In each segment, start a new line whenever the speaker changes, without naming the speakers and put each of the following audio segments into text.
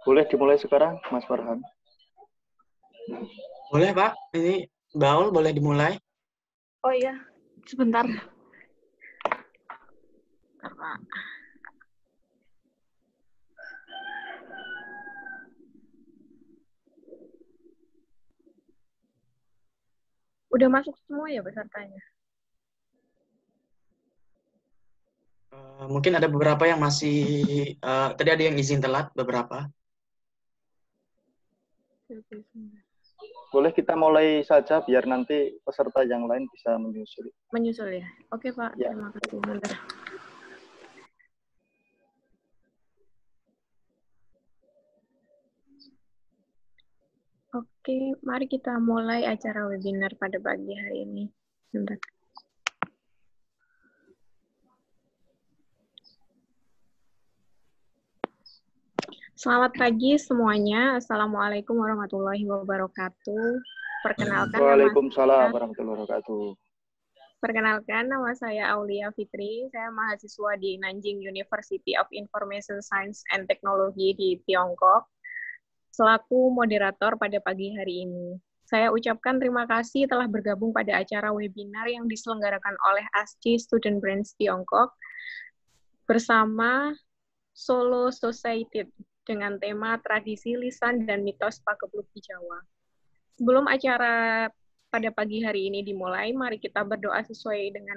Boleh dimulai sekarang, Mas Farhan? Boleh, Pak. Ini Baul boleh dimulai.
Oh iya, sebentar. Bentar, Udah masuk semua ya pesertanya?
Eh, mungkin ada beberapa yang masih uh, tadi ada yang izin telat beberapa.
Boleh kita mulai saja biar nanti peserta yang lain bisa menyusul.
Menyusul ya. Oke Pak, ya. terima kasih. Bentar. Oke, mari kita mulai acara webinar pada pagi hari ini. Bentar. Selamat pagi semuanya. Assalamualaikum warahmatullahi wabarakatuh. Perkenalkan Waalaikumsalam
nama warahmatullahi wabarakatuh.
Perkenalkan, nama saya Aulia Fitri. Saya mahasiswa di Nanjing University of Information Science and Technology di Tiongkok. Selaku moderator pada pagi hari ini, saya ucapkan terima kasih telah bergabung pada acara webinar yang diselenggarakan oleh ASCI Student Brands Tiongkok bersama Solo Society dengan tema tradisi lisan dan mitos pakebluk di Jawa. Sebelum acara pada pagi hari ini dimulai, mari kita berdoa sesuai dengan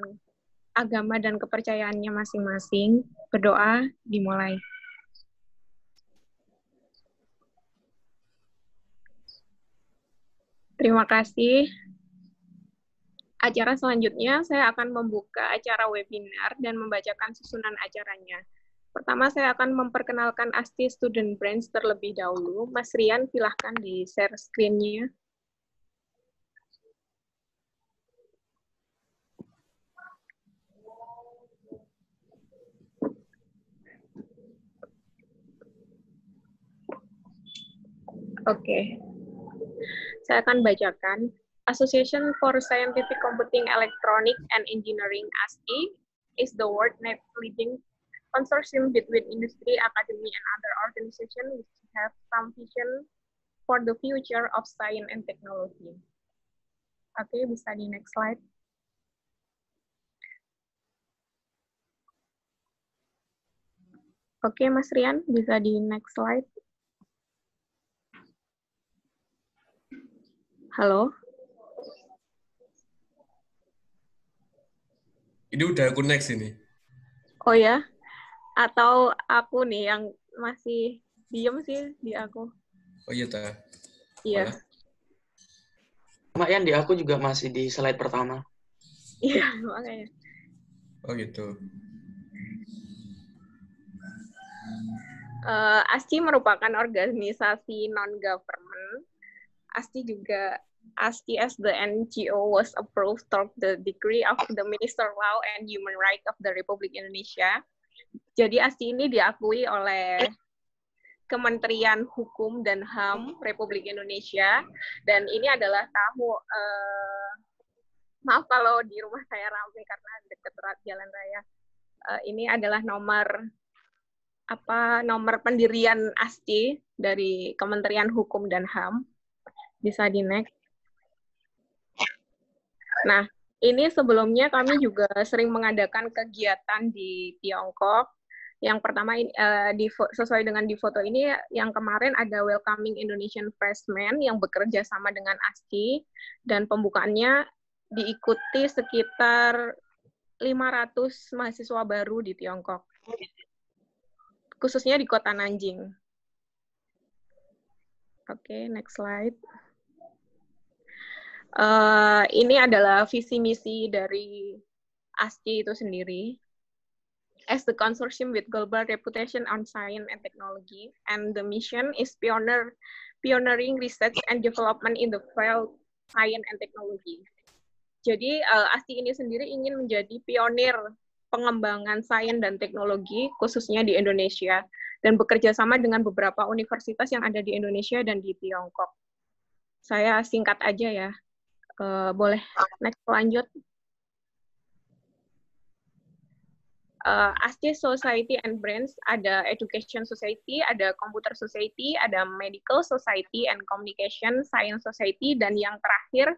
agama dan kepercayaannya masing-masing. Berdoa dimulai. Terima kasih. Acara selanjutnya, saya akan membuka acara webinar dan membacakan susunan acaranya. Pertama, saya akan memperkenalkan ASTI Student Branch terlebih dahulu. Mas Rian, silahkan di-share screen-nya. Oke, okay. saya akan bacakan. Association for Scientific Computing Electronic and Engineering ASCII is the world leading consortium between industry, academy, and other organizations which have some vision for the future of science and technology. Oke, okay, bisa di next slide. Oke, okay, Mas Rian, bisa di next slide. Halo.
Ini udah aku next ini.
Oh ya? atau aku nih yang masih diem sih di aku. Oh gitu ya? iya, Teh. Iya.
Mak Yan, di aku juga masih di slide pertama.
Iya, makanya. Oh gitu. Uh, eh, ASCII merupakan organisasi non-government. ASCII juga ASCII as the NGO was approved through the degree of the Minister of Law and Human Rights of the Republic Indonesia jadi ASI ini diakui oleh eh. Kementerian Hukum dan HAM hmm. Republik Indonesia dan ini adalah tahu eh, maaf kalau di rumah saya ramai karena dekat jalan raya. Eh, ini adalah nomor apa nomor pendirian ASTI dari Kementerian Hukum dan HAM. Bisa di next. Nah, ini sebelumnya kami juga sering mengadakan kegiatan di Tiongkok yang pertama uh, di sesuai dengan di foto ini yang kemarin ada welcoming Indonesian freshman yang bekerja sama dengan ASCII dan pembukaannya diikuti sekitar 500 mahasiswa baru di Tiongkok. Khususnya di kota Nanjing. Oke, okay, next slide. Uh, ini adalah visi misi dari ASCI itu sendiri as the consortium with global reputation on science and technology, and the mission is pioneer, pioneering research and development in the field science and technology. Jadi uh, eh, ASTI ini sendiri ingin menjadi pionir pengembangan sains dan teknologi khususnya di Indonesia dan bekerja sama dengan beberapa universitas yang ada di Indonesia dan di Tiongkok. Saya singkat aja ya. Uh, boleh next lanjut. uh, Society and Brands, ada Education Society, ada Computer Society, ada Medical Society and Communication Science Society, dan yang terakhir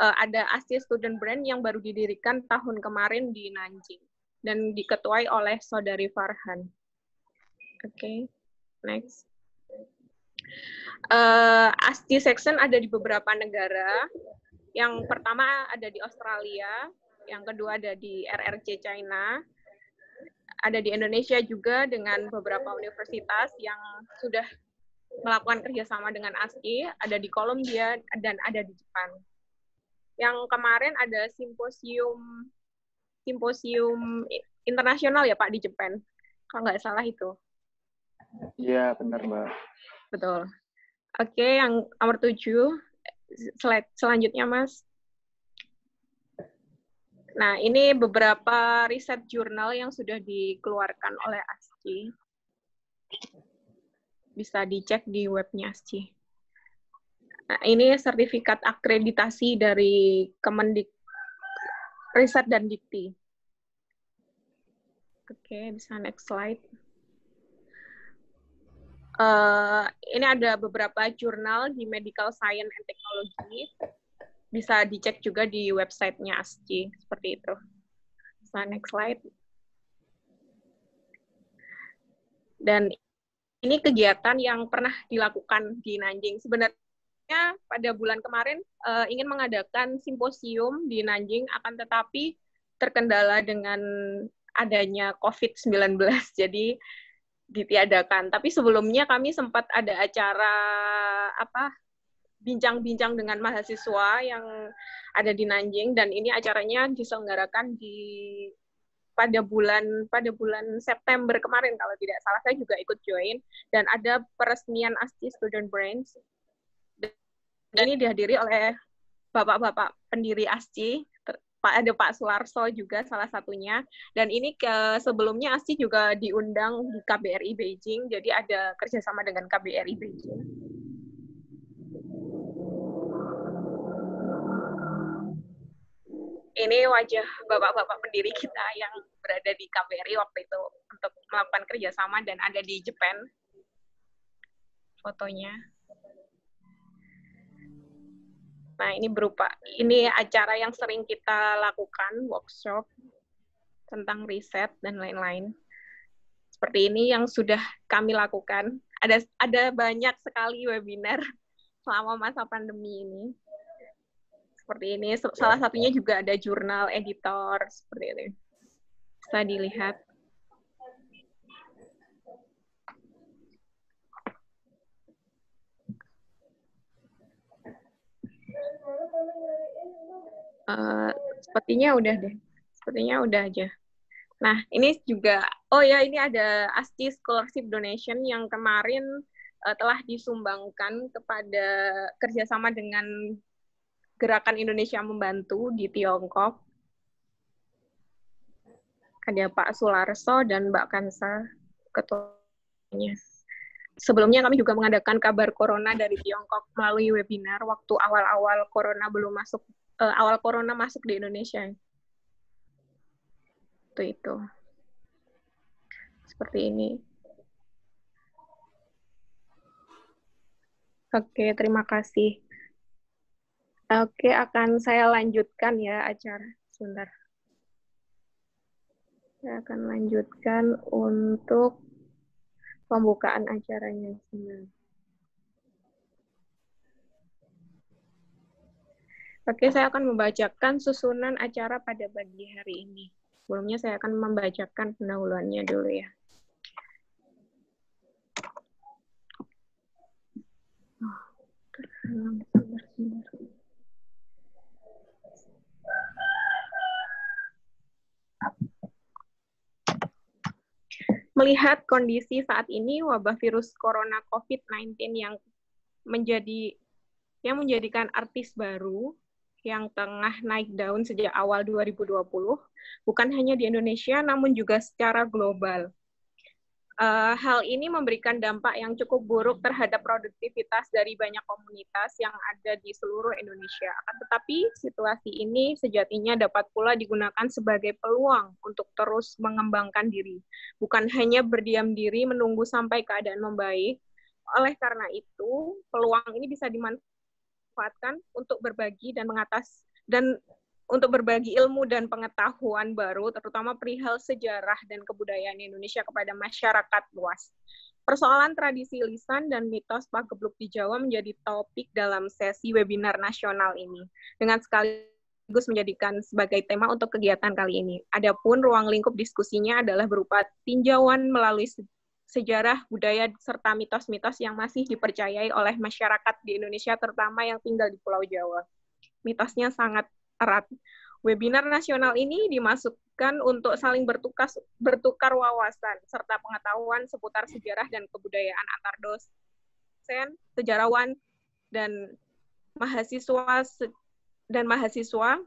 uh, ada ASC Student Brand yang baru didirikan tahun kemarin di Nanjing dan diketuai oleh saudari Farhan. Oke, okay, next. Uh, section ada di beberapa negara. Yang pertama ada di Australia, yang kedua ada di RRC China, ada di Indonesia juga dengan beberapa universitas yang sudah melakukan kerjasama dengan ASKI, ada di Kolombia dan ada di Jepang. Yang kemarin ada simposium simposium internasional ya Pak di Jepang, kalau nggak salah itu. Iya benar Mbak. Betul. Oke, yang nomor tujuh, slide selanjutnya Mas. Nah, ini beberapa riset jurnal yang sudah dikeluarkan oleh ASCII. Bisa dicek di webnya ASCII. Nah, ini sertifikat akreditasi dari Kemendik Riset dan Dikti. Oke, bisa next slide. Uh, ini ada beberapa jurnal di Medical Science and Technology bisa dicek juga di websitenya ASCI seperti itu. So, nah, next slide. Dan ini kegiatan yang pernah dilakukan di Nanjing. Sebenarnya pada bulan kemarin uh, ingin mengadakan simposium di Nanjing, akan tetapi terkendala dengan adanya COVID-19, jadi ditiadakan. Tapi sebelumnya kami sempat ada acara apa bincang-bincang dengan mahasiswa yang ada di Nanjing dan ini acaranya diselenggarakan di pada bulan pada bulan September kemarin kalau tidak salah saya juga ikut join dan ada peresmian ASTI Student Brands dan ini dihadiri oleh bapak-bapak pendiri ASCI Pak ada Pak Sularso juga salah satunya dan ini ke sebelumnya ASCI juga diundang di KBRI Beijing jadi ada kerjasama dengan KBRI Beijing. ini wajah bapak-bapak pendiri kita yang berada di KBRI waktu itu untuk melakukan kerjasama dan ada di Jepang fotonya. Nah ini berupa ini acara yang sering kita lakukan workshop tentang riset dan lain-lain. Seperti ini yang sudah kami lakukan. Ada ada banyak sekali webinar selama masa pandemi ini seperti ini. Ya, salah ya. satunya juga ada jurnal editor seperti itu. bisa dilihat. Uh, sepertinya udah deh. Sepertinya udah aja. Nah, ini juga, oh ya, ini ada ASCII Scholarship Donation yang kemarin uh, telah disumbangkan kepada kerjasama dengan gerakan Indonesia membantu di Tiongkok. Ada Pak Sularso dan Mbak Kansa ketuanya. Sebelumnya kami juga mengadakan kabar corona dari Tiongkok melalui webinar waktu awal-awal corona belum masuk uh, awal corona masuk di Indonesia. Itu itu. Seperti ini. Oke, terima kasih. Oke, akan saya lanjutkan ya acara. Sebentar. Saya akan lanjutkan untuk pembukaan acaranya. Sebentar. Oke, saya akan membacakan susunan acara pada pagi hari ini. Sebelumnya saya akan membacakan pendahuluannya dulu ya. Oh, terang, melihat kondisi saat ini wabah virus corona COVID-19 yang menjadi yang menjadikan artis baru yang tengah naik daun sejak awal 2020, bukan hanya di Indonesia, namun juga secara global uh, hal ini memberikan dampak yang cukup buruk terhadap produktivitas dari banyak komunitas yang ada di seluruh Indonesia. tetapi, situasi ini sejatinya dapat pula digunakan sebagai peluang untuk terus mengembangkan diri, bukan hanya berdiam diri menunggu sampai keadaan membaik. Oleh karena itu, peluang ini bisa dimanfaatkan untuk berbagi dan mengatasi dan untuk berbagi ilmu dan pengetahuan baru, terutama perihal sejarah dan kebudayaan Indonesia kepada masyarakat luas. Persoalan tradisi lisan dan mitos pagebluk di Jawa menjadi topik dalam sesi webinar nasional ini. Dengan sekaligus menjadikan sebagai tema untuk kegiatan kali ini. Adapun ruang lingkup diskusinya adalah berupa tinjauan melalui sejarah, budaya, serta mitos-mitos yang masih dipercayai oleh masyarakat di Indonesia, terutama yang tinggal di Pulau Jawa. Mitosnya sangat erat. Webinar nasional ini dimasukkan untuk saling bertukas, bertukar wawasan serta pengetahuan seputar sejarah dan kebudayaan antar dosen, sejarawan, dan mahasiswa dan mahasiswa,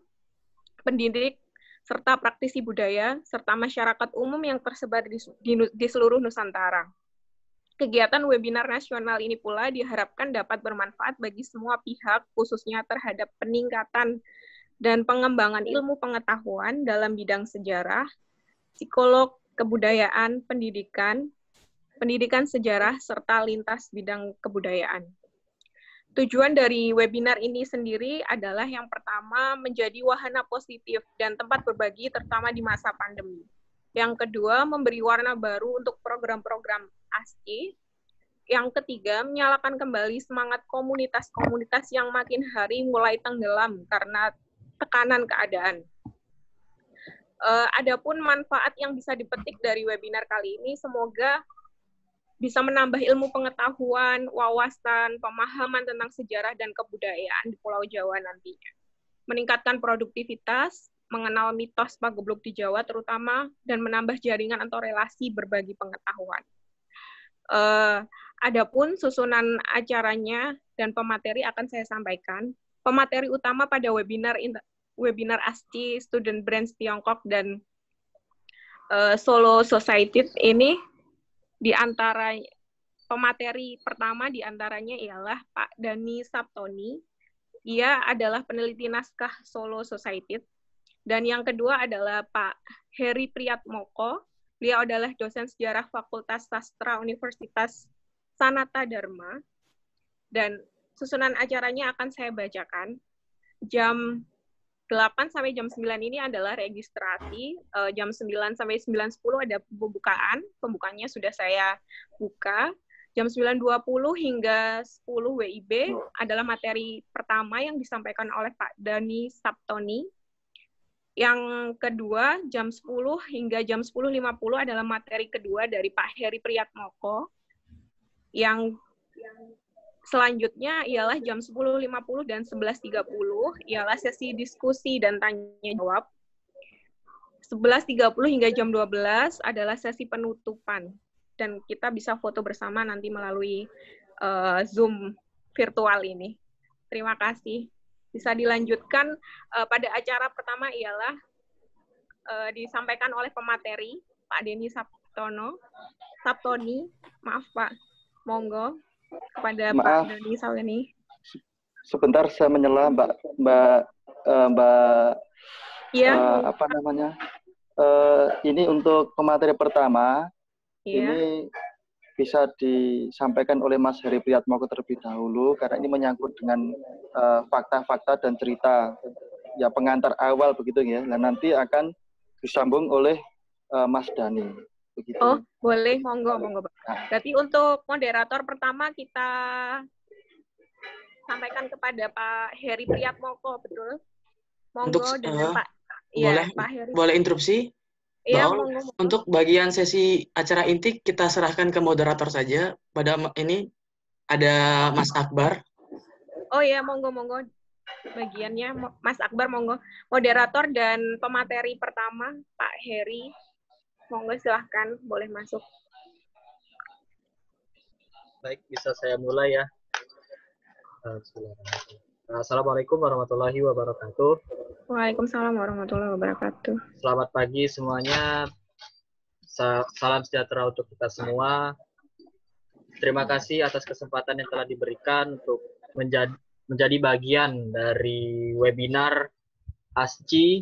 pendidik, serta praktisi budaya, serta masyarakat umum yang tersebar di, di, di seluruh Nusantara. Kegiatan webinar nasional ini pula diharapkan dapat bermanfaat bagi semua pihak, khususnya terhadap peningkatan dan pengembangan ilmu pengetahuan dalam bidang sejarah, psikolog, kebudayaan, pendidikan, pendidikan sejarah, serta lintas bidang kebudayaan. Tujuan dari webinar ini sendiri adalah yang pertama menjadi wahana positif dan tempat berbagi terutama di masa pandemi. Yang kedua memberi warna baru untuk program-program ASI. Yang ketiga menyalakan kembali semangat komunitas-komunitas yang makin hari mulai tenggelam karena tekanan keadaan. Uh, adapun manfaat yang bisa dipetik dari webinar kali ini, semoga bisa menambah ilmu pengetahuan, wawasan, pemahaman tentang sejarah dan kebudayaan di Pulau Jawa nantinya. Meningkatkan produktivitas, mengenal mitos pagebluk di Jawa terutama, dan menambah jaringan atau relasi berbagi pengetahuan. Uh, Adapun susunan acaranya dan pemateri akan saya sampaikan pemateri utama pada webinar webinar ASCI Student Brands Tiongkok dan uh, Solo Society ini di antara pemateri pertama di antaranya ialah Pak Dani Sabtoni. ia adalah peneliti naskah Solo Society. Dan yang kedua adalah Pak Heri Priyatmoko. Beliau adalah dosen sejarah Fakultas Sastra Universitas Sanata Dharma. Dan Susunan acaranya akan saya bacakan. Jam 8 sampai jam 9 ini adalah registrasi. Uh, jam 9 sampai 9.10 ada pembukaan. Pembukaannya sudah saya buka. Jam 9.20 hingga 10 WIB adalah materi pertama yang disampaikan oleh Pak Dani Sabtoni. Yang kedua, jam 10 hingga jam 10.50 adalah materi kedua dari Pak Heri Priyatmoko. Yang Selanjutnya ialah jam 10.50 dan 11.30 ialah sesi diskusi dan tanya jawab. 11.30 hingga jam 12 adalah sesi penutupan dan kita bisa foto bersama nanti melalui uh, Zoom virtual ini. Terima kasih. Bisa dilanjutkan uh, pada acara pertama ialah uh, disampaikan oleh pemateri Pak Denny Sabtono, Sabtoni, maaf Pak, monggo kepada Maaf. Pak Doni ini.
Sebentar saya menyela Mbak Mbak uh, Mbak ya. uh, apa namanya?
Uh, ini untuk pemateri pertama.
Ya. Ini
bisa disampaikan oleh Mas Heri Priyatmoko terlebih dahulu karena ini menyangkut dengan fakta-fakta uh, dan cerita ya pengantar awal begitu ya. Nah nanti akan disambung oleh uh, Mas Dani. Begitu. Oh,
boleh, monggo, monggo, Pak. Ah. Berarti untuk moderator pertama kita sampaikan kepada Pak Heri Priatmoko, betul? Monggo untuk, dengan uh, Pak. Iya, boleh, Pak Heri. Boleh interupsi? Iya, monggo, monggo.
Untuk bagian sesi acara inti kita serahkan ke moderator saja. Pada ini ada Mas Akbar.
Oh iya, monggo, monggo. Bagiannya Mas Akbar, monggo. Moderator dan pemateri pertama Pak Heri Monggo silahkan, boleh masuk.
Baik, bisa saya mulai ya. Eh, eh, assalamualaikum warahmatullahi wabarakatuh.
Waalaikumsalam warahmatullahi wabarakatuh.
Selamat pagi semuanya. Salam sejahtera untuk kita semua. Terima kasih atas kesempatan yang telah diberikan untuk menjadi menjadi bagian dari webinar ASCI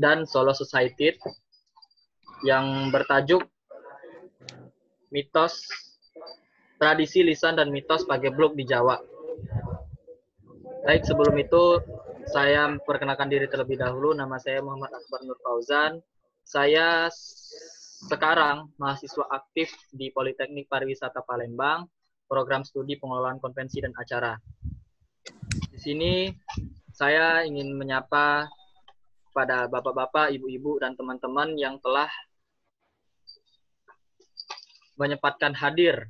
dan Solo Society yang bertajuk mitos tradisi lisan dan mitos pakai blog di Jawa. Baik, sebelum itu saya perkenalkan diri terlebih dahulu. Nama saya Muhammad Akbar Nur Fauzan. Saya sekarang mahasiswa aktif di Politeknik Pariwisata Palembang, program studi pengelolaan konvensi dan acara. Di sini saya ingin menyapa pada bapak-bapak, ibu-ibu, dan teman-teman yang telah menyempatkan hadir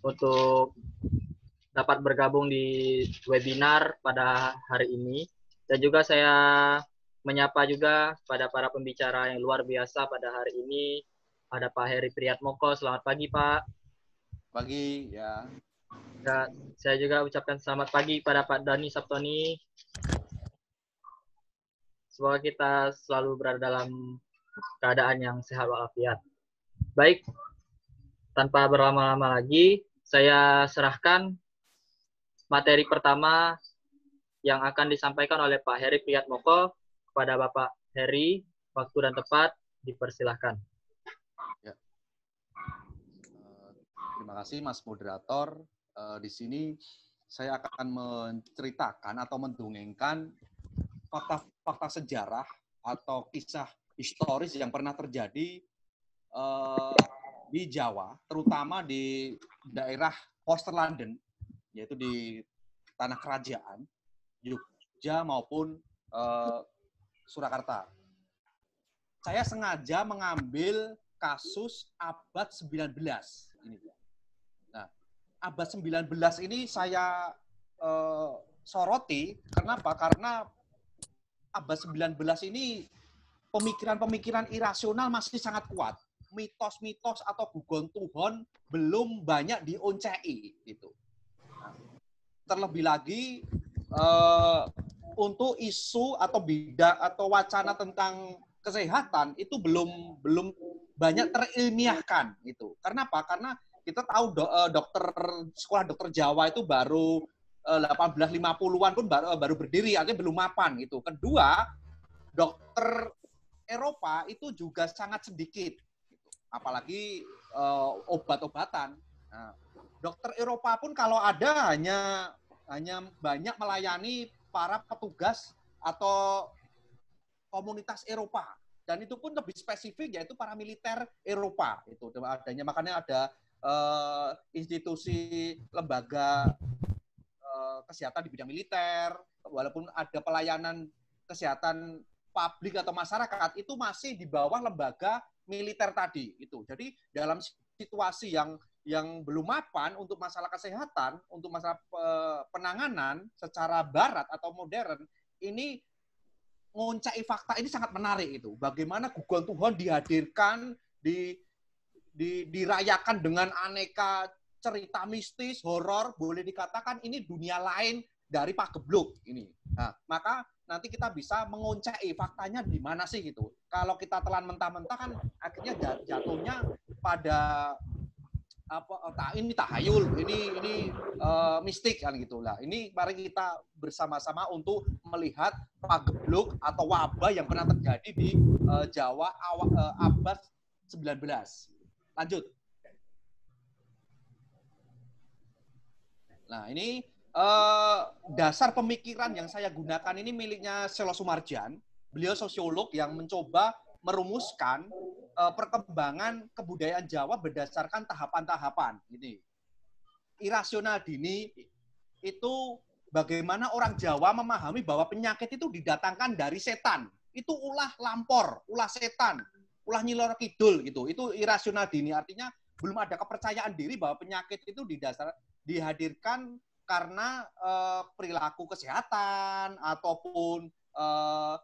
untuk dapat bergabung di webinar pada hari ini. Dan juga saya menyapa juga pada para pembicara yang luar biasa pada hari ini. Ada Pak Heri Priyatmoko, selamat pagi Pak. Pagi, ya. Dan ya, saya juga ucapkan selamat pagi pada Pak Dani Sabtoni. Semoga kita selalu berada dalam keadaan yang sehat walafiat. Baik, tanpa berlama-lama lagi, saya serahkan materi pertama yang akan disampaikan oleh Pak Heri Priyatmoko kepada Bapak Heri. Waktu dan tepat dipersilahkan.
Ya. Eh, terima kasih Mas Moderator. Eh, di sini saya akan menceritakan atau mendongengkan fakta-fakta sejarah atau kisah historis yang pernah terjadi eh, di Jawa, terutama di daerah Poster London, yaitu di tanah kerajaan, Jogja maupun uh, Surakarta. Saya sengaja mengambil kasus abad 19 ini. Nah, abad 19 ini saya uh, soroti kenapa? Karena abad 19 ini pemikiran-pemikiran irasional masih sangat kuat mitos-mitos atau gugon Tuhan belum banyak dioncei gitu. terlebih lagi uh, untuk isu atau bidak atau wacana tentang kesehatan itu belum belum banyak terilmiahkan gitu. Karena apa? Karena kita tahu do, eh, dokter sekolah dokter Jawa itu baru 1850-an eh, pun baru, baru berdiri, artinya belum mapan gitu. Kedua, dokter Eropa itu juga sangat sedikit apalagi uh, obat-obatan. Nah, dokter Eropa pun kalau ada hanya hanya banyak melayani para petugas atau komunitas Eropa dan itu pun lebih spesifik yaitu para militer Eropa itu adanya makanya ada uh, institusi lembaga uh, kesehatan di bidang militer walaupun ada pelayanan kesehatan publik atau masyarakat itu masih di bawah lembaga militer tadi itu. Jadi dalam situasi yang yang belum mapan untuk masalah kesehatan, untuk masalah penanganan secara barat atau modern, ini ngoncai fakta ini sangat menarik itu. Bagaimana guguran Tuhan dihadirkan, di, di, dirayakan dengan aneka cerita mistis, horor, boleh dikatakan ini dunia lain dari Pak Gebluk ini. Nah, maka nanti kita bisa mengunci faktanya di mana sih gitu. Kalau kita telan mentah-mentah kan akhirnya jatuhnya pada apa tak eh, ini tahayul, ini ini uh, mistik kan gitu lah. Ini mari kita bersama-sama untuk melihat pagebluk atau wabah yang pernah terjadi di uh, Jawa awa, uh, abad 19. Lanjut. Nah, ini uh, dasar pemikiran yang saya gunakan ini miliknya Selo Sumarjan. Beliau sosiolog yang mencoba merumuskan uh, perkembangan kebudayaan Jawa berdasarkan tahapan-tahapan. Ini irasional dini itu bagaimana orang Jawa memahami bahwa penyakit itu didatangkan dari setan. Itu ulah lampor, ulah setan, ulah nyilor kidul gitu. Itu irasional dini artinya belum ada kepercayaan diri bahwa penyakit itu didasar dihadirkan karena uh, perilaku kesehatan ataupun uh,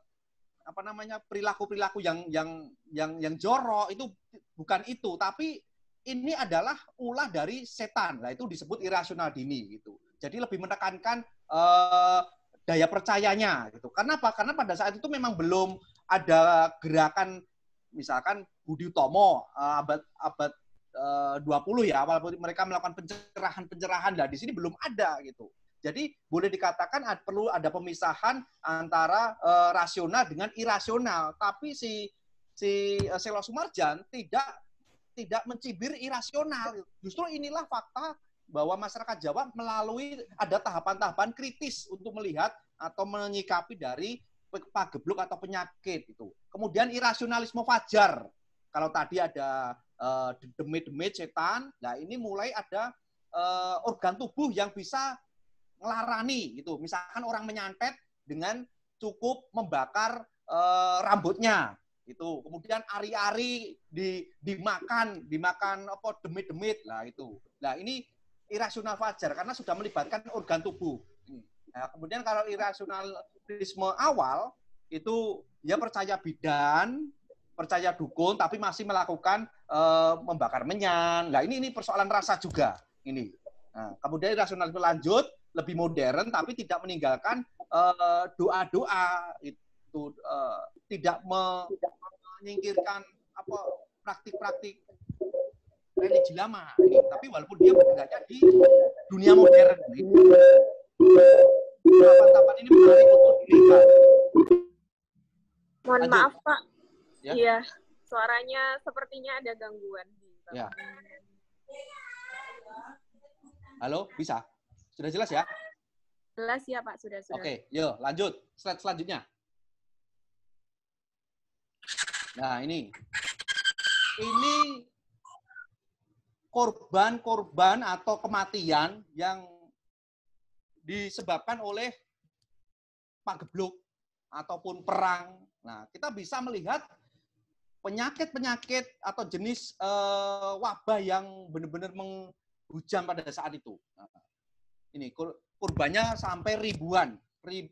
apa namanya perilaku-perilaku yang yang yang yang jorok itu bukan itu tapi ini adalah ulah dari setan lah itu disebut irasional dini gitu jadi lebih menekankan uh, daya percayanya gitu karena apa karena pada saat itu memang belum ada gerakan misalkan Budi Utomo uh, abad abad 20 eh, ya, walaupun mereka melakukan pencerahan-pencerahan lah di sini belum ada gitu. Jadi boleh dikatakan ada, perlu ada pemisahan antara uh, rasional dengan irasional. Tapi si si uh, Selo Sumarjan tidak tidak mencibir irasional. Justru inilah fakta bahwa masyarakat Jawa melalui ada tahapan-tahapan kritis untuk melihat atau menyikapi dari pagebluk atau penyakit itu. Kemudian irasionalisme fajar. Kalau tadi ada uh, eh, demit-demit setan. Nah, ini mulai ada uh, organ tubuh yang bisa ngelarani gitu. Misalkan orang menyantet dengan cukup membakar uh, rambutnya itu kemudian ari-ari di dimakan dimakan apa demit-demit lah itu nah ini irasional fajar karena sudah melibatkan organ tubuh hmm. nah, kemudian kalau irasionalisme awal itu dia percaya bidan percaya dukun tapi masih melakukan e, membakar menyan. Nah, ini ini persoalan rasa juga ini. Nah, kemudian rasionalisme lanjut lebih modern tapi tidak meninggalkan eh, doa-doa itu e, tidak me menyingkirkan apa praktik-praktik religi lama ini. tapi walaupun dia bergeraknya di dunia modern ini nah, Tapan-tapan
ini menarik untuk dilihat. Mohon Lanjut. maaf Pak, ya? Iya, suaranya sepertinya ada gangguan. Ya.
Halo, bisa? Sudah jelas ya?
Jelas ya Pak, sudah sudah. Oke,
yuk lanjut. Slide selanjutnya. Nah ini, ini korban-korban atau kematian yang disebabkan oleh Pak Geblok ataupun perang. Nah, kita bisa melihat penyakit-penyakit atau jenis uh, wabah yang benar-benar menghujam pada saat itu. Nah, ini kurbannya sampai ribuan, rib,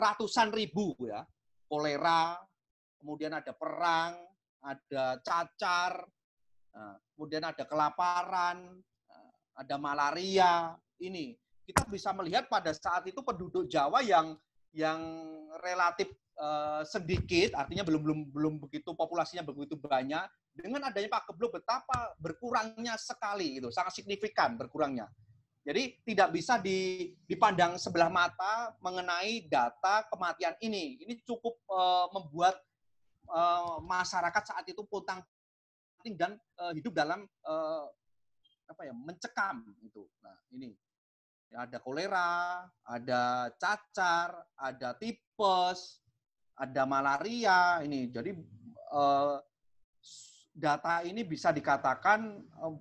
ratusan ribu ya. Kolera, kemudian ada perang, ada cacar, nah, kemudian ada kelaparan, nah, ada malaria. Ini kita bisa melihat pada saat itu penduduk Jawa yang yang relatif Eh, sedikit, artinya belum belum belum begitu populasinya begitu banyak. Dengan adanya Pak Keblo betapa berkurangnya sekali itu, sangat signifikan berkurangnya. Jadi tidak bisa dipandang sebelah mata mengenai data kematian ini. Ini cukup eh, membuat eh, masyarakat saat itu putang ting dan hidup dalam apa ya mencekam itu. Nah ini ada kolera, ada cacar, ada tipes, ada malaria ini. Jadi eh, data ini bisa dikatakan eh,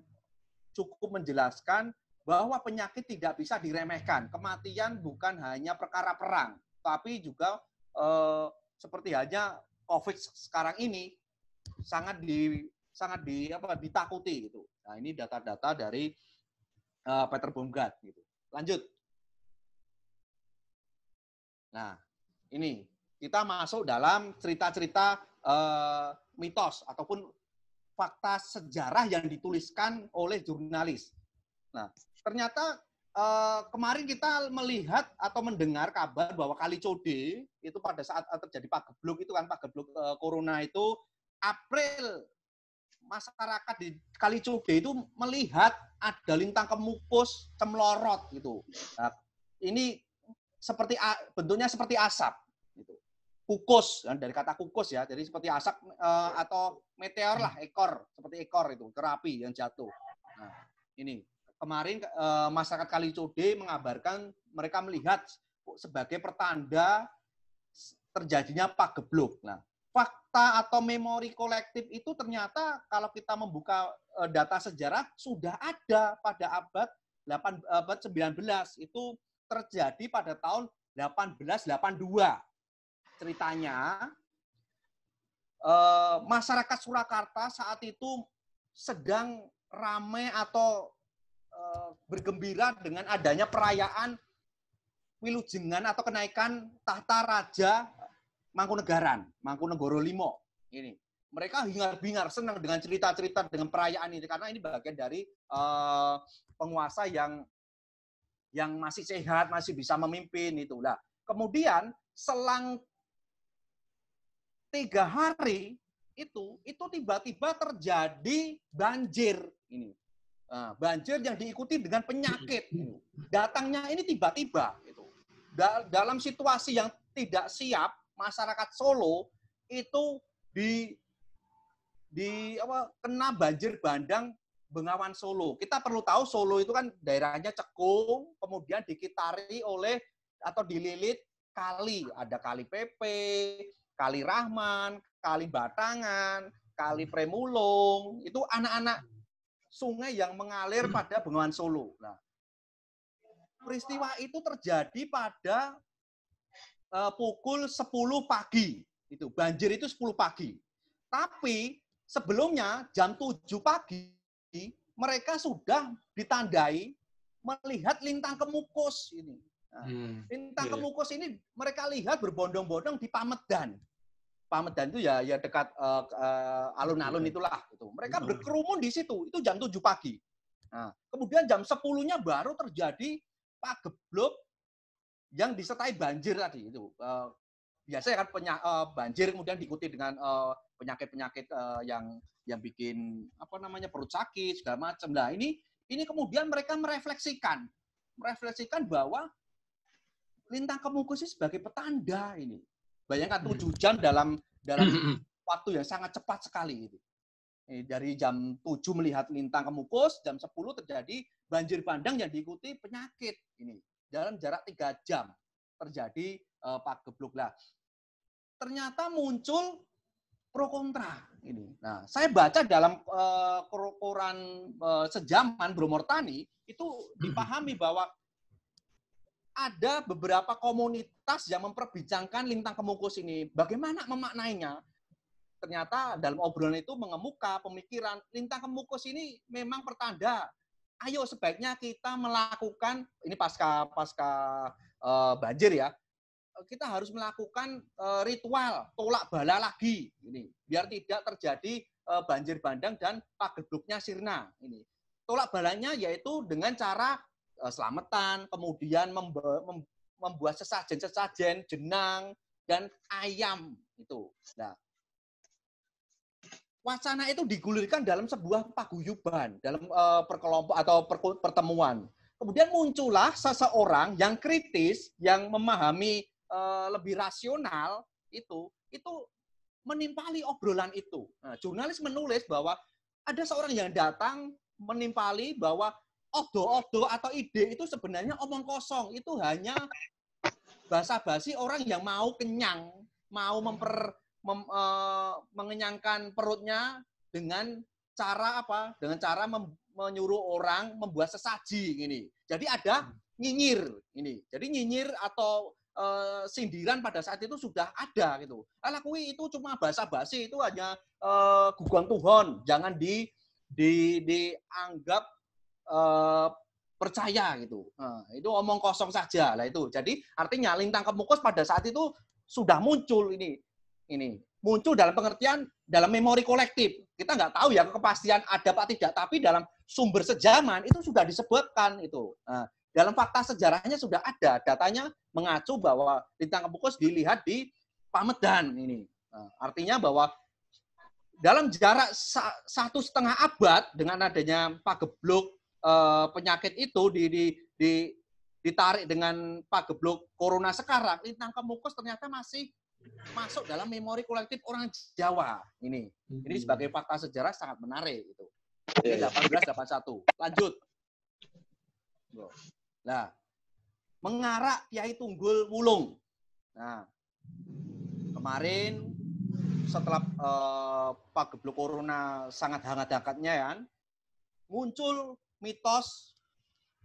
cukup menjelaskan bahwa penyakit tidak bisa diremehkan. Kematian bukan hanya perkara perang, tapi juga eh, seperti hanya COVID sekarang ini sangat di sangat di apa ditakuti gitu. Nah, ini data-data dari Peter Baumgart gitu. Lanjut. Nah, ini kita masuk dalam cerita-cerita eh, mitos ataupun fakta sejarah yang dituliskan oleh jurnalis. Nah, ternyata eh, kemarin kita melihat atau mendengar kabar bahwa Kali Code itu pada saat terjadi pagebluk itu kan pagebluk eh, corona itu April masyarakat di Kali Kalicude itu melihat ada lintang kemukus cemlorot gitu. Nah, ini seperti bentuknya seperti asap kukus ya, dari kata kukus ya jadi seperti asap eh, atau meteor lah ekor seperti ekor itu terapi yang jatuh nah, ini kemarin eh, masyarakat Kalicode mengabarkan mereka melihat sebagai pertanda terjadinya gebluk nah fakta atau memori kolektif itu ternyata kalau kita membuka eh, data sejarah sudah ada pada abad 8 abad 19 itu terjadi pada tahun 1882 ceritanya eh, masyarakat Surakarta saat itu sedang ramai atau eh, bergembira dengan adanya perayaan Wilujengan atau kenaikan tahta Raja Mangkunegaran, Mangkunegoro Limo. Ini mereka hingar-bingar senang dengan cerita-cerita dengan perayaan ini karena ini bagian dari eh, penguasa yang yang masih sehat, masih bisa memimpin itulah. kemudian selang tiga hari itu itu tiba-tiba terjadi banjir ini nah, banjir yang diikuti dengan penyakit gitu. datangnya ini tiba-tiba itu dalam situasi yang tidak siap masyarakat Solo itu di di apa kena banjir bandang Bengawan Solo. Kita perlu tahu Solo itu kan daerahnya cekung, kemudian dikitari oleh atau dililit kali, ada kali PP, Kali Rahman, Kali Batangan, Kali hmm. Premulung, itu anak-anak hmm. sungai yang mengalir hmm. pada Bengawan Solo. Nah, peristiwa itu terjadi pada uh, pukul 10 pagi. Itu banjir itu 10 pagi. Tapi sebelumnya jam 7 pagi mereka sudah ditandai melihat lintang kemukus ini. Nah, hmm, lintang yeah. Iya. kemukus ini mereka lihat berbondong-bondong di Pamedan. Pamedan itu ya ya dekat eh, eh, alun-alun uh, uh, itulah itu Mereka iya. berkerumun di situ. Itu jam 7 pagi. Nah, kemudian jam 10-nya baru terjadi pageblok yang disertai banjir tadi itu. Uh, biasanya kan penya, uh, banjir kemudian diikuti dengan penyakit-penyakit uh, uh, yang yang bikin apa namanya perut sakit segala macam. Nah, ini ini kemudian mereka merefleksikan merefleksikan bahwa lintang kemukus sebagai petanda ini Bayangkan tujuh jam dalam dalam hmm, hmm, hmm. waktu yang sangat cepat sekali gitu. Eh, dari jam 7 melihat lintang kemukus, jam 10 terjadi banjir bandang yang diikuti penyakit ini. Dalam jarak tiga jam terjadi uh, pagebluk lah. Ternyata muncul pro kontra ini. Nah, saya baca dalam uh, koran uh, sejaman Bromortani itu dipahami bahwa ada beberapa komunitas yang memperbincangkan lintang kemukus ini. Bagaimana memaknainya? Ternyata dalam obrolan itu mengemuka pemikiran lintang kemukus ini memang pertanda. Ayo sebaiknya kita melakukan ini pasca pasca uh, banjir ya. Eh, kita harus melakukan uh, ritual tolak bala lagi ini biar tidak terjadi uh, banjir bandang dan pagebluknya sirna ini. Tolak balanya yaitu dengan cara Eh, selamatan, kemudian membuat sesajen-sesajen, jenang, dan ayam itu. Nah, wacana itu digulirkan dalam sebuah paguyuban, dalam uh, perkelompok atau pertemuan. Kemudian muncullah seseorang yang kritis, yang memahami eh, lebih rasional itu, itu menimpali obrolan itu. Nah, jurnalis menulis bahwa ada seorang yang datang menimpali bahwa odo-odo atau ide itu sebenarnya omong kosong. Itu hanya basa-basi orang yang mau kenyang, mau memper mem, e, mengenyangkan perutnya dengan cara apa? Dengan cara mem, menyuruh orang membuat sesaji ini. Jadi ada hmm. nyinyir ini. Jadi nyinyir atau e, sindiran pada saat itu sudah ada gitu. Lakui itu cuma basa-basi itu hanya e, gugang Tuhan, jangan di di dianggap Eh, percaya gitu. Nah, itu omong kosong saja lah itu. Jadi artinya lintang kemukus pada saat itu sudah muncul ini ini muncul dalam pengertian dalam memori kolektif. Kita nggak tahu ya kepastian ada apa tidak, tapi dalam sumber sejaman itu sudah disebutkan itu. Nah, dalam fakta sejarahnya sudah ada datanya mengacu bahwa lintang kemukus dilihat di Pamedan ini. Nah, artinya bahwa dalam jarak satu setengah abad dengan adanya pagebluk Eh, penyakit itu di, di, di ditarik dengan Pak Geblok Corona sekarang, lintang kemukus ternyata masih masuk dalam memori kolektif orang Jawa ini. Ini hmm. sebagai fakta sejarah sangat menarik itu. Ini iya, iya. 1881. Lanjut. Nah, mengarak Kiai Tunggul Wulung. Nah, kemarin setelah eh, Pak Geblok Corona sangat hangat-hangatnya ya, muncul mitos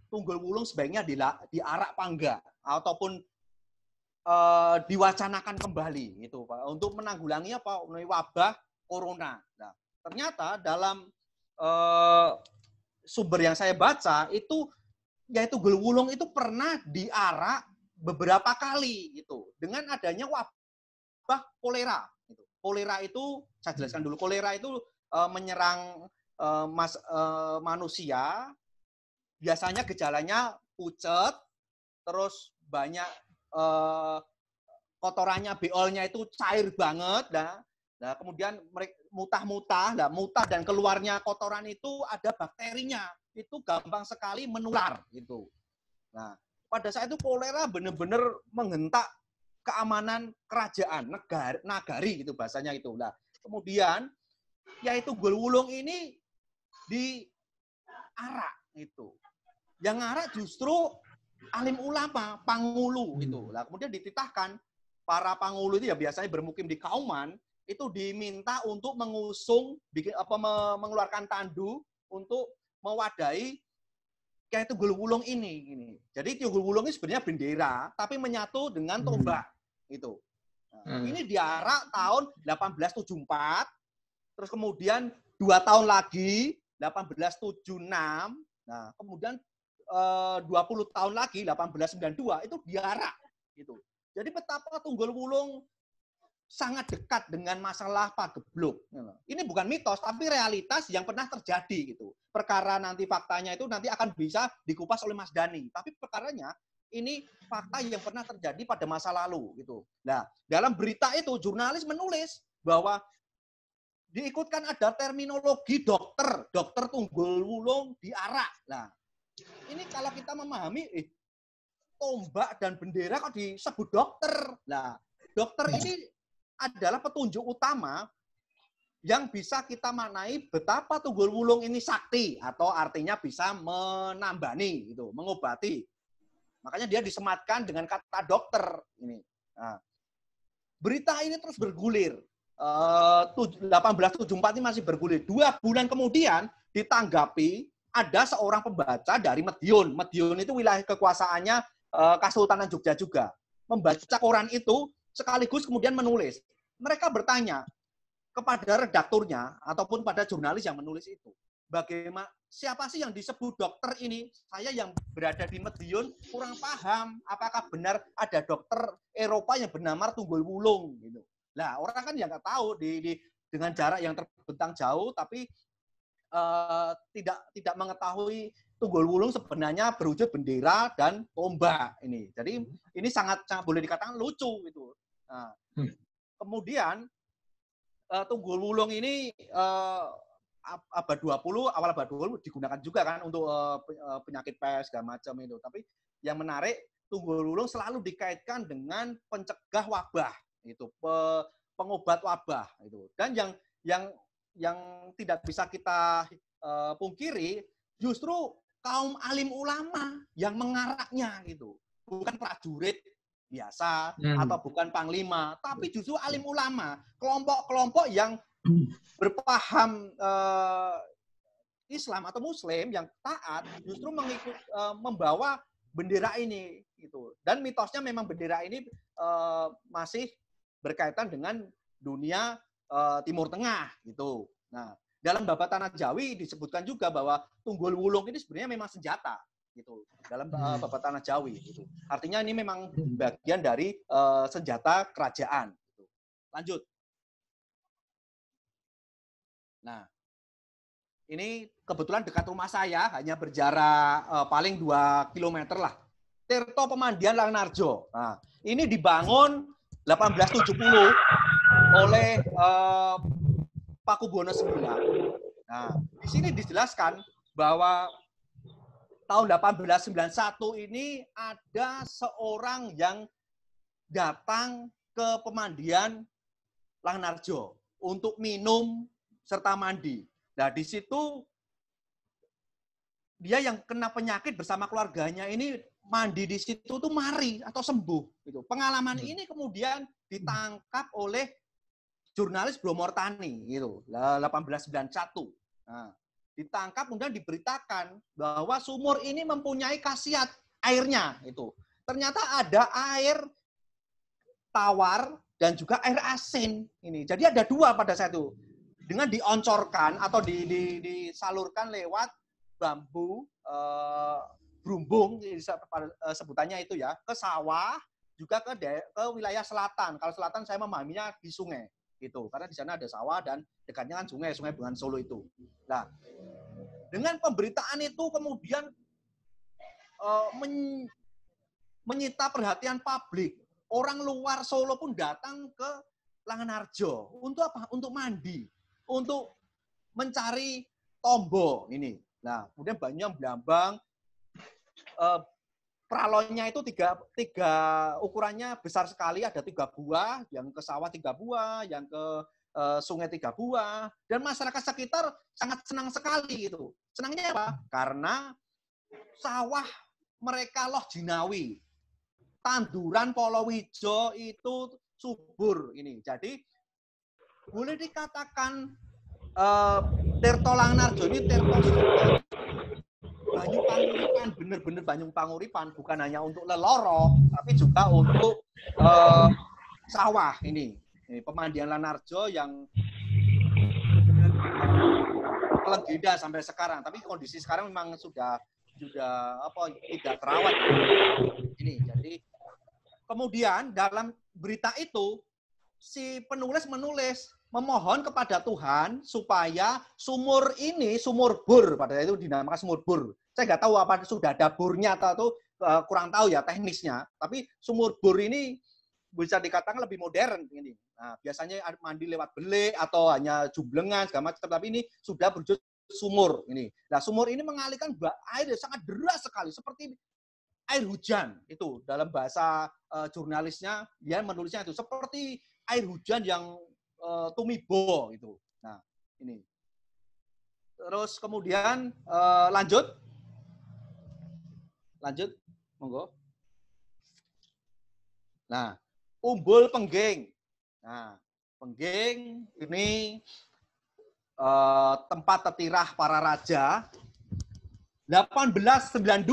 tunggul wulung sebaiknya di, diarak pangga ataupun uh, diwacanakan kembali gitu Pak untuk menanggulangi apa wabah corona. Nah, ternyata dalam uh, sumber yang saya baca itu yaitu Gelwulung itu pernah diarak beberapa kali gitu dengan adanya wabah kolera. Gitu. Kolera itu saya jelaskan dulu kolera itu e, menyerang Eh, mas, uh, manusia biasanya gejalanya pucet, terus banyak uh, kotorannya, beolnya itu cair banget, nah, nah kemudian mutah-mutah, nah mutah dan keluarnya kotoran itu ada bakterinya, itu gampang sekali menular gitu. Nah pada saat itu kolera benar-benar menghentak keamanan kerajaan, negara, nagari gitu bahasanya itu. Nah kemudian yaitu Gulwulung ini di arak itu. Yang arak justru alim ulama, pangulu hmm. itu. Lah kemudian dititahkan para pangulu itu ya biasanya bermukim di Kauman itu diminta untuk mengusung bikin apa mengeluarkan tandu untuk mewadai kayak itu gulung ini ini Jadi gulung ini sebenarnya bendera tapi menyatu dengan tombak hmm. itu. Nah, hmm. Ini diarak tahun 1874 terus kemudian dua tahun lagi 1876, nah kemudian eh, 20 tahun lagi 1892 itu biara gitu. Jadi betapa Tunggul Wulung sangat dekat dengan masalah pageblok. Gitu ini bukan mitos, tapi realitas yang pernah terjadi gitu. Perkara nanti faktanya itu nanti akan bisa dikupas oleh Mas Dani. Tapi perkaranya ini fakta yang pernah terjadi pada masa lalu gitu. Nah, dalam berita itu jurnalis menulis bahwa diikutkan ada terminologi dokter, dokter tunggul wulung diarak. Nah, ini kalau kita memahami eh, tombak dan bendera kok disebut dokter. Nah, dokter ini adalah petunjuk utama yang bisa kita maknai betapa Tunggul Wulung ini sakti atau artinya bisa menambani itu, mengobati. Makanya dia disematkan dengan kata dokter ini. Nah, berita ini terus bergulir 1874 eh, ini masih bergulir. Dua bulan kemudian ditanggapi ada seorang pembaca dari Medion. Medion itu wilayah kekuasaannya eh, Kesultanan Jogja juga. Membaca koran itu sekaligus kemudian menulis. Mereka bertanya kepada redakturnya ataupun pada jurnalis yang menulis itu. Bagaimana siapa sih yang disebut dokter ini? Saya yang berada di Medion kurang paham apakah benar ada dokter Eropa yang bernama Tunggul Wulung gitu. Nah, orang kan ya nggak tahu di, di dengan jarak yang terbentang jauh, tapi uh, tidak tidak mengetahui Tunggul Wulung sebenarnya berwujud bendera dan tombak ini. Jadi hmm. ini sangat sangat boleh dikatakan lucu itu. Nah, hmm. Kemudian uh, Tunggul Wulung ini uh, abad 20 awal abad 20 digunakan juga kan untuk penyakit pes segala macam itu. Tapi yang menarik Tunggul Wulung selalu dikaitkan dengan pencegah wabah itu pe, pengobat wabah itu. Dan yang yang yang tidak bisa kita uh, pungkiri justru kaum alim ulama yang mengaraknya gitu. Bukan prajurit biasa hmm. atau bukan panglima, tapi justru hmm. alim ulama, kelompok-kelompok yang hmm. berpaham uh, Islam atau Muslim yang taat justru mengikut uh, membawa bendera ini gitu dan mitosnya memang bendera ini uh, masih berkaitan dengan dunia e, Timur Tengah gitu. Nah, dalam babat tanah Jawi disebutkan juga bahwa tunggul wulung ini sebenarnya memang senjata gitu dalam e, eh, hmm. babat tanah Jawi gitu. Artinya ini memang bagian dari e, senjata kerajaan gitu. Lanjut. Nah, ini kebetulan dekat rumah saya hanya berjarak uh, paling 2 km lah. Tirto Pemandian Langnarjo. Nah, ini dibangun 1870 oleh eh, Paku Buwono IX. Nah, di sini dijelaskan bahwa tahun 1891 ini ada seorang yang datang ke pemandian Langnarjo untuk minum serta mandi. Nah, di situ dia yang kena penyakit bersama keluarganya ini mandi di situ tuh mari atau sembuh gitu. Pengalaman hmm. ini kemudian ditangkap oleh jurnalis Blomortani gitu, 1891. Nah, ditangkap kemudian diberitakan bahwa sumur ini mempunyai khasiat airnya itu. Ternyata ada air tawar dan juga air asin ini. Jadi ada dua pada saat itu. Dengan dioncorkan atau di, di, disalurkan lewat bambu eh, Brumbung eh, sebutannya itu ya ke sawah juga ke ke wilayah selatan. Kalau selatan saya memahaminya di sungai gitu karena di sana ada sawah dan dekatnya kan sungai sungai bungan Solo itu. Nah dengan pemberitaan itu kemudian uh, men, menyita perhatian publik. Orang luar Solo pun datang ke Langanarjo untuk apa? Untuk mandi, untuk mencari tombol ini. Nah, kemudian banyak yang uh, pralonnya itu tiga, tiga ukurannya besar sekali, ada tiga buah, yang ke sawah tiga buah, yang ke uh, sungai tiga buah, dan masyarakat sekitar sangat senang sekali itu. Senangnya apa? Karena sawah mereka loh jinawi. Tanduran polowijo itu subur ini. Jadi boleh dikatakan uh, eh, Tirto Langnarjo ini Tirto banyu panguripan, bener-bener banyu panguripan, bukan hanya untuk leloro, tapi juga untuk uh, sawah ini. ini pemandian Lanarjo yang legenda sampai sekarang, tapi kondisi sekarang memang sudah sudah apa tidak terawat ini. Jadi kemudian dalam berita itu si penulis menulis memohon kepada Tuhan supaya sumur ini, sumur bur, pada itu dinamakan sumur bur, saya nggak tahu apa sudah ada burnya atau, itu, eh, kurang tahu ya teknisnya. Tapi sumur bor ini bisa dikatakan lebih modern ini. Nah, biasanya mandi lewat belik atau hanya jublengan segala macam. Tapi ini sudah berwujud sumur ini. Nah, sumur ini mengalirkan air yang sangat deras sekali seperti air hujan itu dalam bahasa uh, jurnalisnya dia menulisnya itu seperti air hujan yang uh, tumibo itu. Nah, ini. Terus kemudian uh, lanjut Lanjut, monggo. Nah, umbul Penggeng. Nah, Penggeng ini eh, tempat tetirah para raja. 1892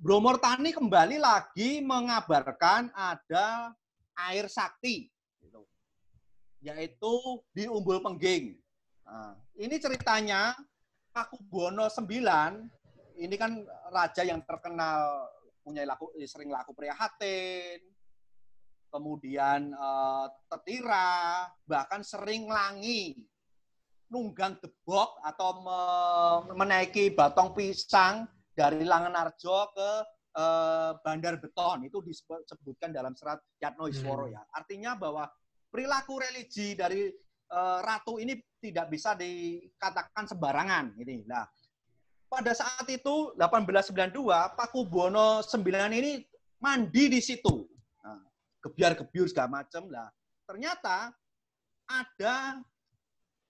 Bromortani kembali lagi mengabarkan ada air sakti, gitu. yaitu di Umbul Pengging. Nah, ini ceritanya Paku Bono 9 ini kan raja yang terkenal punya laku sering laku prihatin, kemudian uh, tertira, bahkan sering langi, nunggang debok atau me menaiki batong pisang dari Langenarjo ke uh, Bandar Beton itu disebutkan dalam serat Yatno Isworo hmm. ya. Artinya bahwa perilaku religi dari uh, ratu ini tidak bisa dikatakan sembarangan ini. Nah, pada saat itu 1892 Paku Buwono 9 ini mandi di situ. Nah, kebiar segala macam lah. Ternyata ada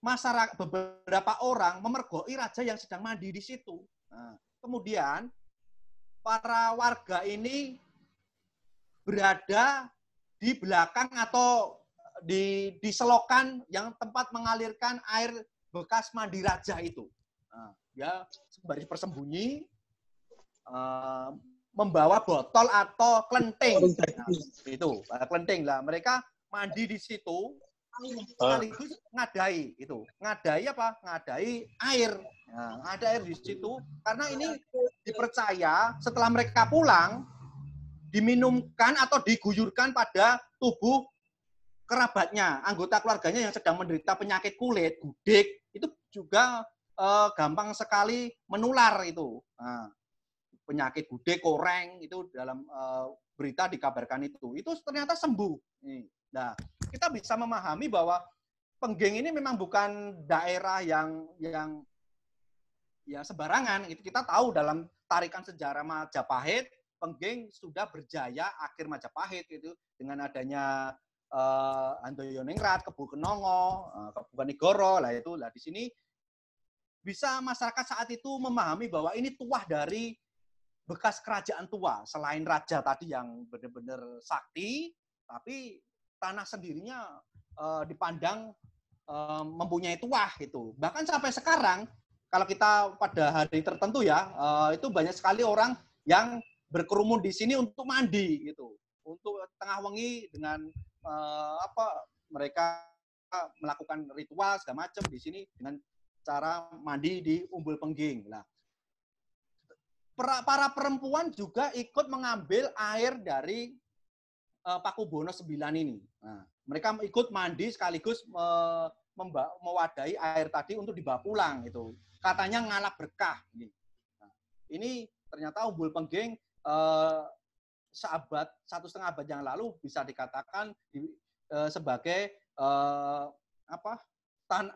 masyarakat beberapa orang memergoki raja yang sedang mandi di situ. Nah, kemudian para warga ini berada di belakang atau di, di selokan yang tempat mengalirkan air bekas mandi raja itu. Nah, dia ya, sembari persembunyi uh, membawa botol atau kelenting Nah, itu, eh, kelenting lah. Mereka mandi di situ ah. sekaligus ngadai itu. Ngadai apa? Ngadai air. Nah, ada air di situ karena ini dipercaya setelah mereka pulang diminumkan atau diguyurkan pada tubuh kerabatnya, anggota keluarganya yang sedang menderita penyakit kulit, gudik, itu juga eh, gampang sekali menular itu. Nah, penyakit gude koreng itu dalam eh, berita dikabarkan itu. Itu ternyata sembuh. Nah, kita bisa memahami bahwa Penggeng ini memang bukan daerah yang yang ya sembarangan. Itu kita tahu dalam tarikan sejarah Majapahit, Penggeng sudah berjaya akhir Majapahit itu dengan adanya uh, eh, Andoyo Ningrat, Kebu Kenongo, uh, Kebu Negoro lah itu lah di sini bisa masyarakat saat itu memahami bahwa ini tuah dari bekas kerajaan tua. Selain raja tadi yang benar-benar sakti, tapi tanah sendirinya e, dipandang e, mempunyai tuah itu. Bahkan sampai sekarang kalau kita pada hari tertentu ya, eh, itu banyak sekali orang yang berkerumun di sini untuk mandi gitu, untuk tengah wengi dengan apa mereka melakukan ritual segala macam di sini dengan cara mandi di umbul pengging. Nah, para perempuan juga ikut mengambil air dari uh, Paku Bono 9 ini. Nah, mereka ikut mandi sekaligus mewadai mewadahi air tadi untuk dibawa pulang itu. Katanya ngalap berkah. Nah, ini ternyata umbul pengging uh, seabad satu setengah abad yang lalu bisa dikatakan di, uh, sebagai uh, apa tan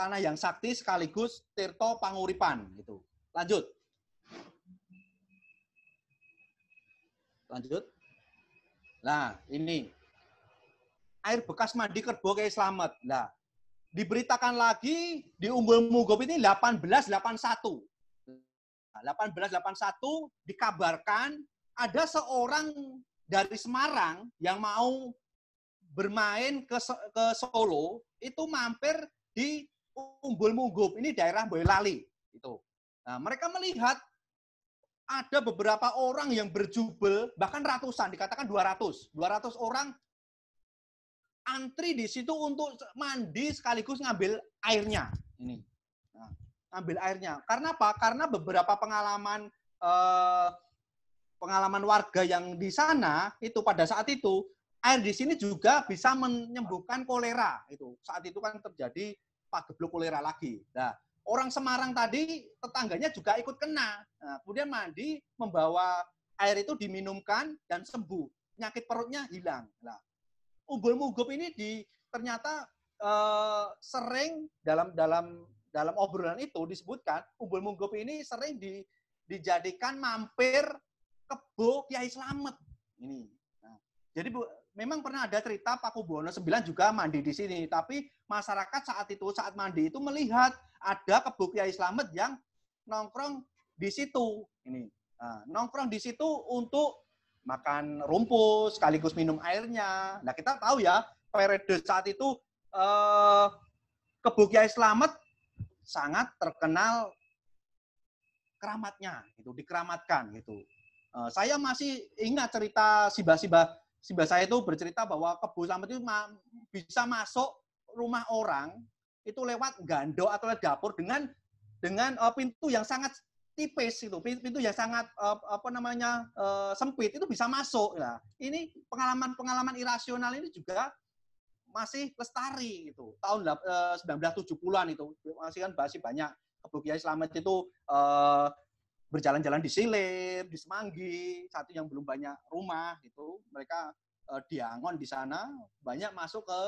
tanah yang sakti sekaligus tirto panguripan gitu. Lanjut. Lanjut. Nah, ini air bekas mandi kerbau kayak selamat Nah, diberitakan lagi di Umbul Mugop ini 1881. 1881 nah, dikabarkan ada seorang dari Semarang yang mau bermain ke ke Solo itu mampir di Umbul Munggup. Ini daerah Boyolali. Itu. Nah, mereka melihat ada beberapa orang yang berjubel, bahkan ratusan, dikatakan 200. 200 orang antri di situ untuk mandi sekaligus ngambil airnya. Ini. Nah, ngambil airnya. Karena apa? Karena beberapa pengalaman eh, pengalaman warga yang di sana itu pada saat itu air di sini juga bisa menyembuhkan kolera itu. Saat itu kan terjadi Pak Geblok kolera lagi. Nah, orang Semarang tadi tetangganya juga ikut kena. Nah, kemudian mandi membawa air itu diminumkan dan sembuh. Penyakit perutnya hilang. Nah, ubul mugup ini di ternyata eh, sering dalam dalam dalam obrolan itu disebutkan ubul mugup ini sering di, dijadikan mampir kebo Kiai Slamet ini. Nah, jadi Memang pernah ada cerita Pak Kubono 9 juga mandi di sini, tapi masyarakat saat itu saat mandi itu melihat ada kebo Kiai Slamet yang nongkrong di situ. Ini nah, nongkrong di situ untuk makan rumput sekaligus minum airnya. Nah kita tahu ya periode saat itu eh, kebo Kiai Slamet sangat terkenal keramatnya itu dikeramatkan gitu. Eh, saya masih ingat cerita Siba-Siba Simbah saya itu bercerita bahwa kebo selamat itu ma bisa masuk rumah orang itu lewat gando atau lewat dapur dengan dengan uh, pintu yang sangat tipis itu pintu yang sangat uh, apa namanya uh, sempit itu bisa masuk ya. ini pengalaman-pengalaman irasional ini juga masih lestari itu tahun uh, 1970-an itu masih kan masih banyak kebun selamat itu uh, berjalan-jalan di Silir, di Semanggi, satu yang belum banyak rumah gitu. Mereka eh, diangon di sana banyak masuk ke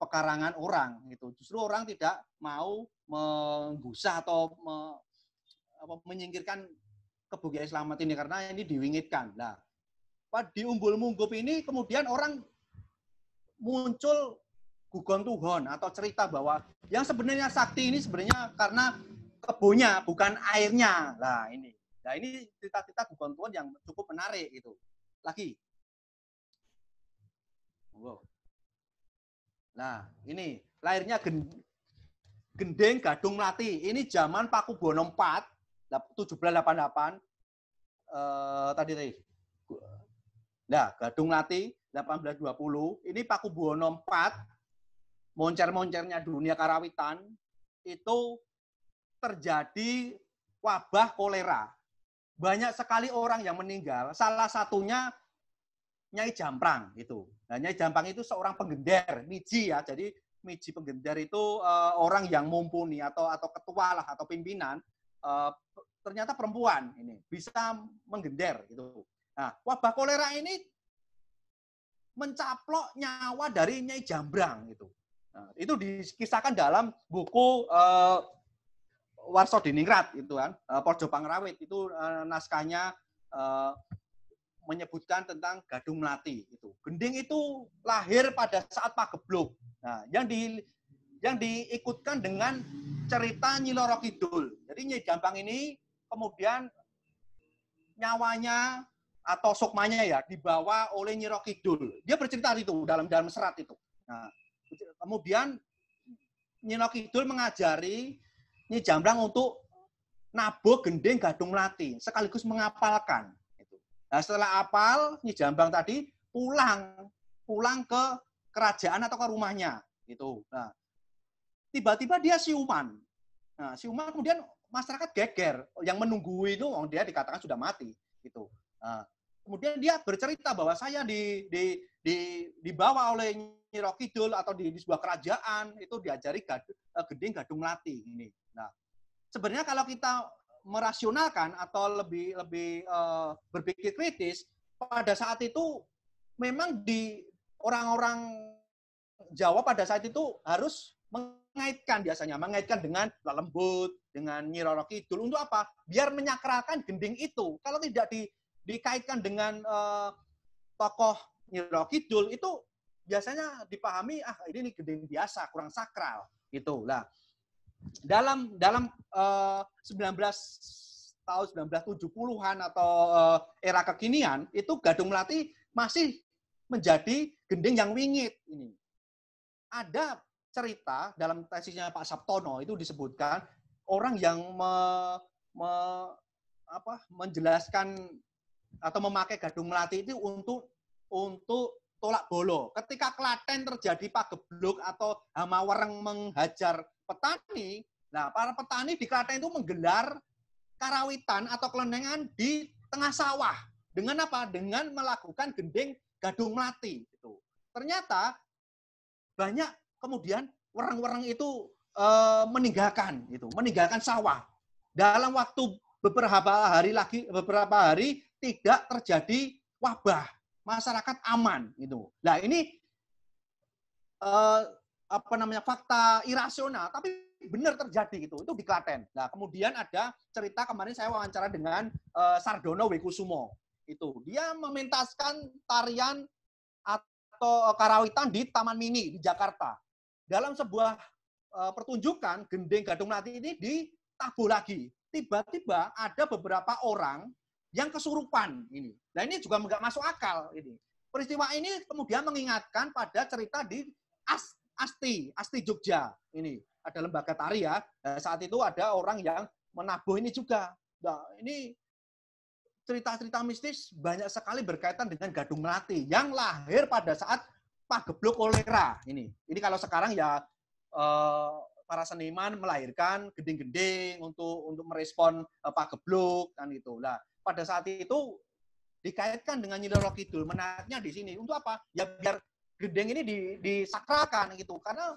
pekarangan orang gitu. Justru orang tidak mau menggusah atau me, apa, menyingkirkan kebudayaan selamat ini karena ini diwingitkan. Nah, di umbul munggup ini kemudian orang muncul gugon tuhon atau cerita bahwa yang sebenarnya sakti ini sebenarnya karena kebunnya bukan airnya. lah ini. Nah, ini cerita-cerita bukan Tuhan yang cukup menarik itu Lagi. Wow. Nah, ini lahirnya Gendeng Gadung Melati. Ini zaman Paku Bono 4 1788 eh, tadi tadi. Nah, Gadung Melati 1820. Ini Paku Buwono 4 moncer-moncernya dunia karawitan itu terjadi wabah kolera. Banyak sekali orang yang meninggal. Salah satunya Nyai Jamprang itu. Nah, Nyai Jamprang itu seorang penggender, miji ya. Jadi miji penggender itu uh, orang yang mumpuni atau atau ketua lah atau pimpinan uh, ternyata perempuan ini bisa menggender gitu. Nah, wabah kolera ini mencaplok nyawa dari Nyai Jambrang itu Nah, itu dikisahkan dalam buku uh, Warso Diningrat itu kan uh, eh, Porjo Pangrawit itu eh, naskahnya eh, menyebutkan tentang Gadung Melati itu. Gending itu lahir pada saat Pagebluk. Nah, yang di yang diikutkan dengan cerita Nyiloro Kidul. Jadi Nyi Jampang ini kemudian nyawanya atau sukmanya ya dibawa oleh nyi Kidul. Dia bercerita itu dalam dalam serat itu. Nah, kemudian nyi Kidul mengajari ini Jamblang untuk nabuh gending gadung melati sekaligus mengapalkan. Gitu. Nah, setelah apal Nyi Jamblang tadi pulang pulang ke kerajaan atau ke rumahnya gitu. Nah, tiba-tiba dia siuman. Nah, siuman kemudian masyarakat geger yang menunggu itu orang oh, dia dikatakan sudah mati gitu. Nah, kemudian dia bercerita bahwa saya di di di dibawa oleh Nyi Kidul atau di, di sebuah kerajaan itu diajari gad, eh, gending gadung melati ini. Nah, sebenarnya kalau kita merasionalkan atau lebih lebih uh, berpikir kritis pada saat itu memang di orang-orang Jawa pada saat itu harus mengaitkan biasanya mengaitkan dengan lembut dengan nyiroro Kidul untuk apa? Biar menyakralkan gending itu. Kalau tidak di, dikaitkan dengan uh, tokoh nyiroro Kidul itu biasanya dipahami ah ini nih gending biasa kurang sakral gitu lah dalam dalam uh, eh, 19 tahun 1970-an atau uh, era kekinian itu Gadung Melati masih menjadi gending yang wingit ini. Ada cerita dalam tesisnya Pak Sabtono itu disebutkan orang yang me, me, apa, menjelaskan atau memakai gadung melati itu untuk untuk tolak bolo. Ketika Klaten terjadi pagebluk atau hamawereng menghajar petani. Nah, para petani di Klaten itu menggelar karawitan atau kelenengan di tengah sawah. Dengan apa? Dengan melakukan gending gadung melati. Gitu. Ternyata banyak kemudian orang-orang itu e, meninggalkan, gitu, meninggalkan sawah. Dalam waktu beberapa hari lagi, beberapa hari tidak terjadi wabah, masyarakat aman, gitu. Nah ini e, apa namanya fakta irasional tapi benar terjadi gitu itu di Klaten. Nah kemudian ada cerita kemarin saya wawancara dengan uh, Sardono Wekusumo itu dia mementaskan tarian atau eh, karawitan di Taman Mini di Jakarta dalam sebuah uh, pertunjukan gending gadung melati ini ditabuh lagi tiba-tiba ada beberapa orang yang kesurupan ini nah ini juga nggak masuk akal ini peristiwa ini kemudian mengingatkan pada cerita di As Asti, Asti Jogja ini ada lembaga tari ya. Eh, saat itu ada orang yang menabuh ini juga. Nah, ini cerita-cerita mistis banyak sekali berkaitan dengan Gadung Melati yang lahir pada saat pageblok kolera ini. Ini kalau sekarang ya eh, para seniman melahirkan gending-gending untuk untuk merespon eh, pageblok dan kan gitu. Nah, pada saat itu dikaitkan dengan Nyi Roro Kidul. Menariknya di sini untuk apa? Ya biar gedeng ini disakrakan gitu karena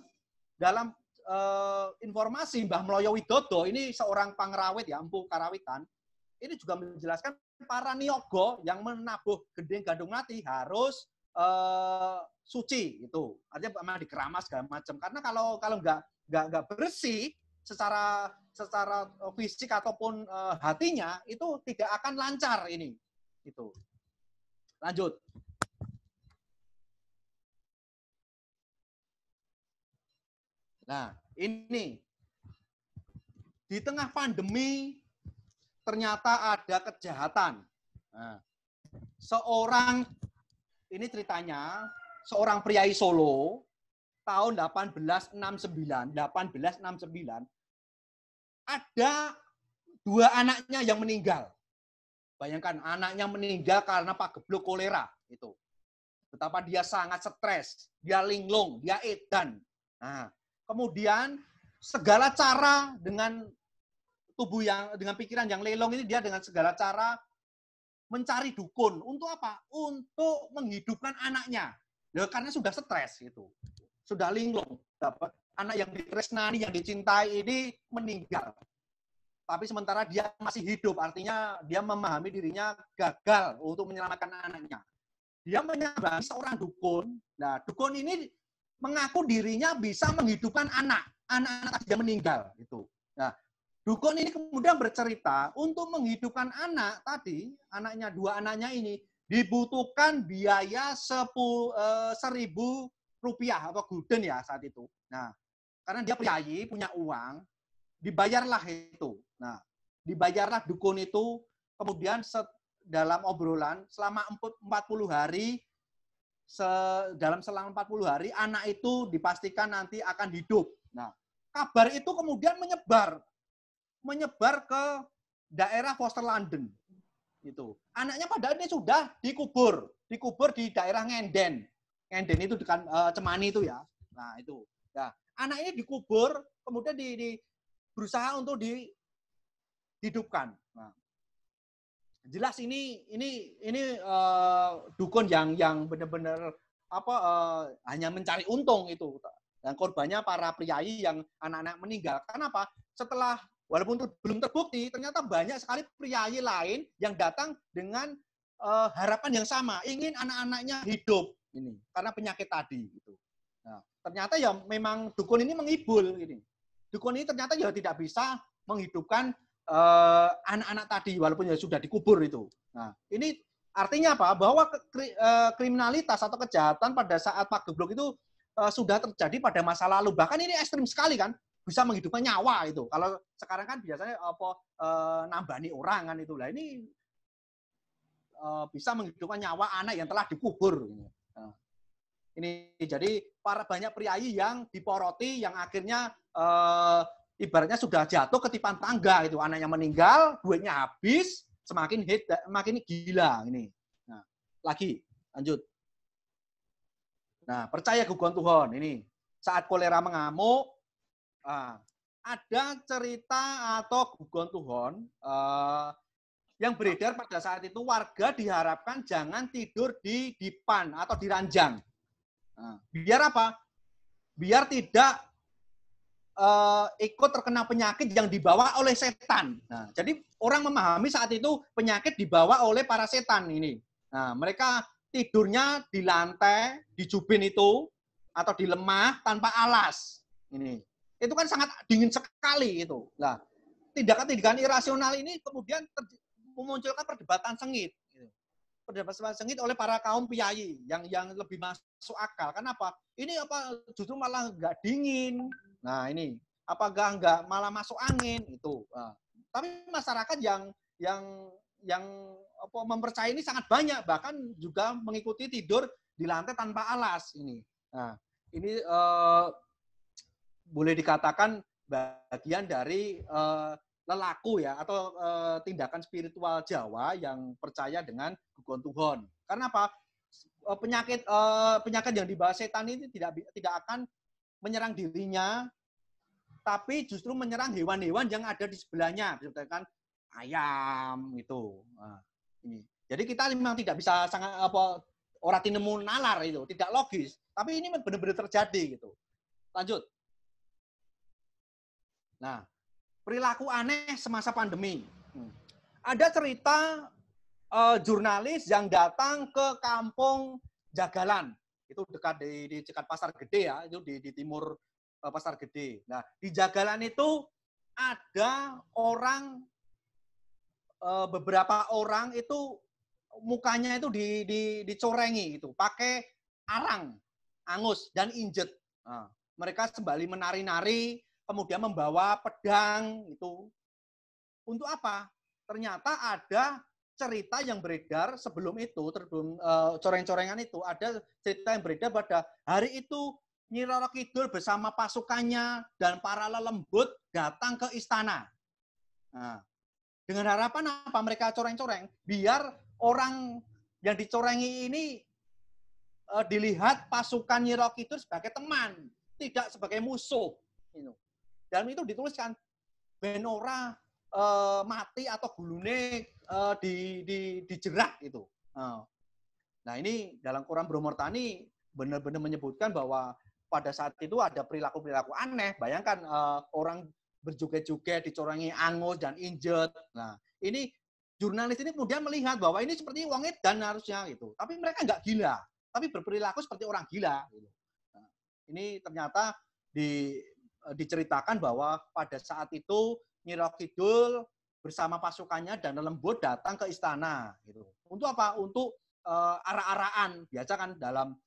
dalam uh, informasi Mbah Meloyo Widodo ini seorang pangrawit ya empu karawitan ini juga menjelaskan para niogo yang menabuh gedeng gandung nati harus uh, suci itu artinya memang dikeramas segala macam karena kalau kalau nggak nggak nggak bersih secara secara eh, fisik ataupun uh, hatinya itu tidak akan lancar ini itu lanjut Nah, ini di tengah pandemi ternyata ada kejahatan. Nah, seorang ini ceritanya seorang priai Solo tahun 1869, 1869 ada dua anaknya yang meninggal. Bayangkan anaknya meninggal karena Geblok kolera itu. Betapa dia sangat stres, dia linglung, dia edan. Nah, Kemudian segala cara dengan tubuh yang dengan pikiran yang lelong ini dia dengan segala cara mencari dukun untuk apa? Untuk menghidupkan anaknya. Ya, karena sudah stres gitu. Sudah linglung. Dapat anak yang ditresnani, yang dicintai ini meninggal. Tapi sementara dia masih hidup, artinya dia memahami dirinya gagal untuk menyelamatkan anaknya. Dia menyambangi seorang dukun. Nah, dukun ini mengaku dirinya bisa menghidupkan anak. Anak-anak dia meninggal. Itu. Nah, Dukun ini kemudian bercerita untuk menghidupkan anak tadi, anaknya dua anaknya ini dibutuhkan biaya sepuluh eh, seribu rupiah atau gulden ya saat itu. Nah, karena dia priayi punya uang, dibayarlah itu. Nah, dibayarlah dukun itu kemudian set, dalam obrolan selama 40 hari se dalam selang 40 hari anak itu dipastikan nanti akan hidup. Nah, kabar itu kemudian menyebar menyebar ke daerah Foster London. Itu. Anaknya padahal ini sudah dikubur, dikubur di daerah Ngenden. Ngenden itu dekat e, Cemani itu ya. Nah, itu. Nah, anak ini dikubur kemudian di, di berusaha untuk dihidupkan. Nah, jelas ini ini ini uh, dukun yang yang benar-benar apa uh, hanya mencari untung itu dan korbannya para priayi yang anak-anak meninggal. Kenapa? Setelah walaupun itu belum terbukti, ternyata banyak sekali priayi lain yang datang dengan uh, harapan yang sama, ingin anak-anaknya hidup ini karena penyakit tadi gitu. Nah, ternyata ya memang dukun ini mengibul ini. Dukun ini ternyata ya tidak bisa menghidupkan Eh, anak-anak uh, tadi walaupun ya sudah dikubur itu. Nah, ini artinya apa? Bahwa ke, uh, kriminalitas atau kejahatan pada saat Pak Geblok itu uh, sudah terjadi pada masa lalu. Bahkan ini ekstrim sekali kan, bisa menghidupkan nyawa itu. Kalau sekarang kan biasanya apa uh, nambani orang kan itu. Lah ini uh, bisa menghidupkan nyawa anak yang telah dikubur. Nah, ini jadi para banyak priayi yang diporoti yang akhirnya uh, ibaratnya sudah jatuh ketipan tangga itu anaknya meninggal duitnya habis semakin hit semakin gila ini nah lagi lanjut nah percaya gugon Tuhan ini saat kolera mengamuk ah, ada cerita atau gugon Tuhan eh, yang beredar pada saat itu warga diharapkan jangan tidur di dipan atau di ranjang nah, biar apa biar tidak uh, ikut terkena penyakit yang dibawa oleh setan. Nah, jadi orang memahami saat itu penyakit dibawa oleh para setan ini. Nah, mereka tidurnya di lantai, di jubin itu, atau di lemah tanpa alas. Ini. Itu kan sangat dingin sekali itu. Nah, tindakan-tindakan irasional ini kemudian memunculkan perdebatan sengit pendapat sengit oleh para kaum piyai yang yang lebih masuk akal. Kenapa? Ini apa justru malah nggak dingin. Nah ini apa nggak malah masuk angin itu. Nah, tapi masyarakat yang yang yang apa mempercayai ini sangat banyak bahkan juga mengikuti tidur di lantai tanpa alas ini. Nah ini uh, boleh dikatakan bagian dari uh, lelaku ya atau e, tindakan spiritual Jawa yang percaya dengan gugon tuhon Karena apa? Eh, penyakit e, penyakit yang dibahas setan itu tidak tidak akan menyerang dirinya, tapi justru menyerang hewan-hewan yang ada di sebelahnya, misalkan ayam itu. Nah, ini. Jadi kita memang tidak bisa sangat apa orang tinemu nalar itu, tidak logis. Tapi ini benar-benar terjadi gitu. Lanjut. Nah, perilaku aneh semasa pandemi. Ada cerita uh, jurnalis yang datang ke kampung Jagalan, itu dekat di, di dekat Pasar Gede ya, itu di, di timur uh, Pasar Gede. Nah, di Jagalan itu ada orang uh, beberapa orang itu mukanya itu di, di, dicorengi itu pakai arang, angus dan injet. Nah, mereka sembali menari-nari kemudian membawa pedang itu. Untuk apa? Ternyata ada cerita yang beredar sebelum itu, terbun uh, eh, coreng-corengan itu, ada cerita yang beredar pada hari itu Nyi Roro Kidul bersama pasukannya dan para lelembut datang ke istana. Nah, dengan harapan apa mereka coreng-coreng? Biar orang yang dicorengi ini uh, dilihat pasukan Nyi Roro Kidul sebagai teman, tidak sebagai musuh. Gitu dalam itu dituliskan Benora uh, eh, mati atau gulune uh, di, di dijerat itu. Nah, ini dalam Quran Bromertani benar-benar menyebutkan bahwa pada saat itu ada perilaku-perilaku aneh. Bayangkan uh, orang berjoget-joget, dicorangi angus dan injet. Nah, ini jurnalis ini kemudian melihat bahwa ini seperti wangit dan harusnya gitu. Tapi mereka nggak gila, tapi berperilaku seperti orang gila. Gitu. Nah, ini ternyata di Eh, diceritakan bahwa pada saat itu Nyirok Kidul bersama pasukannya dan lembut datang ke istana gitu. Untuk apa? Untuk uh, eh, arah-araan. Biasa kan dalam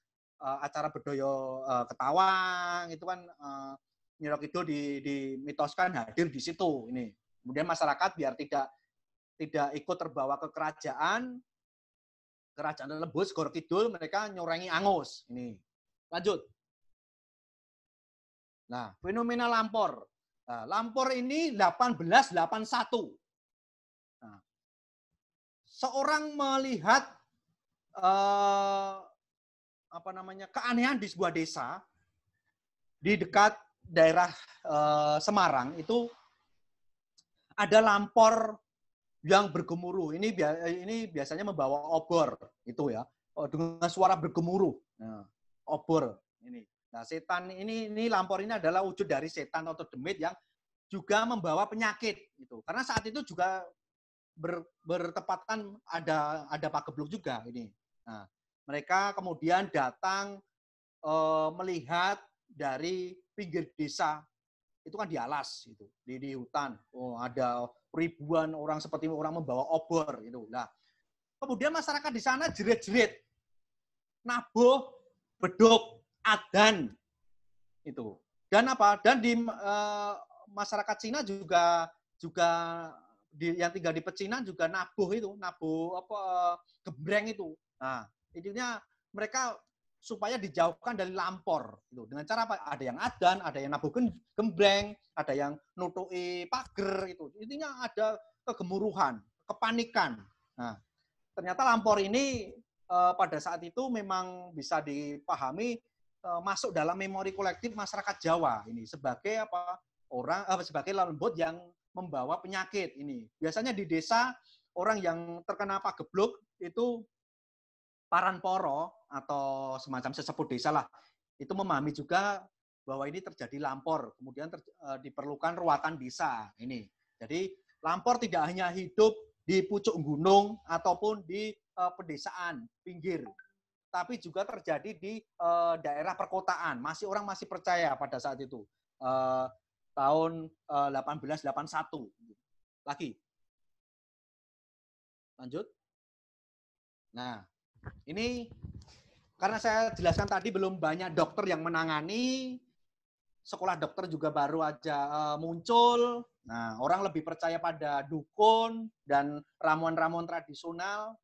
uh, acara bedoyo uh, ketawang itu kan uh, Nyirok Kidul di, dimitoskan hadir di situ ini. Kemudian masyarakat biar tidak tidak ikut terbawa ke kerajaan kerajaan lembut Gor Kidul mereka nyorangi Angus ini. Lanjut. Nah, fenomena lampor. Nah, lampor ini 1881. Nah, seorang melihat eh, apa namanya keanehan di sebuah desa di dekat daerah eh, Semarang itu ada lampor yang bergemuruh. Ini ini biasanya membawa obor itu ya oh, dengan suara bergemuruh. Nah, obor ini. Nah, setan ini ini lampor ini adalah wujud dari setan atau demit yang juga membawa penyakit gitu Karena saat itu juga ber, bertepatan ada ada Geblok juga ini. Nah, mereka kemudian datang e, melihat dari pinggir desa itu kan di alas itu di, di hutan oh ada ribuan orang seperti orang membawa obor gitu nah kemudian masyarakat di sana jerit-jerit nabuh beduk adan itu. Dan apa? Dan di e, masyarakat Cina juga juga di, yang tinggal di pecinan juga nabuh itu, nabuh apa eh, gebreng itu. Nah, intinya mereka supaya dijauhkan dari lampor itu dengan cara apa ada yang adan ada yang nabuh gembreng ada yang nutui pagar itu intinya ada kegemuruhan kepanikan nah ternyata lampor ini e, pada saat itu memang bisa dipahami Eh, masuk dalam memori kolektif masyarakat Jawa ini sebagai apa orang apa, eh, sebagai lembut yang membawa penyakit ini. Biasanya di desa orang yang terkena apa gebluk itu paranporo atau semacam sesepuh desa lah. Itu memahami juga bahwa ini terjadi lampor, kemudian ter, e, diperlukan ruatan desa ini. Jadi lampor tidak hanya hidup di pucuk gunung ataupun di e, pedesaan pinggir tapi juga terjadi di uh, daerah perkotaan. Masih orang masih percaya pada saat itu. Uh, tahun eh, uh, 1881. Lagi. Lanjut. Nah, ini karena saya jelaskan tadi belum banyak dokter yang menangani, sekolah dokter juga baru aja uh, muncul. Nah, orang lebih percaya pada dukun dan ramuan-ramuan tradisional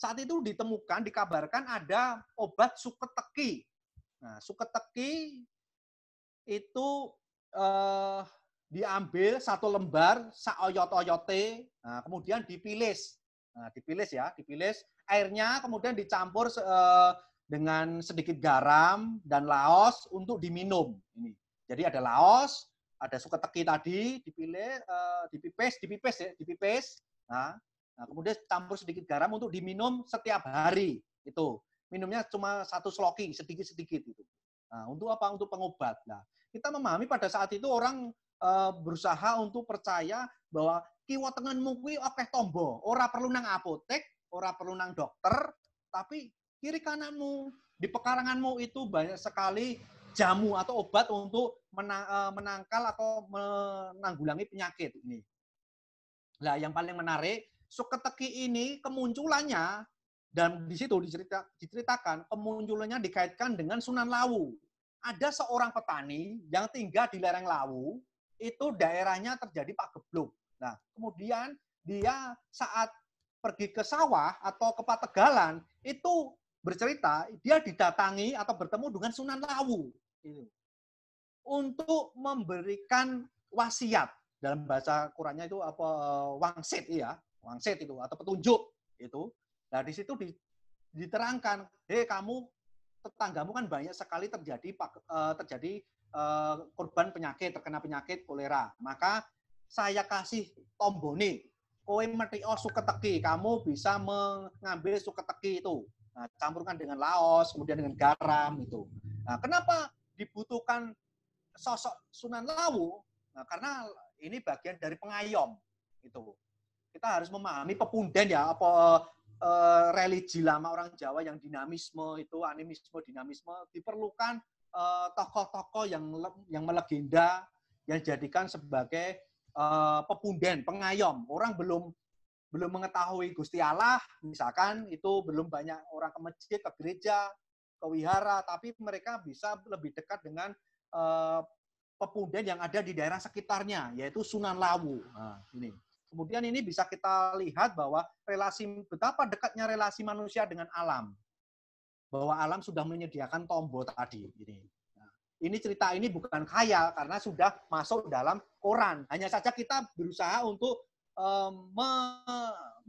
saat itu ditemukan, dikabarkan ada obat suketeki. Nah, suketeki itu eh, diambil satu lembar saoyot-oyote, nah, kemudian dipilis. Nah, dipilis ya, dipilis. Airnya kemudian dicampur eh, dengan sedikit garam dan laos untuk diminum. Ini. Jadi ada laos, ada suketeki tadi, dipilih, eh, dipipes, dipipes ya, dipipes. Nah, Nah, kemudian campur sedikit garam untuk diminum setiap hari. Itu. Minumnya cuma satu sloki, sedikit-sedikit itu. Nah, untuk apa? Untuk pengobat. Nah, kita memahami pada saat itu orang e, berusaha untuk percaya bahwa kiwa tengenmu mukwi oke tombo, ora perlu nang apotek, ora perlu nang dokter, tapi kiri kananmu di pekaranganmu itu banyak sekali jamu atau obat untuk eh, menangkal atau menanggulangi penyakit ini. Nah, yang paling menarik Suketeki ini kemunculannya dan di situ dicerita, diceritakan kemunculannya dikaitkan dengan Sunan Lawu. Ada seorang petani yang tinggal di lereng Lawu, itu daerahnya terjadi pagebluk. Nah, kemudian dia saat pergi ke sawah atau ke pategalan itu bercerita dia didatangi atau bertemu dengan Sunan Lawu gitu. untuk memberikan wasiat dalam bahasa Qurannya itu apa eh, wangsit ya wangsit itu atau petunjuk itu. Nah di situ diterangkan, hei kamu tetanggamu kan banyak sekali terjadi eh, terjadi eh, korban penyakit terkena penyakit kolera. Maka saya kasih tombone, kowe metio oh, suketeki, kamu bisa mengambil suketeki itu. Nah, campurkan dengan laos, kemudian dengan garam itu. Nah, kenapa dibutuhkan sosok Sunan Lawu? Nah, karena ini bagian dari pengayom itu kita harus memahami pepunden ya apa uh, religi lama orang Jawa yang dinamisme itu animisme dinamisme diperlukan tokoh eh, tokoh-tokoh yang yang melegenda yang dijadikan sebagai uh, pepunden pengayom orang belum belum mengetahui Gusti Allah misalkan itu belum banyak orang ke masjid ke gereja ke wihara tapi mereka bisa lebih dekat dengan uh, pepunden yang ada di daerah sekitarnya yaitu Sunan Lawu nah, ini Kemudian ini bisa kita lihat bahwa relasi betapa dekatnya relasi manusia dengan alam. Bahwa alam sudah menyediakan tombol tadi ini. Nah, ini cerita ini bukan khayal karena sudah masuk dalam koran. Hanya saja kita berusaha untuk um, me,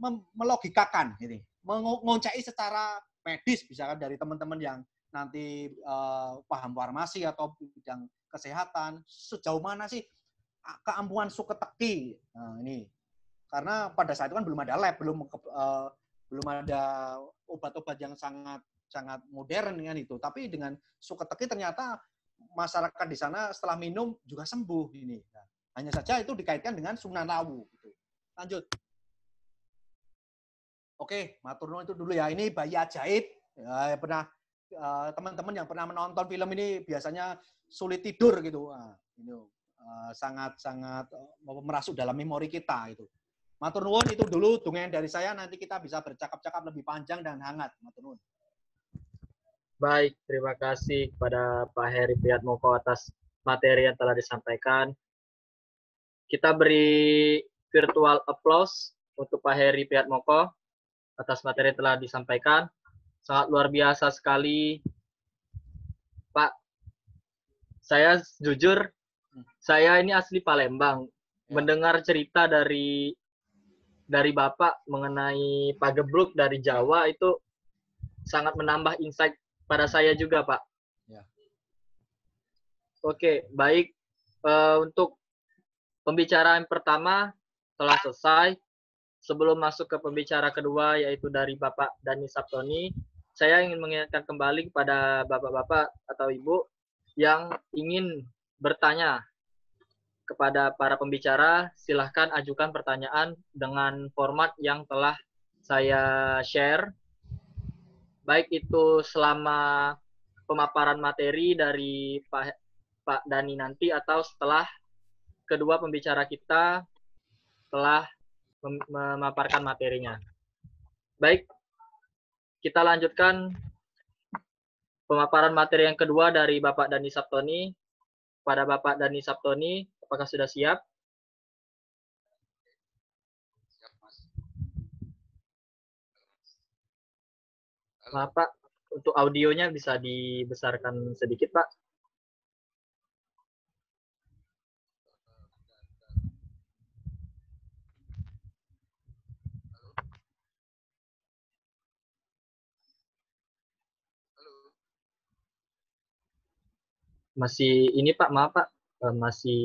me, melogikakan ini, mengoncai secara medis misalkan dari teman-teman yang nanti uh, paham farmasi atau bidang kesehatan sejauh mana sih keampuhan suketeki nah, ini karena pada saat itu kan belum ada lab, belum uh, belum ada obat-obat yang sangat sangat modern kan itu. Tapi dengan suketeki ternyata masyarakat di sana setelah minum juga sembuh ini. Nah, hanya saja itu dikaitkan dengan Sunan Lawu. Gitu. Lanjut. Oke, maturno itu dulu ya. Ini bayi ajaib. Ya, pernah eh, teman-teman yang pernah menonton film ini biasanya sulit tidur gitu. Ah, ini sangat-sangat eh, merasuk dalam memori kita itu. Matur nuwun itu dulu dongeng dari saya nanti kita bisa bercakap-cakap lebih panjang dan hangat. Matur nuwun.
Baik, terima kasih kepada Pak Heri Moko atas materi yang telah disampaikan. Kita beri virtual applause untuk Pak Heri Moko atas materi yang telah disampaikan. Sangat luar biasa sekali. Pak, saya jujur, hmm. saya ini asli Palembang. Ya. Mendengar cerita dari dari Bapak mengenai pagebluk dari Jawa itu sangat menambah insight pada saya juga, Pak. Ya. Oke, baik. Uh, untuk pembicaraan pertama telah selesai. Sebelum masuk ke pembicara kedua, yaitu dari Bapak Dani Sabtoni, saya ingin mengingatkan kembali kepada Bapak-Bapak atau Ibu yang ingin bertanya kepada para pembicara, silahkan ajukan pertanyaan dengan format yang telah saya share. Baik itu selama pemaparan materi dari Pak, Pak Dani nanti atau setelah kedua pembicara kita telah mem memaparkan materinya. Baik, kita lanjutkan pemaparan materi yang kedua dari Bapak Dani Sabtoni. Pada Bapak Dani Sabtoni, Apakah sudah siap? Siap, Maaf, Pak. Untuk audionya bisa dibesarkan sedikit, Pak. masih ini Pak, maaf Pak, Eh, masih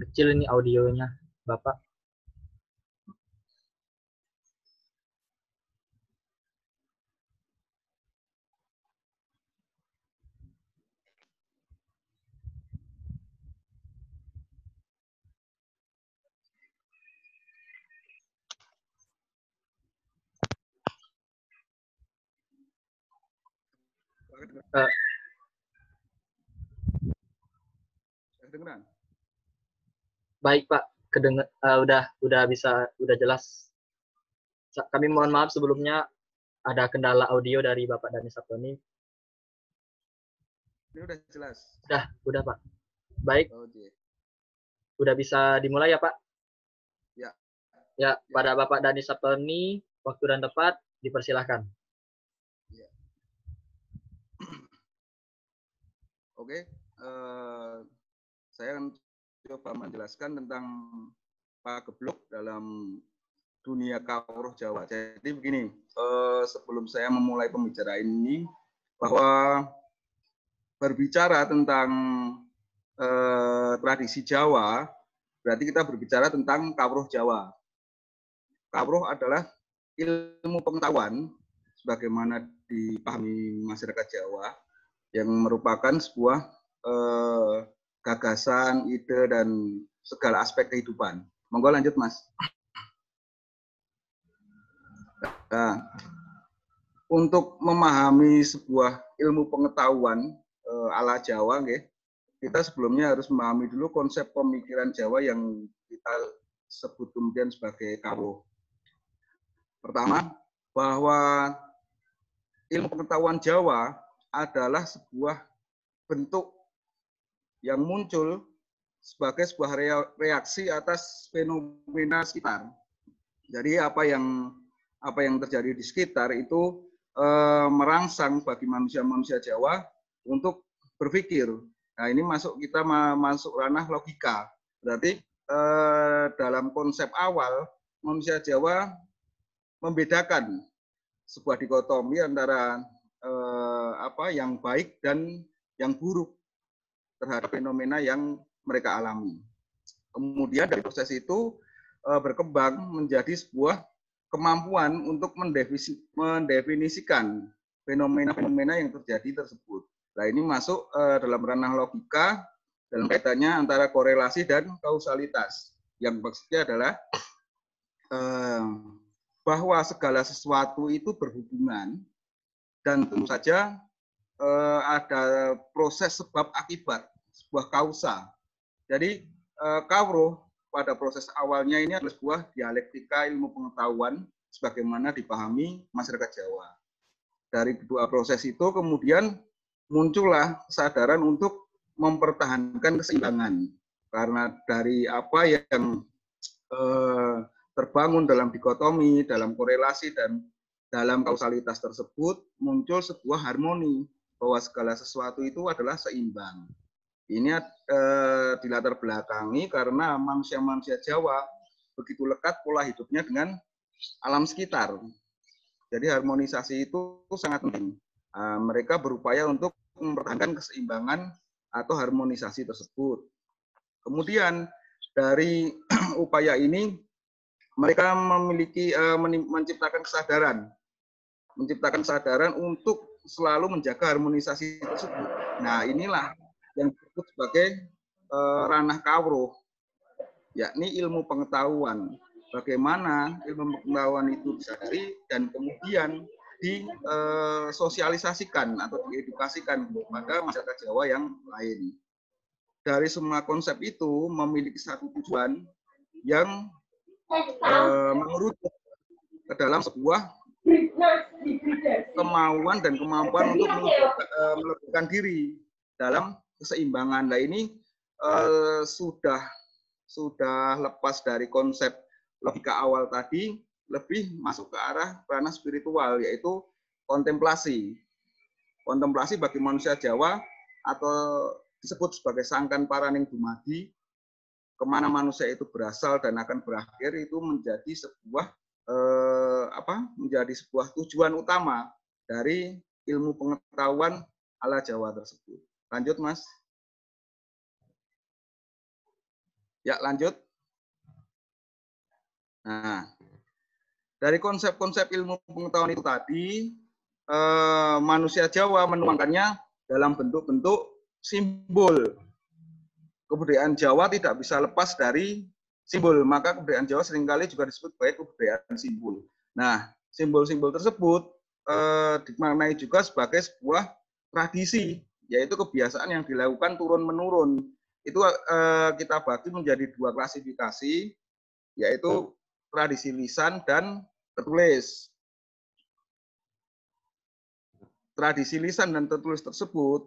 kecil ini audionya Bapak. Uh, kedengeran? Baik Pak, kedengar uh, eh, udah udah bisa udah jelas. Kami mohon maaf sebelumnya ada kendala audio dari Bapak Dani Sabtoni.
Ini udah jelas. Udah,
udah Pak. Baik. Oke. Oh, iya. Udah bisa dimulai ya Pak? Ya. Ya, ya. pada Bapak Dani Sabtoni, waktu dan tepat dipersilahkan. Ya.
Oke, okay. uh, eh, saya akan coba menjelaskan tentang pak Geblok dalam dunia kawruh Jawa. Jadi begini, eh, sebelum saya memulai pembicaraan ini, bahwa berbicara tentang eh, tradisi Jawa, berarti kita berbicara tentang kawruh Jawa. Kawruh adalah ilmu pengetahuan sebagaimana dipahami masyarakat Jawa yang merupakan sebuah eh, gagasan, ide, dan segala aspek kehidupan. Monggo lanjut, Mas. Nah, untuk memahami sebuah ilmu pengetahuan e, ala Jawa, kita sebelumnya harus memahami dulu konsep pemikiran Jawa yang kita sebut kemudian sebagai KAWO. Pertama, bahwa ilmu pengetahuan Jawa adalah sebuah bentuk yang muncul sebagai sebuah reaksi atas fenomena sekitar. Jadi apa yang apa yang terjadi di sekitar itu e, merangsang bagi manusia-manusia Jawa untuk berpikir. Nah ini masuk kita masuk ranah logika. Berarti e, dalam konsep awal manusia Jawa membedakan sebuah dikotomi antara e, apa yang baik dan yang buruk terhadap fenomena yang mereka alami. Kemudian dari proses itu e, berkembang menjadi sebuah kemampuan untuk mendefinisikan fenomena-fenomena yang terjadi tersebut. Nah ini masuk e, dalam ranah logika dalam kaitannya antara korelasi dan kausalitas. Yang maksudnya adalah e, bahwa segala sesuatu itu berhubungan dan tentu saja eh, ada proses sebab akibat, sebuah kausa. Jadi eh, kawruh pada proses awalnya ini adalah sebuah dialektika ilmu pengetahuan sebagaimana dipahami masyarakat Jawa. Dari kedua proses itu kemudian muncullah kesadaran untuk mempertahankan keseimbangan karena dari apa yang eh, terbangun dalam dikotomi, dalam korelasi dan dalam kausalitas tersebut muncul sebuah harmoni bahwa segala sesuatu itu adalah seimbang. Ini eh, dilatar belakangi karena manusia-manusia Jawa begitu lekat pola hidupnya dengan alam sekitar. Jadi harmonisasi itu sangat penting. Eh, mereka berupaya untuk mempertahankan keseimbangan atau harmonisasi tersebut. Kemudian dari upaya ini mereka memiliki eh, menciptakan kesadaran, menciptakan kesadaran untuk selalu menjaga harmonisasi tersebut. Nah, inilah yang disebut sebagai e, ranah kawruh, yakni ilmu pengetahuan. Bagaimana ilmu pengetahuan itu disadari dan kemudian disosialisasikan eh, atau diedukasikan kepada masyarakat Jawa yang lain. Dari semua konsep itu memiliki satu tujuan yang e, eh, menurut ke dalam sebuah kemauan dan kemampuan untuk eh, melakukan diri dalam keseimbangan. Nah ini uh, sudah sudah lepas dari konsep logika awal tadi, lebih masuk ke arah ranah spiritual yaitu kontemplasi. Kontemplasi bagi manusia Jawa atau disebut sebagai sangkan paraning dumadi, kemana manusia itu berasal dan akan berakhir itu menjadi sebuah eh, apa menjadi sebuah tujuan utama dari ilmu pengetahuan ala Jawa tersebut. Lanjut, Mas. Ya, lanjut. Nah, dari konsep-konsep ilmu pengetahuan itu tadi, eh, manusia Jawa menuangkannya dalam bentuk-bentuk simbol. Kebudayaan Jawa tidak bisa lepas dari simbol. Maka kebudayaan Jawa seringkali juga disebut sebagai kebudayaan simbol. Nah, simbol-simbol tersebut eh, dimaknai juga sebagai sebuah tradisi, yaitu kebiasaan yang dilakukan turun-menurun. Itu eh, kita bagi menjadi dua klasifikasi, yaitu tradisi lisan dan tertulis. Tradisi lisan dan tertulis tersebut,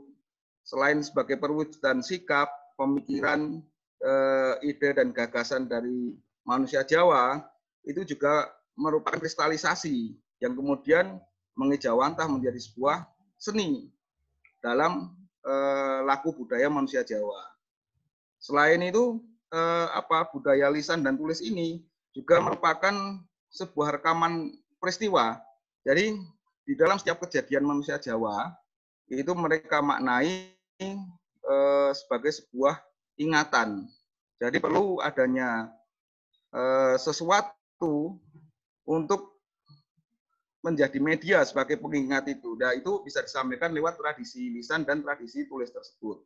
selain sebagai perwujudan sikap, pemikiran, eh, ide dan gagasan dari manusia Jawa itu juga merupakan kristalisasi yang kemudian mengejawantah menjadi sebuah seni dalam eh, laku budaya manusia Jawa. Selain itu, eh, apa budaya lisan dan tulis ini juga merupakan sebuah rekaman peristiwa. Jadi di dalam setiap kejadian manusia Jawa itu mereka maknai eh, sebagai sebuah ingatan. Jadi perlu adanya eh, sesuatu untuk menjadi media sebagai pengingat itu. Nah, itu bisa disampaikan lewat tradisi lisan dan tradisi tulis tersebut.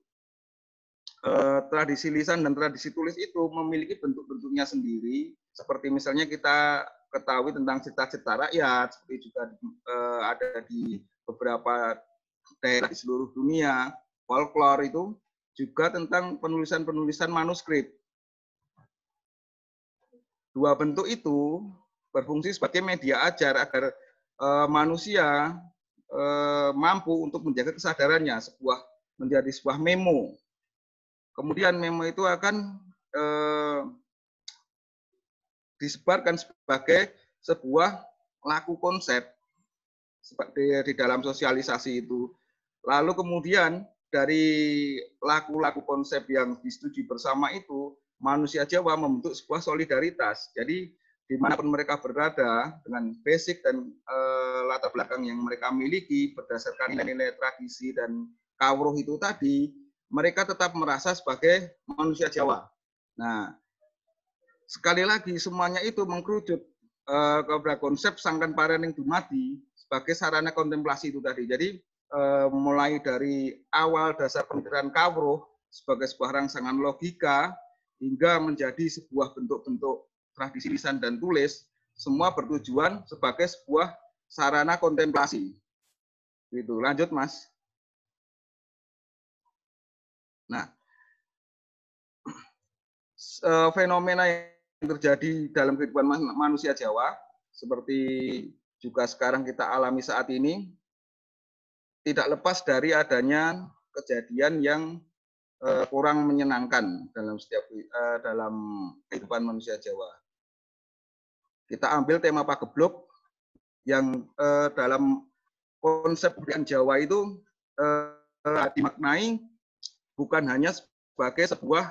Eh, tradisi lisan dan tradisi tulis itu memiliki bentuk-bentuknya sendiri, seperti misalnya kita ketahui tentang cerita-cerita rakyat, seperti juga eh, ada di beberapa daerah di seluruh dunia, folklore itu juga tentang penulisan-penulisan manuskrip. Dua bentuk itu berfungsi sebagai media ajar agar e, manusia e, mampu untuk menjaga kesadarannya, sebuah menjadi sebuah memo. Kemudian memo itu akan e, disebarkan sebagai sebuah laku konsep seperti di dalam sosialisasi itu. Lalu kemudian dari laku-laku konsep yang disetujui bersama itu, manusia Jawa membentuk sebuah solidaritas. Jadi dimanapun mereka berada dengan basic dan e, latar belakang yang mereka miliki berdasarkan iya. nilai-nilai tradisi dan kawruh itu tadi, mereka tetap merasa sebagai manusia Jawa. Nah, sekali lagi semuanya itu mengkerucut e, kepada konsep sangkan parening dumadi sebagai sarana kontemplasi itu tadi. Jadi Eh, mulai dari awal dasar pemikiran Kawruh sebagai sebuah rangsangan logika hingga menjadi sebuah bentuk-bentuk tradisi lisan dan tulis, semua bertujuan sebagai sebuah sarana kontemplasi. itu Lanjut, Mas. Nah, eh, fenomena yang terjadi dalam kehidupan manusia Jawa seperti juga sekarang kita alami saat ini tidak lepas dari adanya kejadian yang uh, kurang menyenangkan dalam setiap uh, dalam kehidupan manusia Jawa. Kita ambil tema pagebluk yang uh, dalam konsep bulan Jawa itu uh, dimaknai bukan hanya sebagai sebuah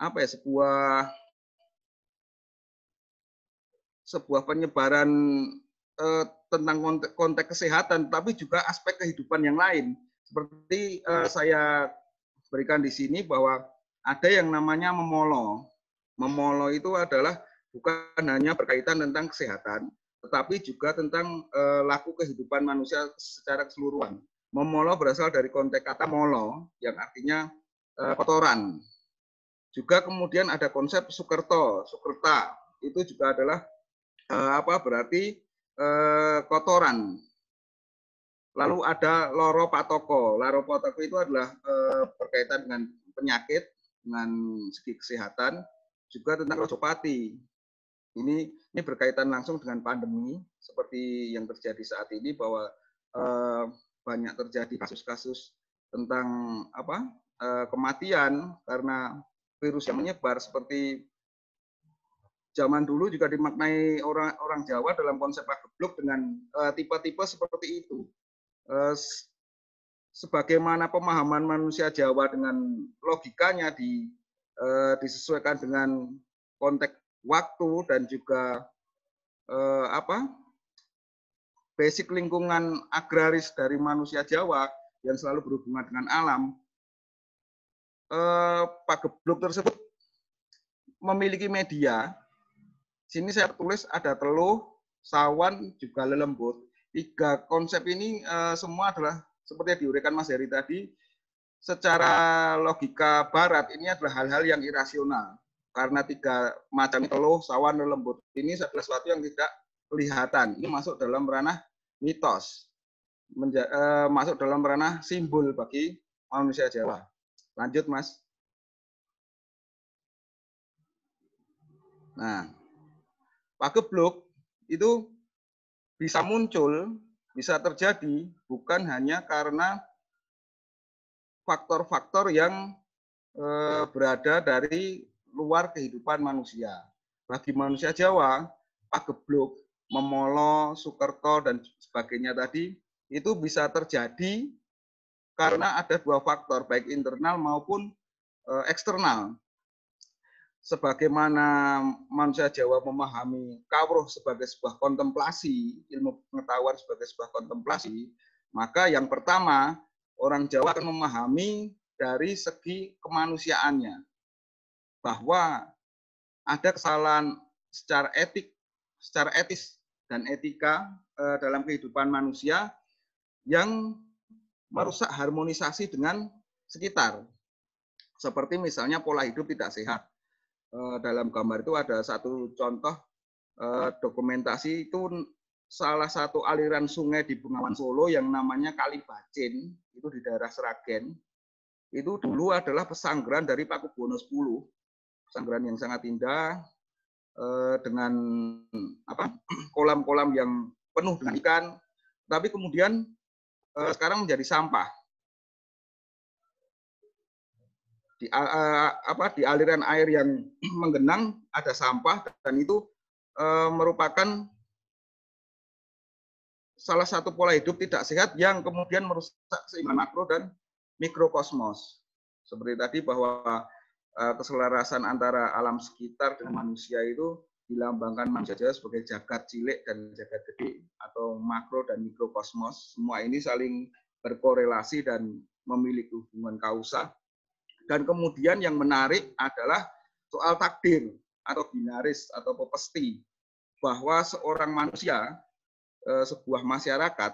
apa ya sebuah sebuah penyebaran uh, tentang konteks, konteks kesehatan, tapi juga aspek kehidupan yang lain. Seperti uh, saya berikan di sini bahwa ada yang namanya memolo. Memolo itu adalah bukan hanya berkaitan tentang kesehatan, tetapi juga tentang uh, laku kehidupan manusia secara keseluruhan. Memolo berasal dari konteks kata molo, yang artinya uh, kotoran. Juga kemudian ada konsep sukerto, sukerta. Itu juga adalah apa berarti Eh, kotoran. Lalu ada loro patoko. Loro patoko itu adalah eh, berkaitan dengan penyakit, dengan segi kesehatan, juga tentang osteopati. Ini ini berkaitan langsung dengan pandemi seperti yang terjadi saat ini bahwa eh, banyak terjadi kasus-kasus tentang apa kematian karena virus yang menyebar seperti zaman dulu juga dimaknai orang orang Jawa dalam konsep pagebluk dengan eh, tipe-tipe uh, seperti itu. Uh, sebagaimana pemahaman manusia Jawa dengan logikanya di uh, disesuaikan dengan konteks waktu dan juga uh, apa basic lingkungan agraris dari manusia Jawa yang selalu berhubungan dengan alam. Uh, gebluk tersebut memiliki media sini saya tulis ada teluh, sawan, juga lelembut. Tiga konsep ini uh, semua adalah seperti yang diuraikan Mas Heri tadi, secara logika barat ini adalah hal-hal yang irasional. Karena tiga macam teluh, sawan, lelembut ini adalah sesuatu yang tidak kelihatan. Ini masuk dalam ranah mitos. Menja uh, masuk dalam ranah simbol bagi manusia Jawa. Lanjut, Mas. Nah, pagebluk itu bisa muncul, bisa terjadi bukan hanya karena faktor-faktor yang eh, iya. berada dari luar kehidupan manusia. Bagi manusia Jawa, pagebluk, memolo, sukerto, dan sebagainya tadi, itu bisa terjadi karena iya. ada dua faktor, baik internal maupun eh, eksternal sebagaimana manusia Jawa memahami kawruh sebagai sebuah kontemplasi, ilmu pengetahuan sebagai sebuah kontemplasi, maka yang pertama orang Jawa akan memahami dari segi kemanusiaannya bahwa ada kesalahan secara etik, secara etis dan etika eh, dalam kehidupan manusia yang merusak harmonisasi dengan sekitar. Seperti misalnya pola hidup tidak sehat Eh, dalam gambar itu ada satu contoh eh, dokumentasi itu salah satu aliran sungai di Bengawan Solo yang namanya Kali Bacin itu di daerah Seragen itu dulu adalah pesanggeran dari paku Pakubuwono 10 pesanggeran yang sangat indah eh, dengan apa kolam-kolam yang penuh dengan ikan tapi kemudian sekarang menjadi sampah di uh, apa di aliran air yang menggenang ada sampah dan itu uh, merupakan salah satu pola hidup tidak sehat yang kemudian merusak seimbang makro dan mikrokosmos. Seperti tadi bahwa e, keselarasan antara alam sekitar dengan manusia itu dilambangkan manusia sebagai jagat cilik dan jagat gede atau makro dan mikrokosmos. Semua ini saling berkorelasi dan memiliki hubungan kausa dan kemudian yang menarik adalah soal takdir atau binaris atau pepesti bahwa seorang manusia eh, sebuah masyarakat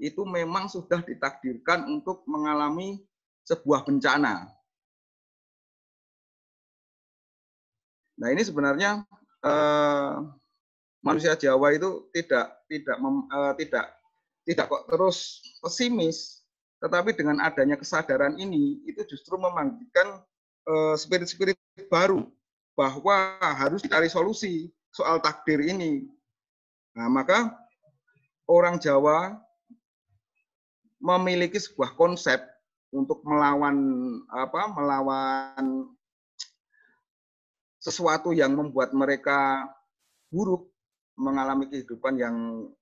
itu memang sudah ditakdirkan untuk mengalami sebuah bencana. Nah ini sebenarnya eh, manusia Jawa itu tidak tidak eh, tidak tidak kok terus pesimis tetapi dengan adanya kesadaran ini, itu justru membangkitkan eh, spirit-spirit baru bahwa harus cari solusi soal takdir ini. Nah, maka orang Jawa memiliki sebuah konsep untuk melawan apa melawan sesuatu yang membuat mereka buruk mengalami kehidupan yang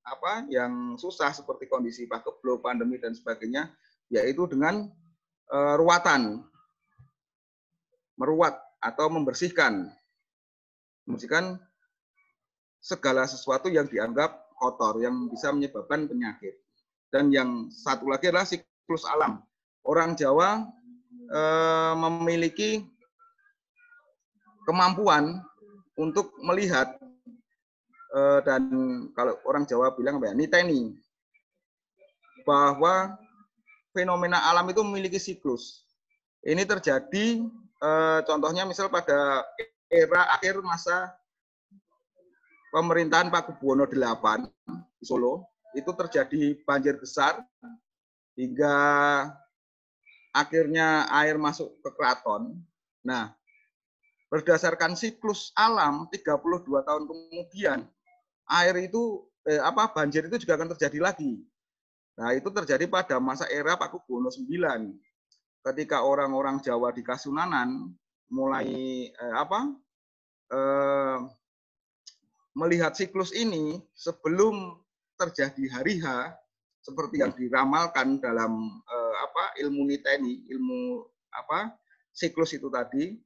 apa yang susah seperti kondisi pakeblok pandemi dan sebagainya yaitu dengan e, ruatan, meruat atau membersihkan, membersihkan segala sesuatu yang dianggap kotor, yang bisa menyebabkan penyakit. Dan yang satu lagi adalah siklus alam. Orang Jawa e, memiliki kemampuan untuk melihat eh, dan kalau orang Jawa bilang apa ya, niteni bahwa fenomena alam itu memiliki siklus. Ini terjadi eh, contohnya misal pada era akhir masa pemerintahan Pak Kubuwono VIII di Solo itu terjadi banjir besar hingga akhirnya air masuk ke keraton. Nah, berdasarkan siklus alam 32 tahun kemudian air itu eh, apa banjir itu juga akan terjadi lagi Nah, itu terjadi pada masa era Buwono IX. Ketika orang-orang Jawa di Kasunanan mulai eh, apa? Eh, melihat siklus ini sebelum terjadi hari H seperti yang diramalkan dalam eh, apa ilmu niteni, ilmu apa? siklus itu tadi,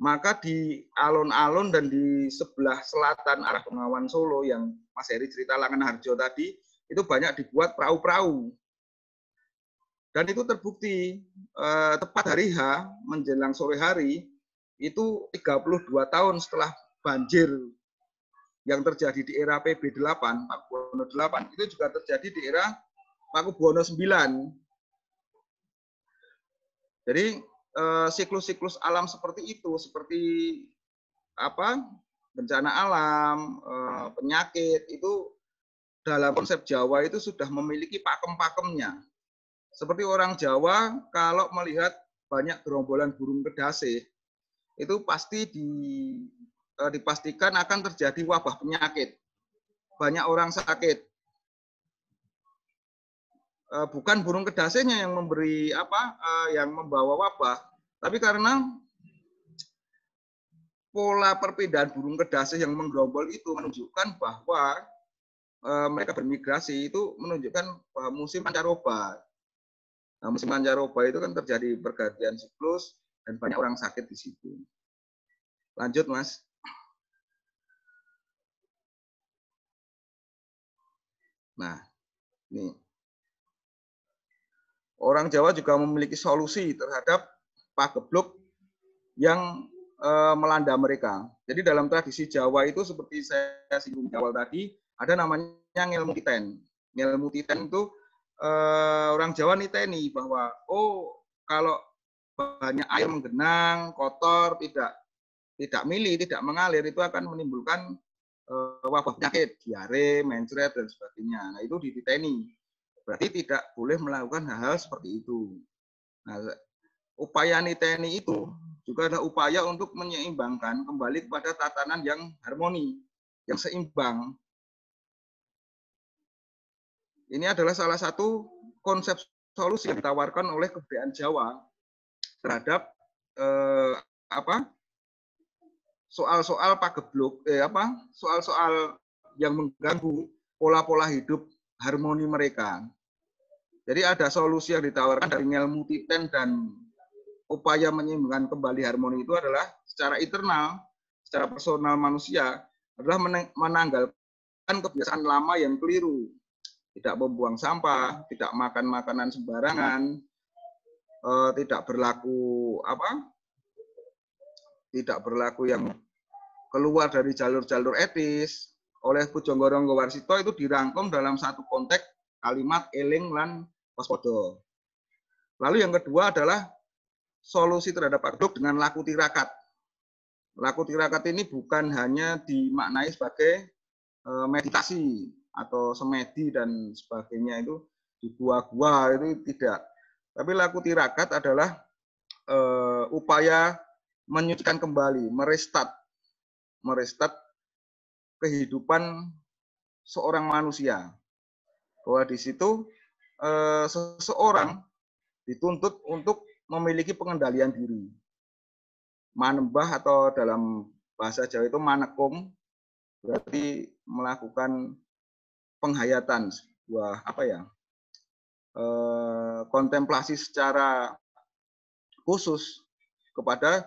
maka di alun-alun dan di sebelah selatan arah Bengawan Solo yang Mas Heri cerita Langan Harjo tadi, itu banyak dibuat perahu-perahu. Dan itu terbukti eh, tepat hari H menjelang sore hari itu 32 tahun setelah banjir yang terjadi di era PB8, Pak Buwono 8, itu juga terjadi di era Pak Buwono 9. Jadi eh, siklus-siklus eh, alam seperti itu, seperti apa bencana alam, eh, penyakit itu dalam konsep Jawa itu sudah memiliki pakem-pakemnya. Seperti orang Jawa kalau melihat banyak gerombolan burung kedasih, itu pasti di, eh, dipastikan akan terjadi wabah penyakit. Banyak orang sakit. Eh, bukan burung kedasihnya yang memberi apa eh, yang membawa wabah, tapi karena pola perpindahan burung kedasih yang menggerombol itu menunjukkan bahwa Eh, mereka bermigrasi itu menunjukkan eh, musim pancaroba. Nah, musim pancaroba itu kan terjadi pergantian siklus dan banyak orang sakit di situ. Lanjut, Mas. Nah, ini. Orang Jawa juga memiliki solusi terhadap pagebluk yang eh, melanda mereka. Jadi dalam tradisi Jawa itu seperti saya singgung awal tadi, ada namanya ngelmu titen. Ngelmu titen itu eh, orang Jawa niteni bahwa oh kalau banyak air menggenang, kotor, tidak tidak milih, tidak mengalir itu akan menimbulkan eh, wabah penyakit, diare, mencret dan sebagainya. Nah, itu dititeni. Berarti tidak boleh melakukan hal-hal seperti itu. Nah, upaya niteni itu juga ada upaya untuk menyeimbangkan kembali kepada tatanan yang harmoni, yang seimbang. Ini adalah salah satu konsep solusi yang ditawarkan oleh kebudayaan Jawa terhadap eh, apa soal-soal pagebluk eh, apa soal-soal yang mengganggu pola-pola hidup harmoni mereka. Jadi ada solusi yang ditawarkan dari ilmu Mutiten dan upaya menyimbangkan kembali harmoni itu adalah secara internal, secara personal manusia adalah menanggalkan kebiasaan lama yang keliru tidak membuang sampah, tidak makan makanan sembarangan, eh, tidak berlaku apa? Tidak berlaku yang keluar dari jalur-jalur etis oleh Pujonggorong Gowarsito itu dirangkum dalam satu konteks kalimat eling lan waspodo. Lalu yang kedua adalah solusi terhadap produk dengan laku tirakat. Laku tirakat ini bukan hanya dimaknai sebagai eh, meditasi, atau semedi dan sebagainya itu di gua-gua itu tidak. Tapi laku tirakat adalah e, upaya menyucikan kembali, merestat merestat kehidupan seorang manusia. Bahwa di situ e, seseorang dituntut untuk memiliki pengendalian diri. Manembah atau dalam bahasa Jawa itu manekung, berarti melakukan penghayatan sebuah apa ya eh, kontemplasi secara khusus kepada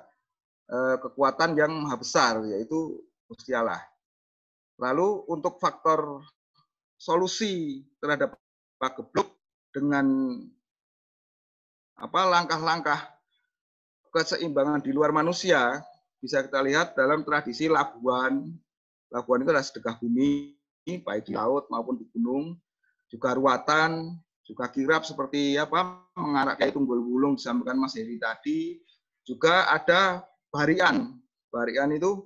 eh, kekuatan yang maha besar yaitu Gusti Allah. Lalu untuk faktor solusi terhadap Pak Gebluk dengan apa langkah-langkah keseimbangan di luar manusia bisa kita lihat dalam tradisi labuan. Labuan itu adalah sedekah bumi baik di laut maupun di gunung, juga ruatan, juga kirap seperti apa mengarak kayak tunggul bulung disampaikan Mas Heri tadi, juga ada barian. Barian itu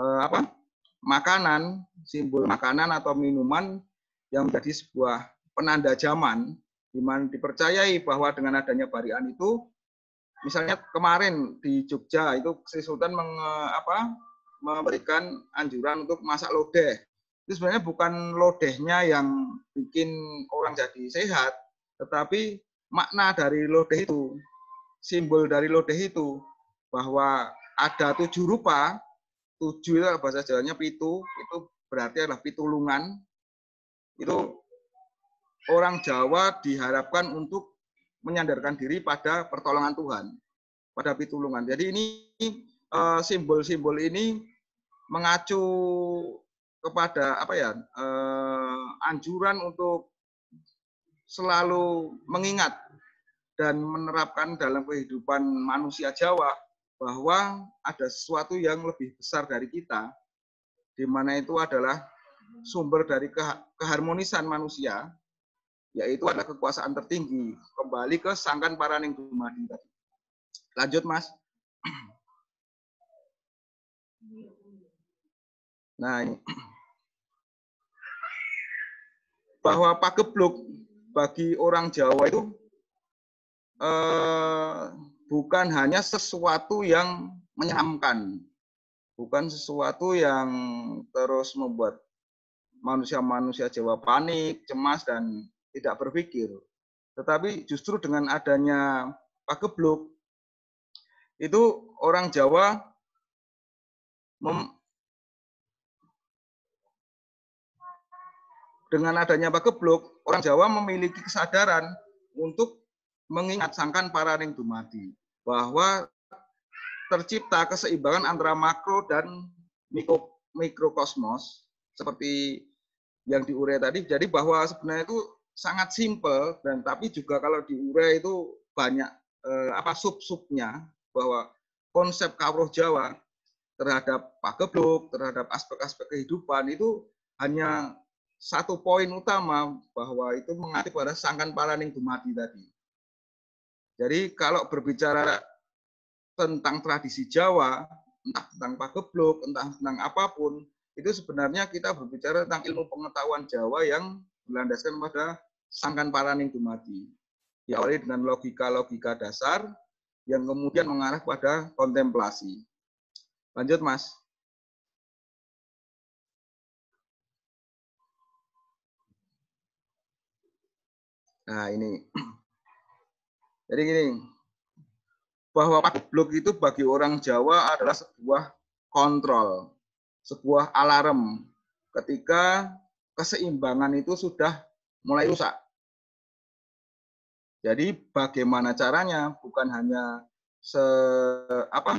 eh, apa? makanan, simbol makanan atau minuman yang menjadi sebuah penanda zaman di mana dipercayai bahwa dengan adanya barian itu misalnya kemarin di Jogja itu Sri Sultan menge, apa, memberikan anjuran untuk masak lodeh itu sebenarnya bukan lodehnya yang bikin orang jadi sehat, tetapi makna dari lodeh itu, simbol dari lodeh itu, bahwa ada tujuh rupa, tujuh itu bahasa jalannya pitu, itu berarti adalah pitulungan, itu orang Jawa diharapkan untuk menyandarkan diri pada pertolongan Tuhan, pada pitulungan. Jadi ini eh, simbol-simbol ini mengacu kepada apa ya eh, anjuran untuk selalu mengingat dan menerapkan dalam kehidupan manusia Jawa bahwa ada sesuatu yang lebih besar dari kita di mana itu adalah sumber dari keharmonisan manusia yaitu ada kekuasaan tertinggi kembali ke sangkan paraning dumadi Lanjut Mas. Nah, bahwa pagebluk bagi orang Jawa itu eh, bukan hanya sesuatu yang menyeramkan, bukan sesuatu yang terus membuat manusia-manusia Jawa panik, cemas dan tidak berpikir. Tetapi justru dengan adanya pagebluk, itu orang Jawa dengan adanya Pagebluk, orang Jawa memiliki kesadaran untuk mengingat sangkan para ring dumadi bahwa tercipta keseimbangan antara makro dan mikro mikrokosmos seperti yang diurai tadi. Jadi bahwa sebenarnya itu sangat simpel dan tapi juga kalau diurai itu banyak eh, apa sub-subnya bahwa konsep kawruh Jawa terhadap pagebluk, terhadap aspek-aspek kehidupan itu hanya satu poin utama bahwa itu mengacu pada sangkan paraning dumadi tadi. Jadi kalau berbicara tentang tradisi Jawa, entah tentang pageblok, entah tentang apapun, itu sebenarnya kita berbicara tentang ilmu pengetahuan Jawa yang berlandaskan pada sangkan paraning dumadi. Diawali dengan logika-logika dasar yang kemudian mengarah pada kontemplasi. Lanjut, Mas. Nah, ini. Jadi gini, bahwa blok itu bagi orang Jawa adalah sebuah kontrol, sebuah alarm ketika keseimbangan itu sudah mulai rusak. Jadi bagaimana caranya bukan hanya se apa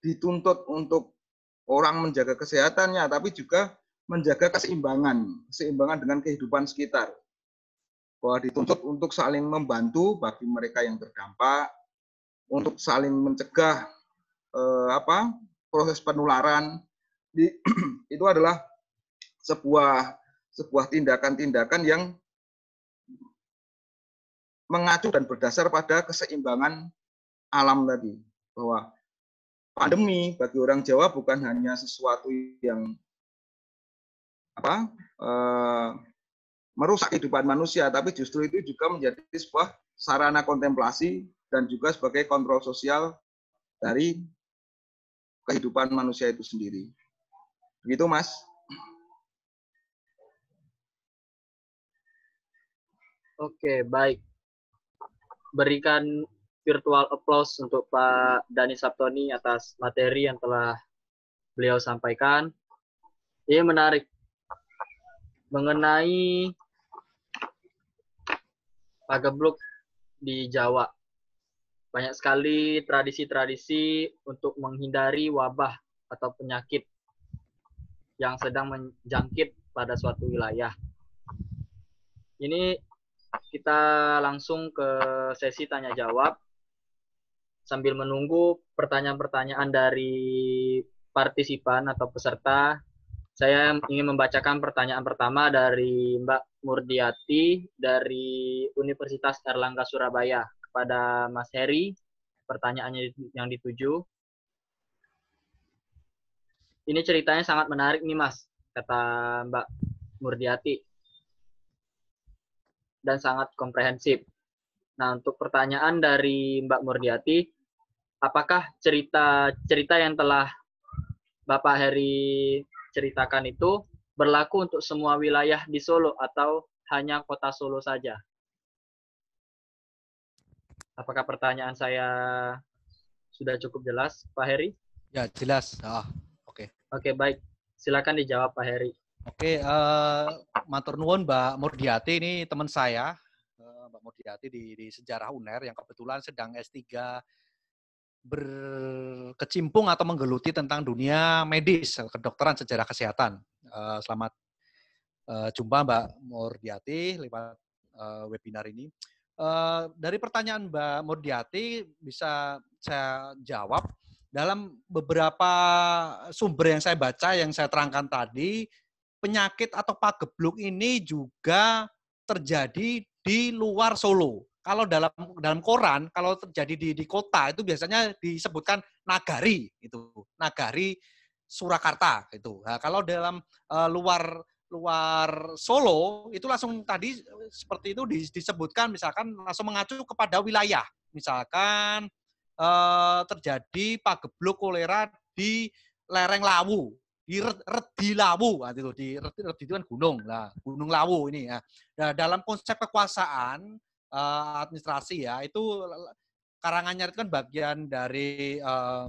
dituntut untuk orang menjaga kesehatannya tapi juga menjaga keseimbangan, keseimbangan dengan kehidupan sekitar bahwa dituntut untuk saling membantu bagi mereka yang terdampak, untuk saling mencegah eh, apa proses penularan. Di, itu adalah sebuah sebuah tindakan-tindakan yang mengacu dan berdasar pada keseimbangan alam tadi bahwa pandemi bagi orang Jawa bukan hanya sesuatu yang apa eh, merusak kehidupan manusia, tapi justru itu juga menjadi sebuah sarana kontemplasi dan juga sebagai kontrol sosial dari kehidupan manusia itu sendiri. Begitu, Mas.
Oke, baik. Berikan virtual applause untuk Pak Dani Sabtoni atas materi yang telah beliau sampaikan. Ini menarik mengenai pagebluk di Jawa. Banyak sekali tradisi-tradisi untuk menghindari wabah atau penyakit yang sedang menjangkit pada suatu wilayah. Ini kita langsung ke sesi tanya jawab sambil menunggu pertanyaan-pertanyaan dari partisipan atau peserta saya ingin membacakan pertanyaan pertama dari Mbak Murdiati dari Universitas Erlangga Surabaya kepada Mas Heri. Pertanyaannya yang dituju. Ini ceritanya sangat menarik nih Mas, kata Mbak Murdiati. Dan sangat komprehensif. Nah, untuk pertanyaan dari Mbak Murdiati, apakah cerita-cerita yang telah Bapak Heri ceritakan itu berlaku untuk semua wilayah di Solo atau hanya kota Solo saja? Apakah pertanyaan saya sudah cukup jelas, Pak Heri?
Ya, jelas. Ah, oke. Okay. okay, baik. Silakan dijawab, Pak Heri. Oke, okay, uh, eh, matur nuwun Mbak Murdiati ini teman saya, eh, Mbak Murdiati di, di sejarah UNER yang kebetulan sedang S3 berkecimpung atau menggeluti tentang dunia medis, kedokteran, sejarah kesehatan. Eh, selamat eh, jumpa Mbak Mordiati lewat eh, webinar ini. dari pertanyaan Mbak Mordiati bisa saya jawab dalam beberapa sumber yang saya baca yang saya terangkan tadi penyakit atau pagebluk ini juga terjadi di luar Solo kalau dalam dalam koran kalau terjadi di di kota itu biasanya disebutkan nagari itu nagari Surakarta itu nah, kalau dalam uh, luar luar Solo itu langsung tadi eh, seperti itu disebutkan misalkan langsung mengacu kepada wilayah misalkan uh, terjadi pagebluk kolera di lereng Lawu di Redi Lawu nah, itu di Redi, Redi itu kan gunung lah Gunung Lawu ini ya nah, dalam konsep kekuasaan uh, administrasi ya itu Karanganyar itu kan bagian dari uh, eh,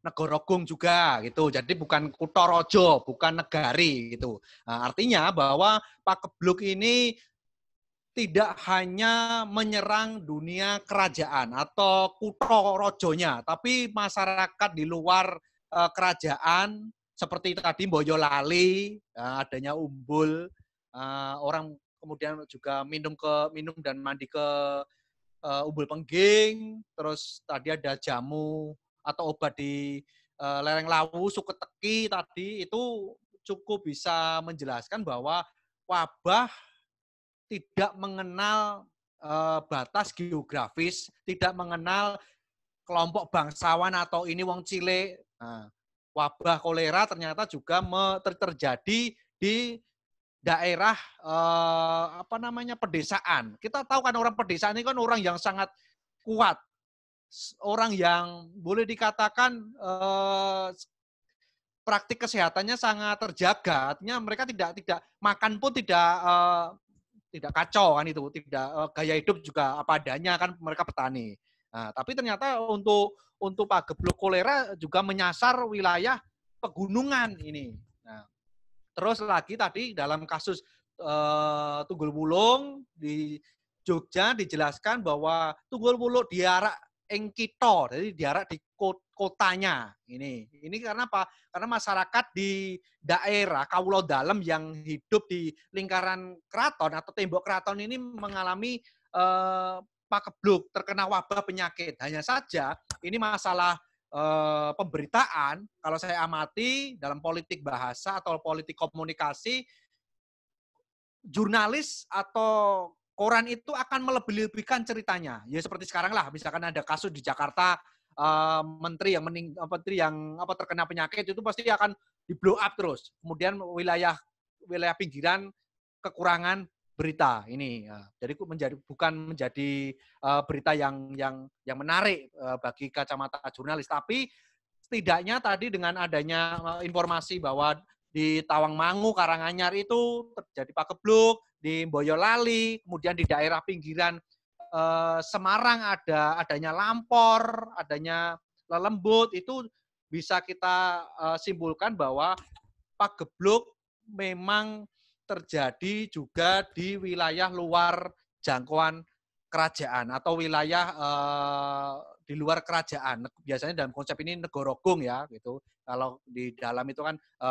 Negorogung juga gitu. Jadi bukan Kutorojo, bukan negari gitu. Nah, artinya bahwa Pak Kebluk ini tidak hanya menyerang dunia kerajaan atau Kutorojonya, tapi masyarakat di luar uh, kerajaan seperti tadi Boyolali, adanya Umbul, uh, orang kemudian juga minum ke minum dan mandi ke uh, umbul pengging, terus tadi ada jamu atau obat di uh, lereng lawu, Suketeki tadi itu cukup bisa menjelaskan bahwa wabah tidak mengenal uh, batas geografis, tidak mengenal kelompok bangsawan atau ini wong cilik Nah, wabah kolera ternyata juga terjadi di daerah eh, apa namanya pedesaan. Kita tahu kan orang pedesaan ini kan orang yang sangat kuat, orang yang boleh dikatakan eh, praktik kesehatannya sangat terjaga. Artinya mereka tidak tidak makan pun tidak eh, tidak kacau kan itu, tidak eh, gaya hidup juga apa adanya kan mereka petani. Nah, tapi ternyata untuk untuk Pak Geblok kolera juga menyasar wilayah pegunungan ini. Nah, Terus lagi tadi dalam kasus uh, Tunggul Wulung di Jogja dijelaskan bahwa Tunggul Wulung diarak engkito, jadi diarak di kotanya. Ini ini karena apa? Karena masyarakat di daerah Kawulo Dalem yang hidup di lingkaran keraton atau tembok keraton ini mengalami eh, pakebluk, terkena wabah penyakit. Hanya saja ini masalah Eh, pemberitaan, kalau saya amati dalam politik bahasa atau politik komunikasi, jurnalis atau koran itu akan melebih-lebihkan ceritanya. Ya seperti sekarang lah, misalkan ada kasus di Jakarta uh, menteri yang mening, menteri yang apa terkena penyakit itu pasti akan di blow up terus. Kemudian wilayah wilayah pinggiran kekurangan berita ini. Eh, jadi menjadi bukan menjadi eh, berita yang yang yang menarik eh, bagi kacamata jurnalis, tapi setidaknya tadi dengan adanya informasi bahwa di Tawangmangu, Karanganyar itu terjadi pakebluk, di Boyolali, kemudian di daerah pinggiran Semarang ada adanya lampor, adanya lelembut itu bisa kita simpulkan bahwa pagebluk memang terjadi juga di wilayah luar jangkauan kerajaan atau wilayah e, di luar kerajaan. Biasanya dalam konsep ini negorogung ya, gitu. Kalau di dalam itu kan e,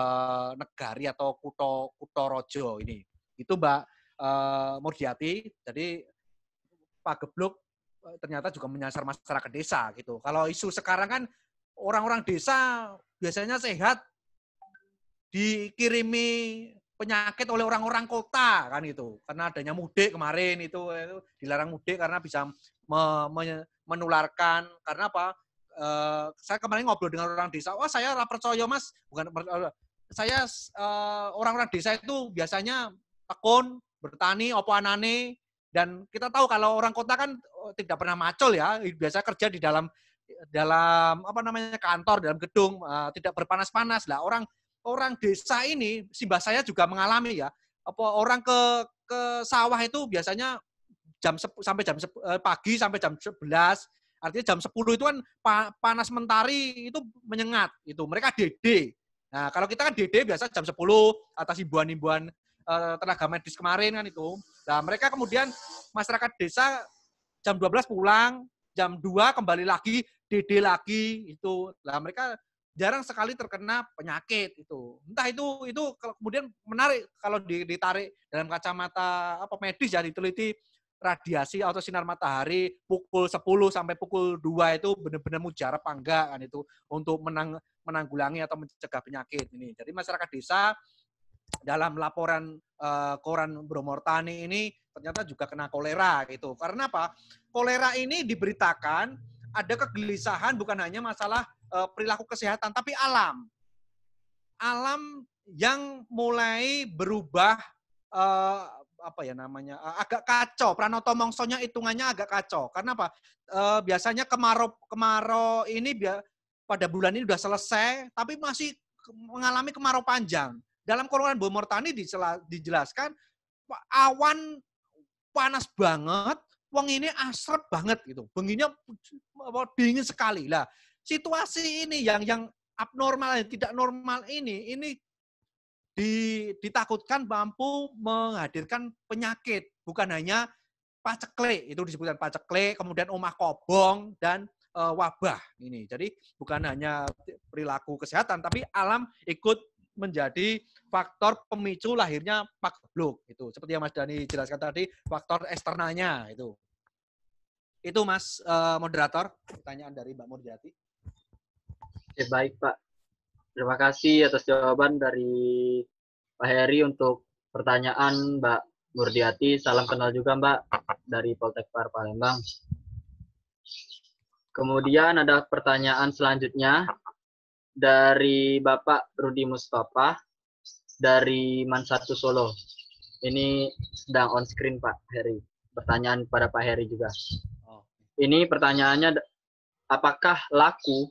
negari atau kuto kuto rojo ini. Itu Mbak e, Murdiati. Jadi Pak Gebluk ternyata juga menyasar masyarakat desa gitu. Kalau isu sekarang kan orang-orang desa biasanya sehat dikirimi penyakit oleh orang-orang kota kan itu karena adanya mudik kemarin itu, itu dilarang mudik karena bisa me, me, menularkan karena apa uh, saya kemarin ngobrol dengan orang desa oh saya percaya mas bukan eh, saya uh, orang-orang desa itu biasanya tekun bertani opo anane dan kita tahu kalau orang kota kan tidak pernah macul ya biasa kerja di dalam dalam apa namanya kantor dalam gedung uh, tidak berpanas-panas lah orang orang desa ini, simbah saya juga mengalami ya, apa orang ke ke sawah itu biasanya jam sep, sampai jam sep, eh, pagi sampai jam 11 artinya jam 10 itu kan panas mentari itu menyengat itu mereka DD nah kalau kita kan DD biasa jam 10 atas imbuan-imbuan eh, tenaga medis kemarin kan itu nah mereka kemudian masyarakat desa jam 12 pulang jam 2 kembali lagi DD lagi itu nah mereka jarang sekali terkena penyakit itu. Entah itu itu kemudian menarik kalau ditarik dalam kacamata apa medis ya diteliti radiasi atau sinar matahari pukul 10 sampai pukul 2 itu benar-benar mujarab apa enggak kan itu untuk menang, menanggulangi atau mencegah penyakit ini. Jadi masyarakat desa dalam laporan uh, koran Bromortani ini ternyata juga kena kolera gitu. Karena apa? Kolera ini diberitakan ada kegelisahan bukan hanya masalah Eh, perilaku kesehatan, tapi alam. Alam yang mulai berubah eh, apa ya namanya eh, agak kacau Pranoto Mongsonya hitungannya agak kacau karena apa biasanya kemarau kemarau ini pada bulan ini sudah selesai tapi masih mengalami kemarau panjang dalam Quran Bomortani dijelaskan awan panas banget wong ini asrep banget gitu benginya dingin sekali lah situasi ini yang yang abnormal yang tidak normal ini ini ditakutkan mampu menghadirkan penyakit bukan hanya paceklik itu disebutkan paceklik kemudian omah kobong dan e, wabah ini jadi bukan hanya perilaku kesehatan tapi alam ikut menjadi faktor pemicu lahirnya blok itu seperti yang Mas Dani jelaskan tadi faktor eksternalnya itu itu Mas eh, moderator pertanyaan dari Mbak Murjati
Oke, baik Pak. Terima kasih atas jawaban dari Pak Heri untuk pertanyaan Mbak Murdiati. Salam kenal juga Mbak dari Poltek Par Palembang. Kemudian ada pertanyaan selanjutnya dari Bapak Rudi Mustafa dari Mansatu Solo. Ini sedang on screen Pak Heri. Pertanyaan pada Pak Heri juga. Oh. Ini pertanyaannya, apakah laku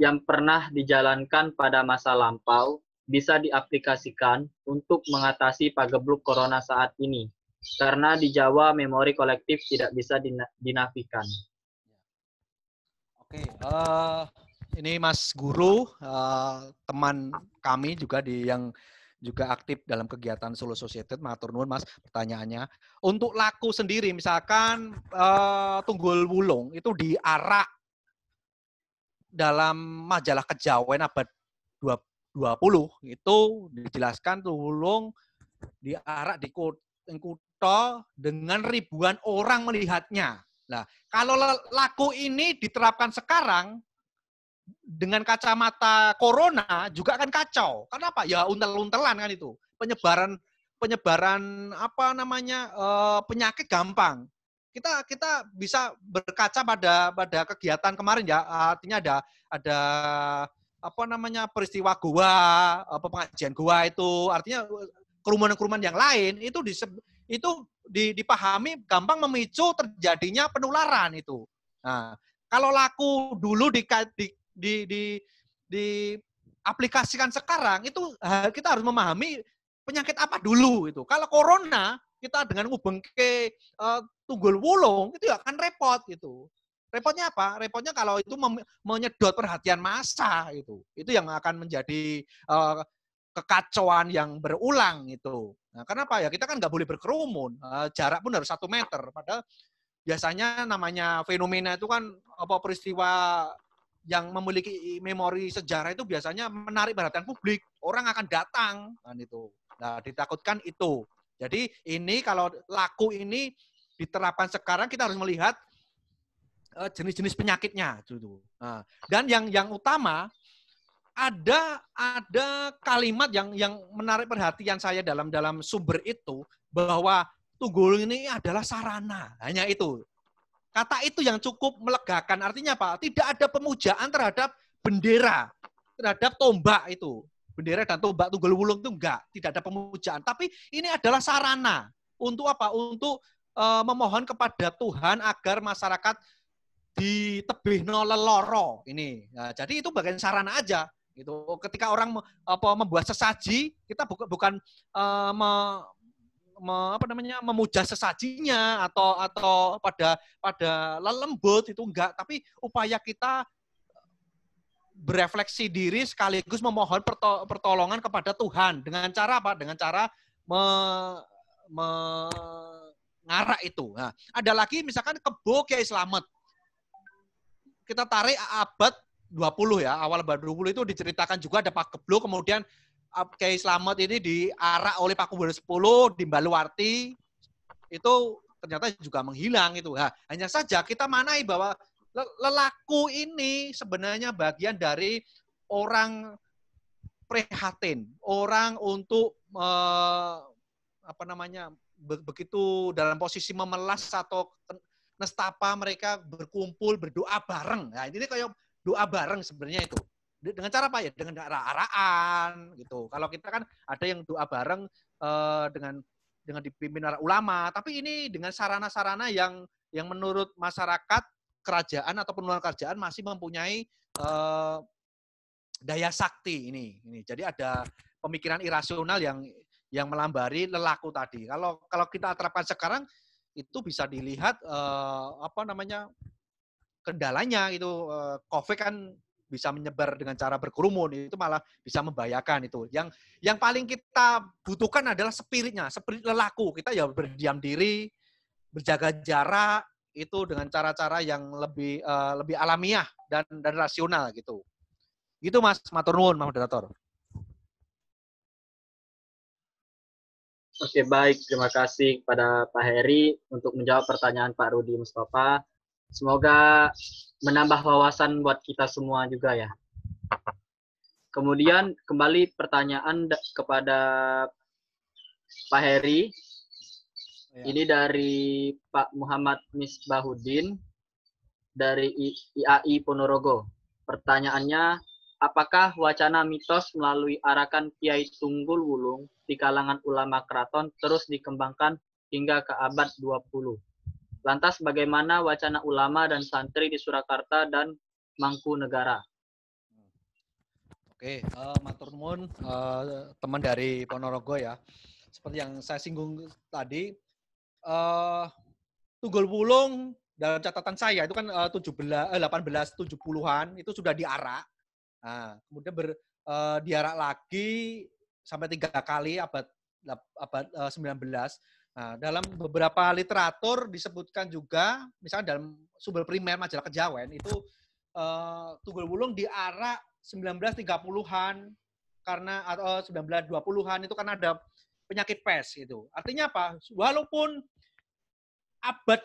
yang pernah dijalankan pada masa lampau bisa diaplikasikan untuk mengatasi pagebluk corona saat ini, karena di Jawa memori kolektif tidak bisa dinafikan.
Oke, uh, ini Mas Guru, uh, teman kami juga di yang juga aktif dalam kegiatan Solo Society. Matur nuwun Mas pertanyaannya. Untuk laku sendiri misalkan uh, Tunggul Wulung itu diarak dalam majalah kejawen abad 20 itu dijelaskan tulung diarak di kota dengan ribuan orang melihatnya. Nah, kalau laku ini diterapkan sekarang dengan kacamata corona juga akan kacau. Kenapa? Ya untel-untelan kan itu. Penyebaran penyebaran apa namanya? Eh, penyakit gampang kita kita bisa berkaca pada pada kegiatan kemarin ya artinya ada ada apa namanya peristiwa gua apa eh, pengajian gua itu artinya eh, kerumunan-kerumunan yang lain itu di itu dipahami gampang memicu terjadinya penularan itu nah kalau laku dulu di di di, di, di aplikasikan sekarang itu eh, kita harus memahami penyakit apa dulu itu kalau corona kita dengan ubengke uh, tunggul wulung itu ya akan repot gitu. Repotnya apa? Repotnya kalau itu menyedot perhatian massa itu. Itu yang akan menjadi uh, kekacauan yang berulang itu. Nah, kenapa ya? Kita kan nggak boleh berkerumun. Uh, jarak pun harus satu meter. Padahal biasanya namanya fenomena itu kan apa peristiwa yang memiliki memori sejarah itu biasanya menarik perhatian publik. Orang akan datang kan itu. Nah, ditakutkan itu. Jadi ini kalau laku ini diterapkan sekarang kita harus melihat eh, jenis-jenis penyakitnya gitu. Nah, dan yang yang utama ada ada kalimat yang yang menarik perhatian saya dalam dalam sumber itu bahwa tunggul ini adalah sarana hanya itu kata itu yang cukup melegakan artinya apa tidak ada pemujaan terhadap bendera terhadap tombak itu bendera dan tombak tunggul wulung itu enggak tidak ada pemujaan tapi ini adalah sarana untuk apa untuk Eh, memohon kepada Tuhan agar masyarakat ditebih no ini. Nah, jadi itu bagian sarana aja gitu. Ketika orang apa membuat sesaji, kita bukan bukan uh, eh, me, me, apa namanya memuja sesajinya atau atau pada pada lelembut itu enggak, tapi upaya kita berefleksi diri sekaligus memohon pertolongan kepada Tuhan dengan cara apa? Dengan cara me, me ngarak itu. Nah, ada lagi misalkan kebo Kiai Slamet. Kita tarik abad 20 ya, awal abad 20 itu diceritakan juga ada Pak Keblo, kemudian eh, Kiai Slamet ini diarak oleh Pak Kubur 10 di Baluarti, itu ternyata juga menghilang itu. Nah, hanya saja kita manai bahwa lelaku ini sebenarnya bagian dari orang prihatin, orang untuk eh, apa namanya be begitu dalam posisi memelas atau nestapa mereka berkumpul berdoa bareng. Nah, ini kayak doa bareng sebenarnya itu. Dengan cara apa ya? Dengan arah-araan gitu. Kalau kita kan ada yang doa bareng eh, dengan dengan dipimpin para ulama, tapi ini dengan sarana-sarana yang yang menurut masyarakat kerajaan atau penuhan kerajaan masih mempunyai eh, daya sakti ini. Ini jadi ada pemikiran irasional yang yang melambari lelaku tadi. Kalau kalau kita terapkan sekarang itu bisa dilihat eh, apa namanya kendalanya itu eh, COVID kan bisa menyebar dengan cara berkerumun itu malah bisa membahayakan itu. Yang yang paling kita butuhkan adalah spiritnya, spirit lelaku. Kita ya berdiam diri, berjaga jarak itu dengan cara-cara yang lebih uh, lebih alamiah dan dan rasional gitu. Gitu Mas Matur nuwun Mas moderator.
Oke, baik. Terima kasih kepada Pak Heri untuk menjawab pertanyaan Pak Rudi Mustafa. Semoga menambah wawasan buat kita semua juga ya. Kemudian kembali pertanyaan kepada Pak Heri. Ya. Ini dari Pak Muhammad Misbahuddin dari IAI Ponorogo. Pertanyaannya, Apakah wacana mitos melalui arakan Kiai Tunggul Wulung di kalangan ulama keraton terus dikembangkan hingga ke abad 20? Lantas bagaimana wacana ulama dan santri di Surakarta dan Mangku Negara?
Oke, uh, Matur Nuwun, uh, teman dari Ponorogo ya. Seperti yang saya singgung tadi, uh, Tunggul Wulung dalam catatan saya itu kan uh, 17 1870-an itu sudah diarak Nah, kemudian ber, uh, diarak lagi sampai tiga kali abad abad uh, eh, 19. Nah, dalam beberapa literatur disebutkan juga, misalnya dalam sumber primer majalah Kejawen itu uh, Tugul Wulung diarak 1930-an karena atau 1920-an itu karena ada penyakit pes itu. Artinya apa? Walaupun abad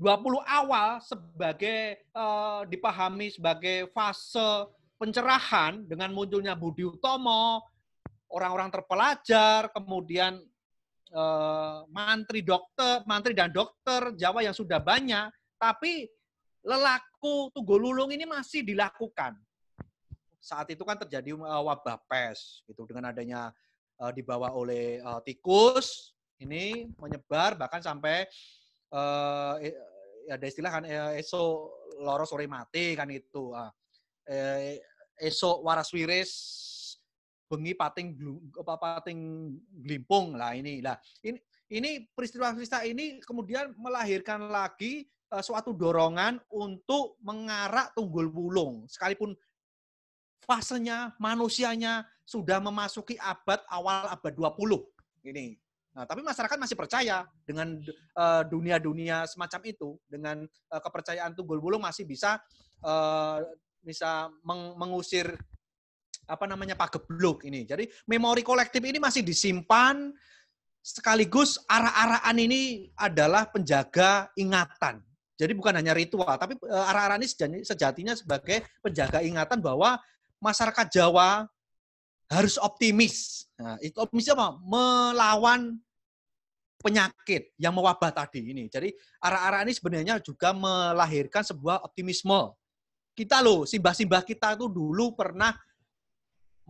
20 awal sebagai eh, dipahami sebagai fase pencerahan dengan munculnya Budi Utomo, orang-orang terpelajar, kemudian eh, mantri dokter, mantri dan dokter Jawa yang sudah banyak, tapi lelaku Tugu Lulung ini masih dilakukan. Saat itu kan terjadi eh, wabah pes, gitu dengan adanya eh, dibawa oleh eh, tikus ini menyebar bahkan sampai eh, ada istilah kan eso loro sore mati kan itu. Ah, eh, esok Waraswires bengi pating apa pating glimpung lah ini lah ini ini peristiwa-peristiwa ini kemudian melahirkan lagi uh, suatu dorongan untuk mengarak tunggul bulung sekalipun fasenya manusianya sudah memasuki abad awal abad 20 ini Nah, tapi masyarakat masih percaya dengan eh, dunia-dunia uh, semacam itu, dengan uh, kepercayaan tunggul bulung masih bisa uh, bisa meng mengusir apa namanya pagebluk ini. Jadi memori kolektif ini masih disimpan sekaligus arah-arahan ini adalah penjaga ingatan. Jadi bukan hanya ritual, tapi e, arah-arahan ini sejatinya sebagai penjaga ingatan bahwa masyarakat Jawa harus optimis. Nah, itu optimisnya apa? Melawan penyakit yang mewabah tadi ini. Jadi arah-arah ini sebenarnya juga melahirkan sebuah optimisme kita loh, simbah-simbah kita tuh dulu pernah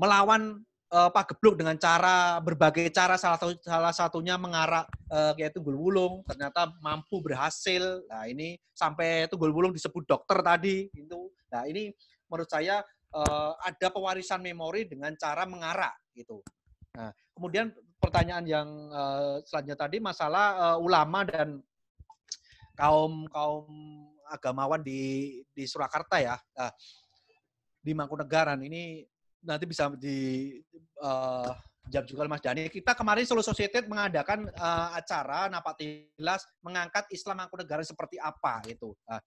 melawan uh, eh, Pak Geblok dengan cara berbagai cara salah satu salah satunya mengarah eh, uh, yaitu Tunggul Wulung ternyata mampu berhasil. Nah, ini sampai Tunggul Wulung disebut dokter tadi itu. Nah, ini menurut saya uh, ada pewarisan memori dengan cara mengarah gitu. Nah, kemudian pertanyaan yang uh, selanjutnya tadi masalah uh, ulama dan kaum kaum agamawan di di Surakarta ya uh, di Mangkunegaran ini nanti bisa di uh, eh, jawab juga Mas Dani. Kita kemarin Solo Society mengadakan uh, acara Napak Tilas mengangkat Islam Mangkunegaran seperti apa itu. Uh, nah,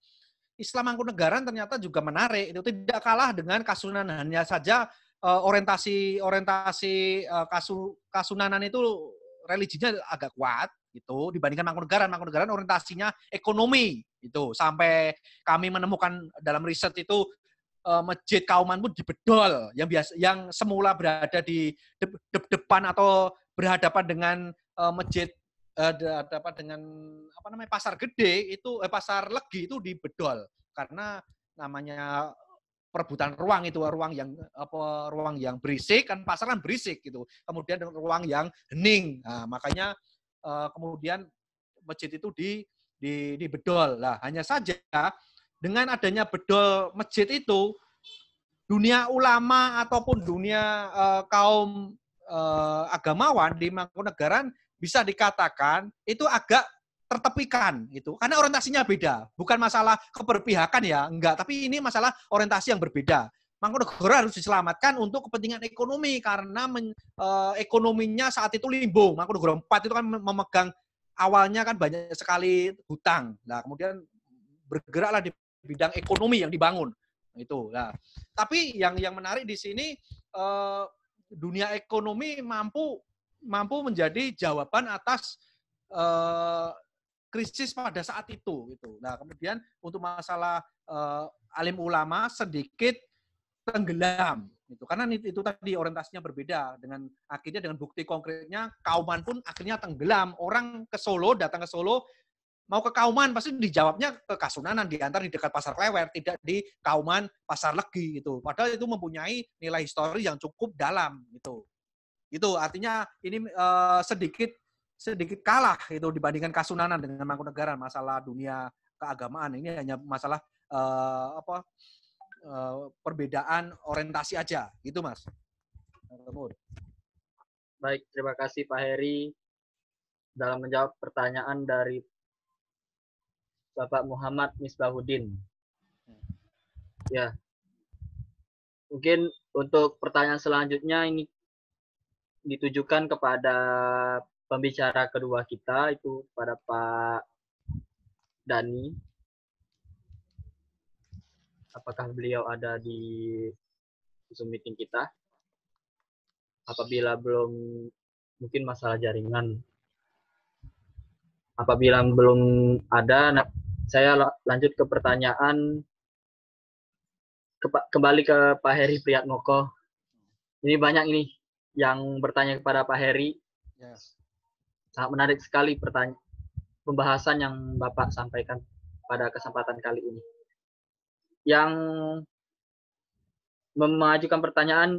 Islam Mangkunegaran ternyata juga menarik. Itu tidak kalah dengan Kasunanan hanya saja uh, orientasi orientasi uh, kasu, Kasunanan itu religinya agak kuat gitu dibandingkan Mangkunegaran. Mangkunegaran orientasinya ekonomi itu sampai kami menemukan dalam riset itu eh, masjid Kauman pun dibedol yang biasa yang semula berada di depan atau berhadapan dengan eh, masjid eh, berhadapan dengan apa namanya pasar gede itu eh, pasar Legi itu dibedol karena namanya perebutan ruang itu ruang yang apa ruang yang berisik kan pasar kan berisik gitu kemudian ruang yang hening nah, makanya kemudian masjid itu di di, di bedol. Lah, hanya saja dengan adanya bedol masjid itu, dunia ulama ataupun dunia uh, kaum uh, agamawan di Mangkunegaran bisa dikatakan itu agak tertepikan itu Karena orientasinya beda, bukan masalah keberpihakan ya, enggak, tapi ini masalah orientasi yang berbeda. Mangkunegara harus diselamatkan untuk kepentingan ekonomi karena men, e, ekonominya saat itu limbung. Mangkunegara 4 itu kan memegang awalnya kan banyak sekali hutang. Nah, kemudian bergeraklah di bidang ekonomi yang dibangun. Itu. Nah, tapi yang yang menarik di sini eh, dunia ekonomi mampu mampu menjadi jawaban atas eh, krisis pada saat itu gitu. Nah, kemudian untuk masalah eh, alim ulama sedikit tenggelam Gitu. Itu karena itu tadi orientasinya berbeda dengan akhirnya dengan bukti konkretnya kauman pun akhirnya tenggelam. Orang ke Solo datang ke Solo mau ke Kauman pasti dijawabnya ke Kasunanan diantar di dekat pasar Klewer tidak di Kauman pasar Legi itu. padahal itu mempunyai nilai histori yang cukup dalam gitu itu artinya ini uh, sedikit sedikit kalah itu dibandingkan Kasunanan dengan Mangkunegaran masalah dunia keagamaan ini hanya masalah uh, apa Eh, perbedaan orientasi aja, gitu Mas.
Baik, terima kasih Pak Heri dalam menjawab pertanyaan dari Bapak Muhammad Misbahudin. Hmm. Ya, mungkin untuk pertanyaan selanjutnya ini ditujukan kepada pembicara kedua kita itu pada Pak Dani apakah beliau ada di Zoom meeting kita. Apabila belum, mungkin masalah jaringan. Apabila belum ada, nah, saya lanjut ke pertanyaan kembali ke Pak Heri Priyatmoko. Ini banyak ini yang bertanya kepada Pak Heri. Yes. Ya. Sangat menarik sekali pertanyaan pembahasan yang Bapak sampaikan pada kesempatan kali ini yang memajukan pertanyaan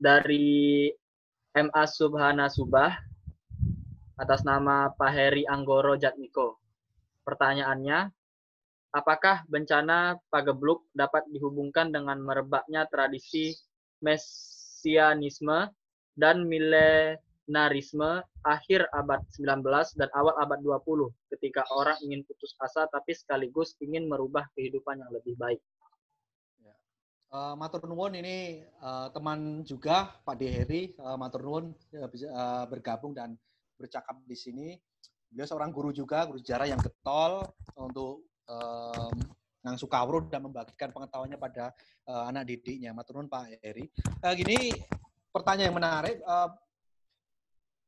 dari MA Subhana Subah atas nama Pak Heri Anggoro Jatmiko. Pertanyaannya, apakah bencana Pagebluk dapat dihubungkan dengan merebaknya tradisi mesianisme dan mile narisme akhir abad 19 dan awal abad 20 ketika orang ingin putus asa tapi sekaligus ingin merubah kehidupan yang lebih baik.
Uh, Matur Nuwun ini uh, teman juga Pak D. uh, eh, Matur Nuwun uh, bergabung dan bercakap di sini. Beliau seorang guru juga, guru sejarah yang getol untuk um, Nang Sukawro dan membagikan pengetahuannya pada uh, anak didiknya. Matur Nuwun Pak Heri. Uh, gini pertanyaan yang menarik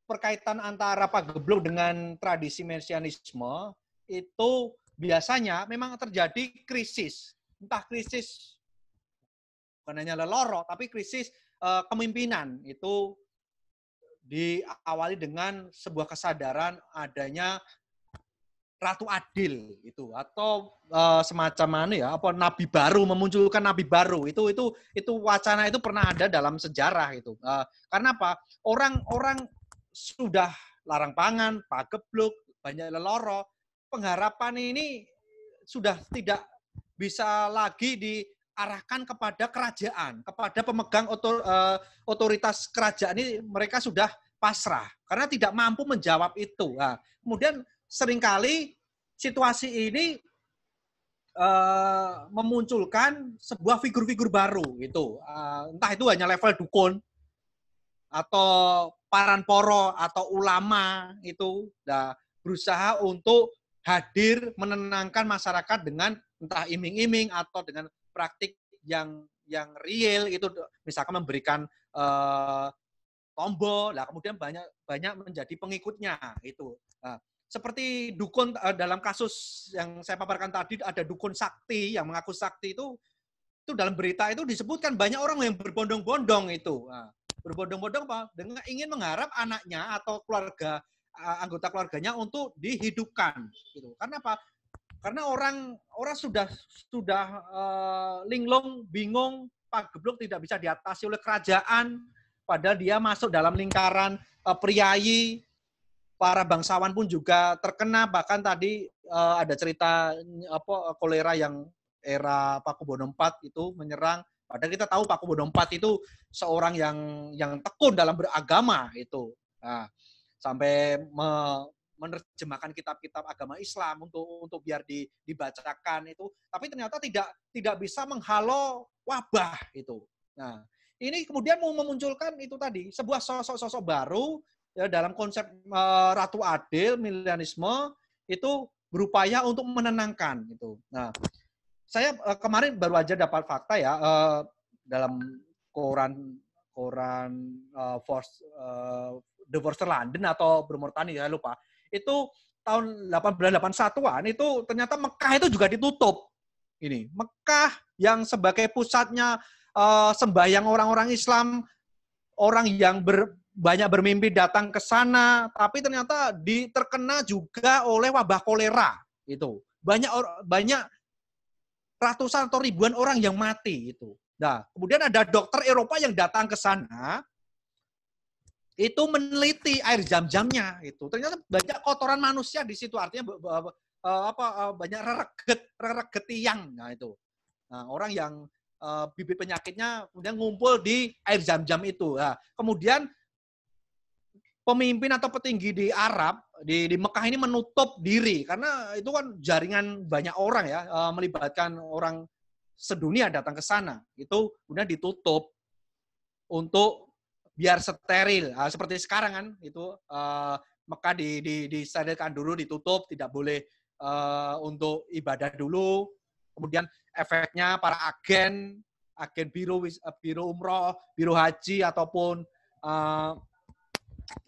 perkaitan antara Geblok dengan tradisi mesianisme itu biasanya memang terjadi krisis. Entah krisis bukan hanya leloro, tapi krisis eh, kemimpinan itu diawali dengan sebuah kesadaran adanya ratu adil itu atau uh, semacam mana ya apa nabi baru memunculkan nabi baru itu itu itu wacana itu pernah ada dalam sejarah itu uh, karena apa orang-orang sudah larang pangan, pagebluk, banyak leloro, pengharapan ini sudah tidak bisa lagi diarahkan kepada kerajaan, kepada pemegang otor, eh, otoritas kerajaan ini mereka sudah pasrah karena tidak mampu menjawab itu. Nah, kemudian seringkali situasi ini uh, memunculkan sebuah figur-figur baru gitu. Uh, entah itu hanya level dukun atau paranporo atau ulama itu nah, berusaha untuk hadir menenangkan masyarakat dengan entah iming-iming atau dengan praktik yang yang real itu misalkan memberikan eh, tombol lah kemudian banyak banyak menjadi pengikutnya itu nah, seperti dukun eh, dalam kasus yang saya paparkan tadi ada dukun sakti yang mengaku sakti itu itu dalam berita itu disebutkan banyak orang yang berbondong-bondong itu nah, berbondong-bondong Pak, dengan ingin mengharap anaknya atau keluarga anggota keluarganya untuk dihidupkan gitu. Karena apa? Karena orang orang sudah sudah uh, linglung, bingung, Pak Geblok tidak bisa diatasi oleh kerajaan padahal dia masuk dalam lingkaran uh, priayi para bangsawan pun juga terkena bahkan tadi uh, ada cerita apa kolera yang era Pakubono IV itu menyerang Padahal kita tahu Pak Buwono IV itu seorang yang yang tekun dalam beragama itu. Nah, sampai me, menerjemahkan kitab-kitab agama Islam untuk untuk biar di, dibacakan itu, tapi ternyata tidak tidak bisa menghalau wabah itu. Nah, ini kemudian mau memunculkan itu tadi sebuah sosok-sosok baru ya, dalam konsep e, ratu adil, Milianisme itu berupaya untuk menenangkan itu. Nah, saya uh, kemarin baru aja dapat fakta ya uh, dalam koran koran uh, Force uh, The Force London atau Bermortani ya lupa. Itu tahun 1881-an itu ternyata Mekah itu juga ditutup. Ini Mekah yang sebagai pusatnya uh, sembahyang orang-orang Islam, orang yang ber, banyak bermimpi datang ke sana, tapi ternyata diterkena juga oleh wabah kolera itu. Banyak banyak ratusan atau ribuan orang yang mati itu. Nah, kemudian ada dokter Eropa yang datang ke sana itu meneliti air jam-jamnya itu. Ternyata banyak kotoran manusia di situ artinya e, apa e, banyak reget reget tiang nah itu. Nah, orang yang e, bibit penyakitnya kemudian ngumpul di air jam-jam itu. Nah, kemudian pemimpin atau petinggi di Arab di, di Mekah ini menutup diri karena itu kan jaringan banyak orang ya e, melibatkan orang sedunia datang ke sana itu kemudian ditutup untuk biar steril nah, seperti sekarang kan itu uh, Mekah di, di sterilkan dulu ditutup tidak boleh uh, untuk ibadah dulu kemudian efeknya para agen agen biru biru umroh biru haji ataupun uh,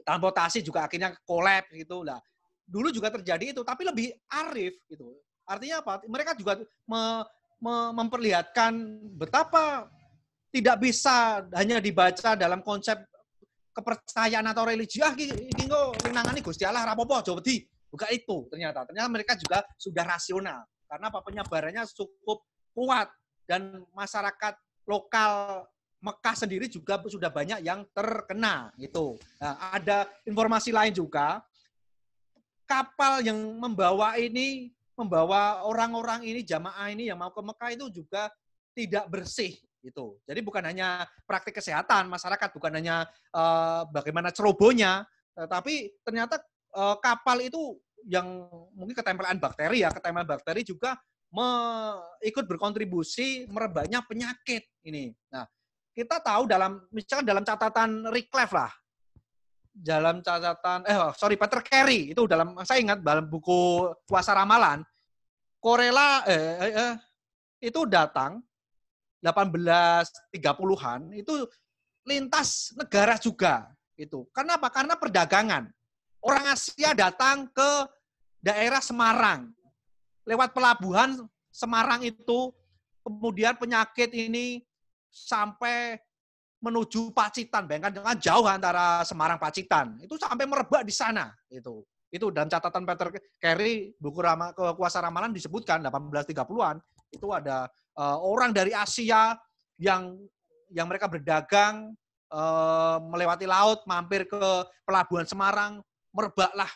transportasi juga akhirnya kolab gitu lah dulu juga terjadi itu tapi lebih arif gitu artinya apa mereka juga me, me, memperlihatkan betapa tidak bisa hanya dibaca dalam konsep kepercayaan atau religi ah ini kok menangani Gusti Allah rapopo aja wedi buka itu ternyata ternyata mereka juga sudah rasional karena apa penyebarannya cukup kuat dan masyarakat lokal Mekah sendiri juga sudah banyak yang terkena itu. Nah, ada informasi lain juga kapal yang membawa ini membawa orang-orang ini jamaah ini yang mau ke Mekah itu juga tidak bersih gitu. Jadi bukan hanya praktik kesehatan masyarakat, bukan hanya uh, bagaimana cerobohnya, tapi ternyata uh, kapal itu yang mungkin ketempelan bakteri ya, ketempelan bakteri juga me, ikut berkontribusi merebaknya penyakit ini. Nah, kita tahu dalam misalkan dalam catatan Rick lah dalam catatan eh oh, sorry Peter Carey itu dalam saya ingat dalam buku Puasa Ramalan Korela eh, eh, eh itu datang 1830-an itu lintas negara juga itu. karena apa Karena perdagangan. Orang Asia datang ke daerah Semarang lewat pelabuhan Semarang itu kemudian penyakit ini sampai menuju Pacitan. Bayangkan jangan jauh antara Semarang Pacitan. Itu sampai merebak di sana itu. Itu dan catatan Peter Carey buku Rama, Kuasa Ramalan disebutkan 1830-an itu ada uh, orang dari Asia yang yang mereka berdagang uh, melewati laut mampir ke pelabuhan Semarang merebaklah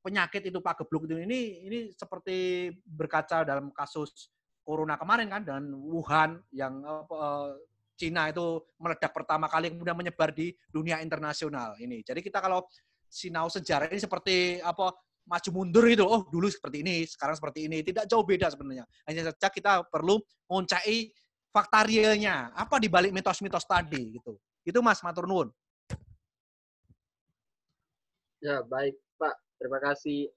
penyakit itu pagebluk itu ini ini seperti berkaca dalam kasus corona kemarin kan dan Wuhan yang uh, Cina itu meledak pertama kali kemudian menyebar di dunia internasional ini. Jadi kita kalau sinau sejarah ini seperti apa maju mundur gitu. Oh, dulu seperti ini, sekarang seperti ini. Tidak jauh beda sebenarnya. Hanya saja kita perlu mencari fakta realnya. Apa di balik mitos-mitos tadi gitu. Itu Mas Matur Nuwun.
Ya, baik Pak. Terima kasih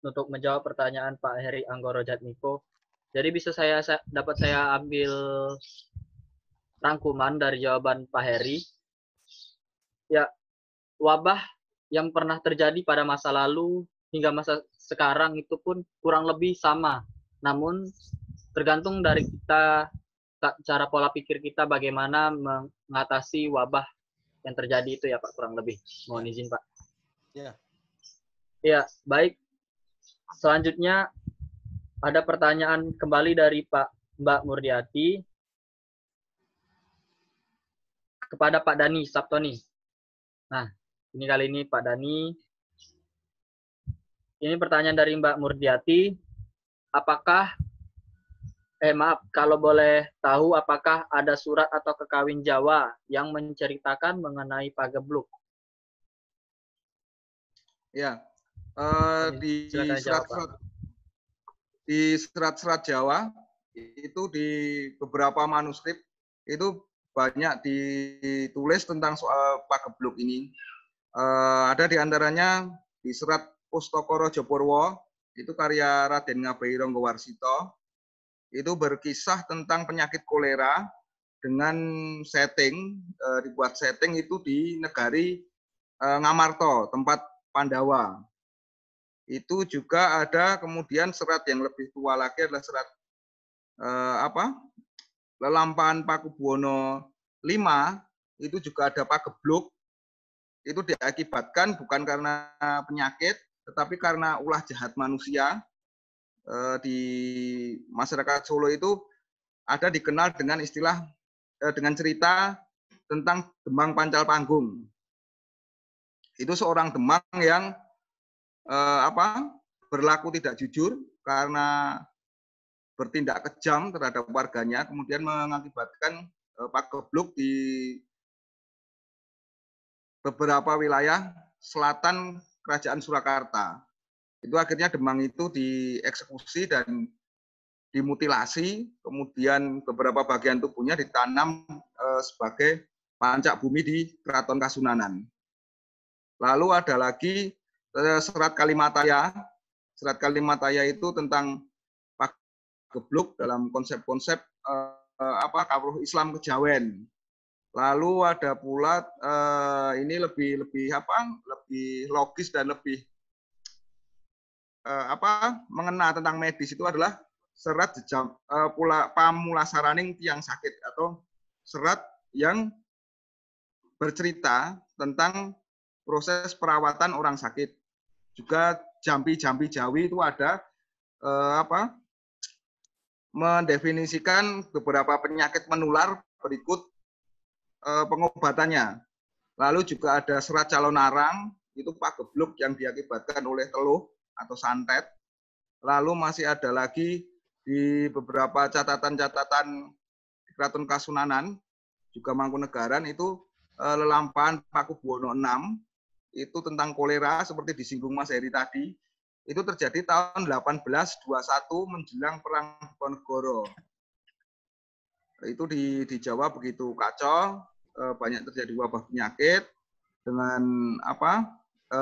untuk menjawab pertanyaan Pak Heri Anggoro Jatmiko. Jadi bisa saya, dapat saya ambil rangkuman dari jawaban Pak Heri. Ya, wabah yang pernah terjadi pada masa lalu hingga masa sekarang itu pun kurang lebih sama. Namun tergantung dari kita cara pola pikir kita bagaimana mengatasi wabah yang terjadi itu ya Pak kurang lebih. Mohon izin Pak. Ya. Yeah. Ya, baik. Selanjutnya ada pertanyaan kembali dari Pak Mbak Murdiati kepada Pak Dani Sabtoni. Nah, ini kali ini Pak Dani. Ini pertanyaan dari Mbak Murdiati. Apakah, eh maaf, kalau boleh tahu apakah ada surat atau kekawin Jawa yang menceritakan mengenai Pagebluk?
Ya, uh, di surat-surat di serat-serat Jawa itu di beberapa manuskrip itu banyak ditulis tentang soal pagebluk ini. Uh, ada di antaranya di serat Pustokoro Jopurwo itu karya Raden Ngabehi Gowarsito, Itu berkisah tentang penyakit kolera dengan setting uh, dibuat setting itu di negari uh, eh, Ngamarto, tempat Pandawa. Itu juga ada kemudian serat yang lebih tua lagi adalah serat eh, apa? Lelampahan Buwono V itu juga ada Gebluk Itu diakibatkan bukan karena penyakit tetapi karena ulah jahat manusia eh, di masyarakat Solo itu ada dikenal dengan istilah eh, dengan cerita tentang Demang Pancal Panggung. Itu seorang Demang yang eh, apa berlaku tidak jujur karena bertindak kejam terhadap warganya, kemudian mengakibatkan eh, Pak keblok di beberapa wilayah selatan Kerajaan Surakarta. Itu akhirnya Demang itu dieksekusi dan dimutilasi, kemudian beberapa bagian tubuhnya ditanam eh, sebagai pancak bumi di Keraton Kasunanan. Lalu ada lagi Eh, serat Kalimataya. Serat Kalimataya itu tentang Pak Gebluk dalam konsep-konsep eh, apa kawruh Islam kejawen. Lalu ada pula eh, ini lebih lebih apa? lebih logis dan lebih eh, apa? mengena tentang medis itu adalah serat jejam eh, pula pamulasaraning tiang sakit atau serat yang bercerita tentang proses perawatan orang sakit juga Jambi-Jambi Jawi itu ada eh, apa mendefinisikan beberapa penyakit menular berikut eh, pengobatannya. Lalu juga ada serat calon arang, itu gebluk yang diakibatkan oleh teluh atau santet. Lalu masih ada lagi di beberapa catatan-catatan Keraton Kasunanan, juga Mangkunegaran itu eh, lelampahan Paku Buwono 6 itu tentang kolera seperti disinggung Mas Heri tadi itu terjadi tahun 1821 menjelang perang Ponegoro. Itu di, di Jawa begitu kacau, eh, banyak terjadi wabah penyakit dengan apa? e,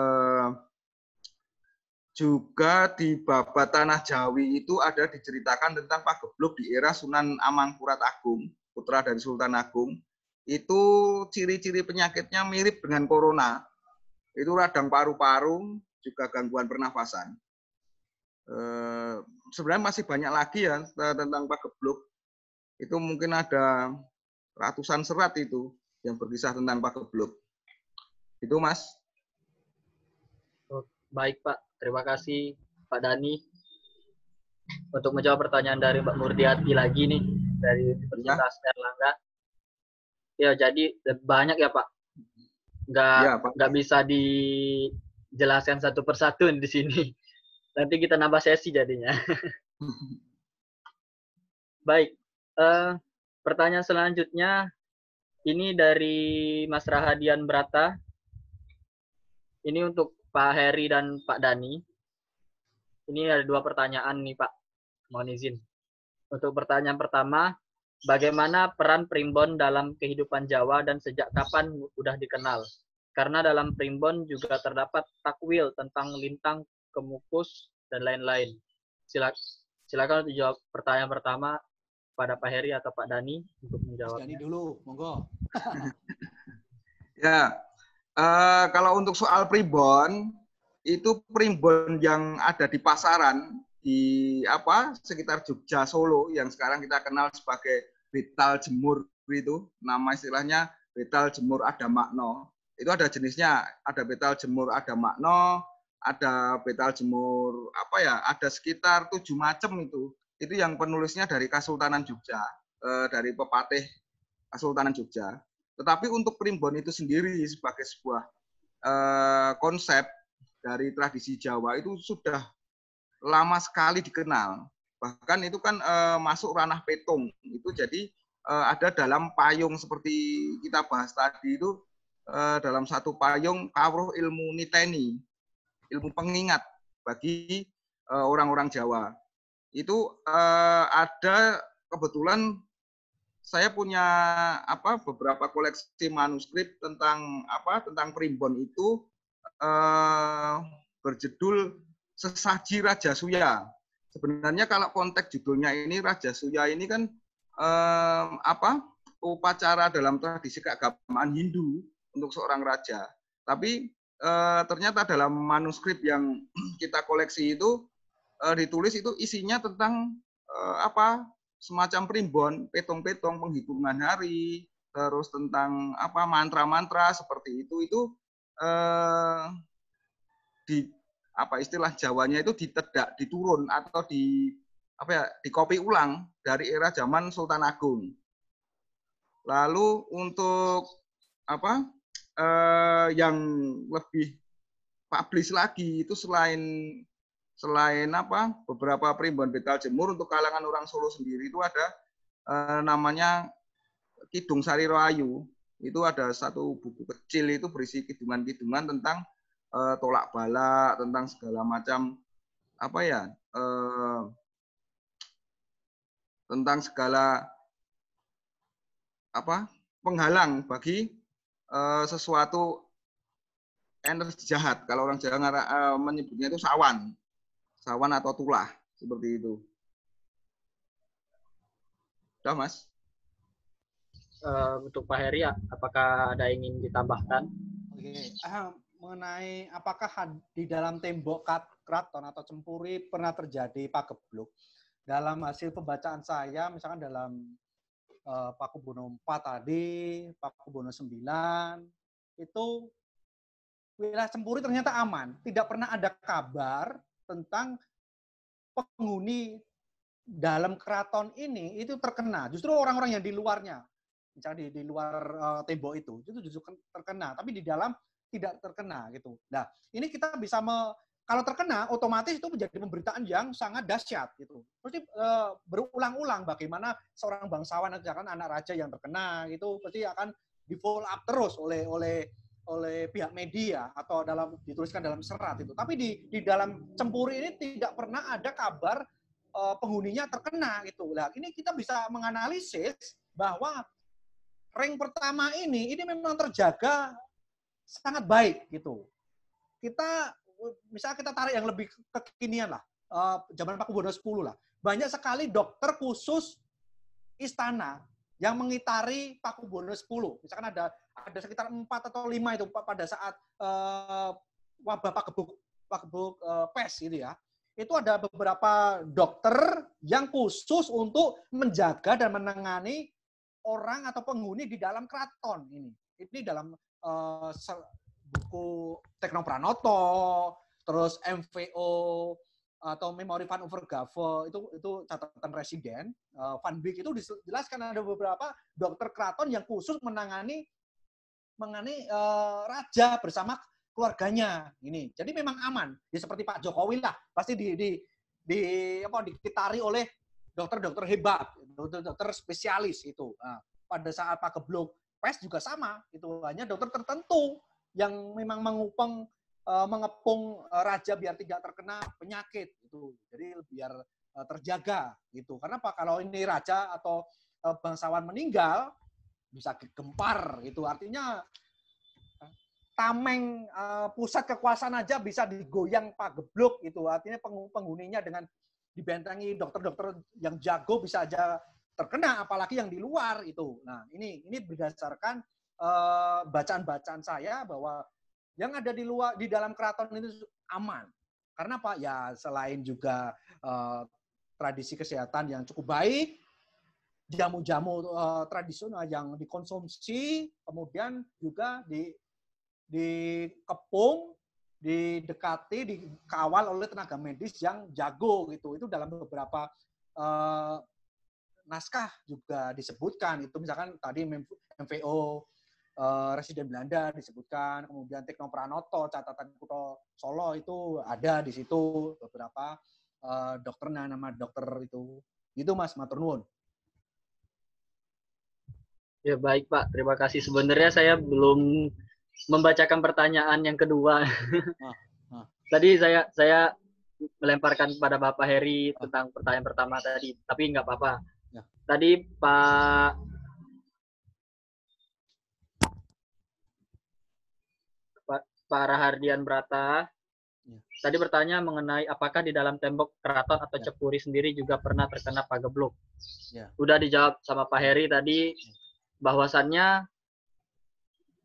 juga di babat tanah Jawi itu ada diceritakan tentang Pak gebluk di era Sunan Amangkurat Agung, putra dari Sultan Agung. Itu ciri-ciri penyakitnya mirip dengan corona, itu radang paru-paru, juga gangguan pernafasan. E, sebenarnya masih banyak lagi ya eh, tentang pagebluk. Itu mungkin ada ratusan serat itu yang berkisah tentang pagebluk. Itu Mas.
Oh, baik Pak, terima kasih Pak Dani untuk menjawab pertanyaan dari Mbak Murdiati lagi nih dari Universitas ya. Erlangga. Ya, jadi banyak ya Pak nggak ya, nggak bisa dijelaskan satu persatu di sini. Nanti kita nambah sesi jadinya. Baik, uh, pertanyaan selanjutnya ini dari Mas Rahadian Brata. Ini untuk Pak Heri dan Pak Dani. Ini ada dua pertanyaan nih Pak. Mohon izin. Untuk pertanyaan pertama, Bagaimana peran primbon dalam kehidupan Jawa dan sejak kapan sudah dikenal? Karena dalam primbon juga terdapat takwil tentang lintang, kemukus, dan lain-lain. silakan untuk jawab pertanyaan pertama pada Pak Heri atau Pak Dani
untuk menjawab. Dani dulu, monggo.
ya, uh, kalau untuk soal primbon, itu primbon yang ada di pasaran di apa sekitar Jogja Solo yang sekarang kita kenal sebagai betal jemur itu nama istilahnya betal jemur ada makna itu ada jenisnya ada betal jemur ada makna ada betal jemur apa ya ada sekitar tujuh macam itu itu yang penulisnya dari Kasultanan Jogja eh, dari pepatih Kasultanan Jogja tetapi untuk primbon itu sendiri sebagai sebuah eh, konsep dari tradisi Jawa itu sudah lama sekali dikenal. Bahkan itu kan e, masuk ranah petung. Itu jadi e, ada dalam payung seperti kita bahas tadi itu e, dalam satu payung kawruh ilmu niteni, ilmu pengingat bagi orang-orang Jawa. Itu ada kebetulan saya punya apa beberapa koleksi manuskrip tentang apa tentang primbon itu eh, berjudul sesaji Raja Suya. Sebenarnya kalau konteks judulnya ini Raja Suya ini kan um, apa upacara dalam tradisi keagamaan Hindu untuk seorang raja. Tapi e, ternyata dalam manuskrip yang kita koleksi itu e, ditulis itu isinya tentang e, apa semacam primbon, petong-petong penghitungan hari, terus tentang apa mantra-mantra seperti itu itu e, di, apa istilah Jawanya itu ditedak, diturun atau di apa ya, dikopi ulang dari era zaman Sultan Agung. Lalu untuk apa eh, yang lebih publish lagi itu selain selain apa beberapa primbon betal jemur untuk kalangan orang Solo sendiri itu ada eh, namanya Kidung Sari Rayu. Itu ada satu buku kecil itu berisi kidungan-kidungan tentang uh, eh, tolak balak, tentang segala macam apa ya? Uh, tentang segala apa? penghalang bagi uh, sesuatu energi jahat. Kalau orang Jawa uh, menyebutnya itu sawan. Sawan atau tulah, seperti itu. Sudah, Mas?
Uh, untuk Pak Heri, apakah ada yang ingin ditambahkan? Oke, okay.
um, mengenai apakah di dalam tembok keraton atau cempuri pernah terjadi pagebluk. Dalam hasil pembacaan saya, misalkan dalam uh, bono 4 tadi, paku bono 9, itu wilayah cempuri ternyata aman. Tidak pernah ada kabar tentang penghuni dalam keraton ini itu terkena. Justru orang-orang yang di luarnya, misalnya di, di luar uh, tembok itu, itu justru kan terkena. Tapi di dalam tidak terkena gitu. Nah, ini kita bisa me, kalau terkena otomatis itu menjadi pemberitaan yang sangat dahsyat gitu. Pasti e, eh, berulang-ulang bagaimana seorang bangsawan akan anak raja yang terkena gitu pasti akan di follow up terus oleh oleh oleh pihak media atau dalam dituliskan dalam serat itu. Tapi di di dalam cempuri ini tidak pernah ada kabar e, penghuninya terkena gitu. Nah, ini kita bisa menganalisis bahwa ring pertama ini ini memang terjaga sangat baik gitu. Kita misalnya kita tarik yang lebih kekinian lah, uh, zaman Pak Kubono 10 lah. Banyak sekali dokter khusus istana yang mengitari Pak Kubono 10. Misalkan ada ada sekitar 4 atau 5 itu pada saat uh, wabah Pak Pak pakebuk uh, eh, pes gitu ya. Itu ada beberapa dokter yang khusus untuk menjaga dan menangani orang atau penghuni di dalam keraton ini. Ini dalam uh, buku teknopranoto terus MVO atau Memory Fund Over itu itu catatan residen. Uh, eh, Van Beek itu dijelaskan ada beberapa dokter keraton yang khusus menangani mengenai uh, eh, raja bersama keluarganya ini. Jadi memang aman. Ya seperti Pak Jokowi lah, pasti di di di apa dikitari oleh dokter-dokter hebat, dokter-dokter spesialis itu. Nah, pada saat Pak Geblok pes juga sama itu hanya dokter tertentu yang memang mengupeng eh, mengepung eh, raja biar tidak terkena penyakit itu jadi biar eh, terjaga gitu karena apa kalau ini raja atau bangsawan meninggal bisa gempar gitu artinya tameng pusat kekuasaan aja bisa digoyang pak geblok itu artinya penghuninya dengan dibentengi dokter-dokter yang jago bisa aja terkena apalagi yang di luar itu. Nah, ini ini berdasarkan eh, bacaan-bacaan uh, saya bahwa yang ada di luar di dalam keraton itu aman. Karena apa? Ya selain juga uh, tradisi kesehatan yang cukup baik, jamu-jamu uh, tradisional yang dikonsumsi, kemudian juga di dikepung, didekati, dikawal oleh tenaga medis yang jago gitu. Itu dalam beberapa uh, naskah juga disebutkan itu misalkan tadi MVO uh, eh, residen Belanda disebutkan kemudian Tekno Pranoto catatan Kuto Solo itu ada di situ beberapa uh, eh, dokternya nama dokter itu itu Mas Maturnuwun ya baik Pak terima
kasih sebenarnya saya belum membacakan pertanyaan yang kedua nah, nah. tadi saya saya melemparkan kepada Bapak Heri tentang pertanyaan pertama tadi, tapi nggak apa-apa. Ya. Tadi Pak Pak, Rahardian Brata ya. tadi bertanya mengenai apakah di dalam tembok keraton atau ya. cepuri sendiri juga pernah terkena pagebluk. Ya. Udah dijawab sama Pak Heri tadi ya. bahwasannya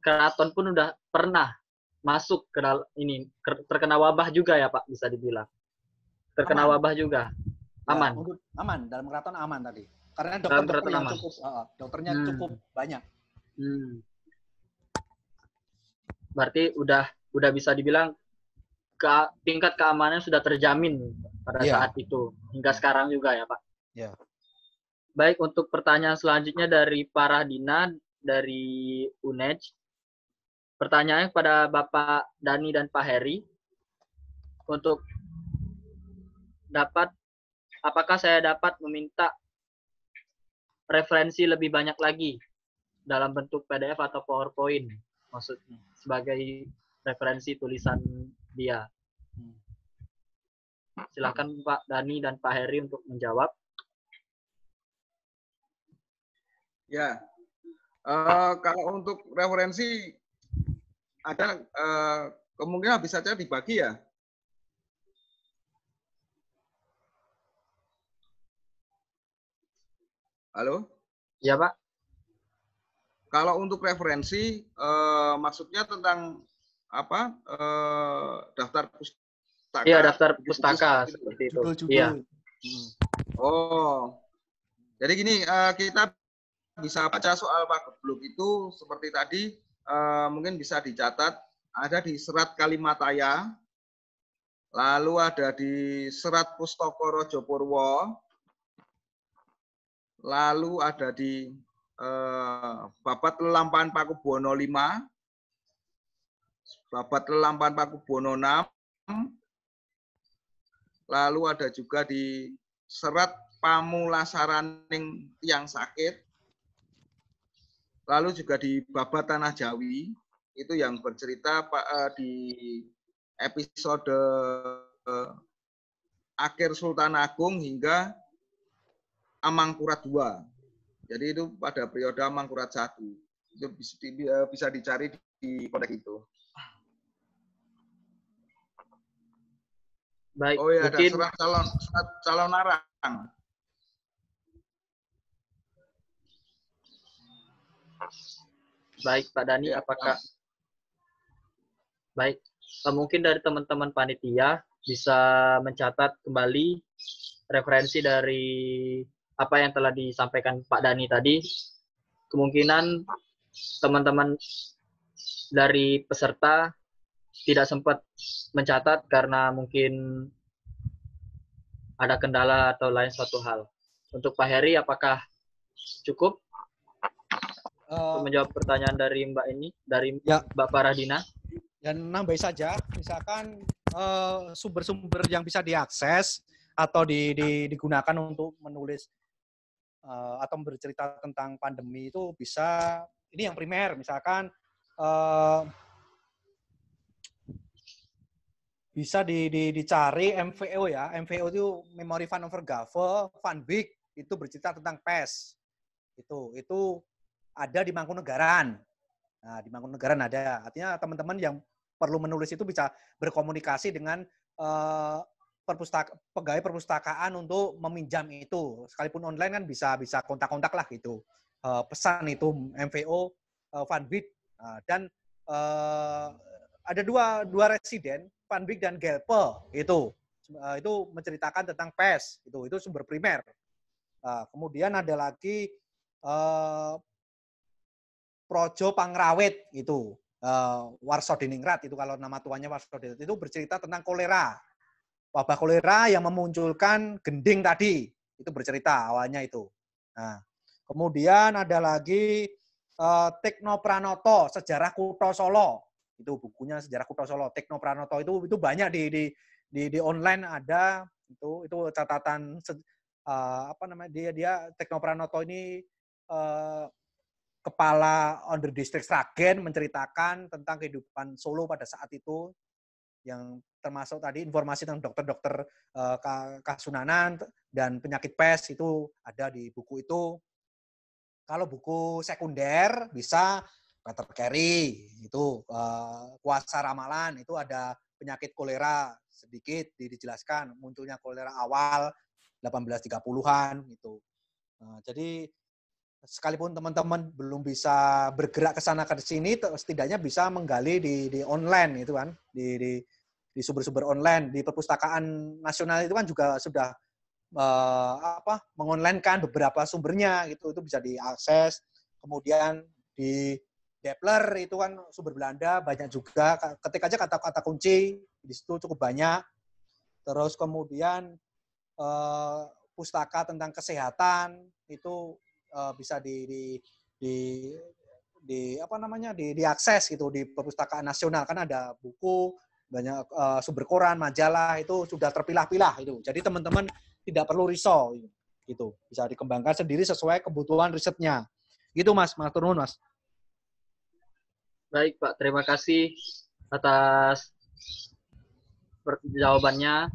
keraton pun udah pernah masuk ke dalam ini terkena wabah juga ya Pak bisa dibilang terkena wabah juga Ya, aman ya,
aman dalam keraton aman tadi karena dokter dokter yang cukup uh, dokternya hmm. cukup banyak
hmm. berarti udah udah bisa dibilang ke, tingkat keamanan sudah terjamin pada yeah. saat itu hingga ya. sekarang juga ya pak yeah. baik untuk pertanyaan selanjutnya dari para dina dari UNED pertanyaan kepada Bapak Dani dan Pak Heri untuk dapat apakah saya dapat meminta referensi lebih banyak lagi dalam bentuk PDF atau PowerPoint maksudnya sebagai referensi tulisan dia. Hmm. Silakan Pak Dani dan Pak Heri untuk menjawab.
Ya, uh, kalau untuk referensi ada uh, kemungkinan bisa saja dibagi ya Halo? Iya, Pak. Kalau untuk referensi, eh, maksudnya tentang apa? Eh, daftar pustaka. Iya, daftar pustaka
seperti itu. Judul, judul. Iya.
Hmm. Oh. Jadi gini, eh, kita bisa baca soal Pak Geblok itu seperti tadi eh, mungkin bisa dicatat ada di serat Kalimataya, lalu ada di serat Pustoko Rojo Purwo, lalu ada di eh, Babat Lelampahan Paku Buwono 5, Babat Lelampahan Paku Buwono 6, lalu ada juga di Serat Pamulasaraning Tiang Sakit, lalu juga di Babat Tanah Jawi, itu yang bercerita Pak eh, di episode eh, akhir Sultan Agung hingga Amangkurat II. Jadi itu pada periode Amangkurat I. Itu eh, bisa dicari di kodek itu. Baik, oh iya, mungkin... ada calon, calon narang
Baik, Pak Dani, ya, apakah... Baik, eh, mungkin dari teman-teman panitia bisa mencatat kembali referensi dari apa yang telah disampaikan Pak Dani tadi, kemungkinan teman-teman dari peserta tidak sempat mencatat karena mungkin ada kendala atau lain suatu hal. Untuk Pak Heri, apakah cukup uh, menjawab pertanyaan dari Mbak ini, dari ya. Mbak
Paradina? Dan ya, nambah saja, misalkan eh, sumber-sumber uh, yang bisa diakses atau di, di, digunakan untuk menulis uh, atau bercerita tentang pandemi itu bisa ini yang primer misalkan uh, bisa di, di, dicari MVO ya MVO itu Memory Fun Over Gavel Fun Big itu bercerita tentang PES itu itu ada di Mangkunegaran nah di Mangkunegaran ada artinya teman-teman yang perlu menulis itu bisa berkomunikasi dengan eh, perpustaka, pegawai perpustakaan untuk meminjam itu. Sekalipun online kan bisa bisa kontak-kontak lah gitu. Uh, pesan itu MVO, uh, eh, Funbit, uh, nah, dan uh, ada dua dua residen Funbit dan Gelpe itu uh, itu menceritakan tentang PES itu itu sumber primer. Uh, kemudian ada lagi uh, Projo Pangrawit itu uh, Warsodiningrat itu kalau nama tuanya Warsodiningrat itu bercerita tentang kolera wabah kolera yang memunculkan gending tadi. Itu bercerita awalnya itu. Nah, kemudian ada lagi uh, eh, Tekno Pranoto, Sejarah Kuto Solo. Itu bukunya Sejarah Kuto Solo, Tekno Pranoto itu itu banyak di di di, di online ada itu itu catatan uh, apa namanya dia dia Tekno Pranoto ini uh, kepala under district Sragen menceritakan tentang kehidupan Solo pada saat itu yang termasuk tadi informasi tentang dokter-dokter uh, kasunanan dan penyakit pes itu ada di buku itu. Kalau buku sekunder bisa Peter Carey itu uh, kuasa ramalan itu ada penyakit kolera sedikit dijelaskan munculnya kolera awal 1830-an itu Nah, jadi sekalipun teman-teman belum bisa bergerak ke sana ke sini, setidaknya bisa menggali di, di online itu kan, di, di di sumber-sumber online, di perpustakaan nasional itu kan juga sudah uh, apa mengonlinekan beberapa sumbernya gitu, itu bisa diakses. Kemudian di Depler itu kan sumber Belanda banyak juga, ketik aja kata-kata kunci di situ cukup banyak. Terus kemudian uh, pustaka tentang kesehatan itu Eh, bisa di, di di di apa namanya di diakses gitu di perpustakaan nasional kan ada buku banyak uh, sumber koran majalah itu sudah terpilah-pilah itu jadi teman-teman tidak perlu risau gitu bisa dikembangkan sendiri sesuai kebutuhan risetnya gitu mas mas turun mas
baik pak terima kasih atas jawabannya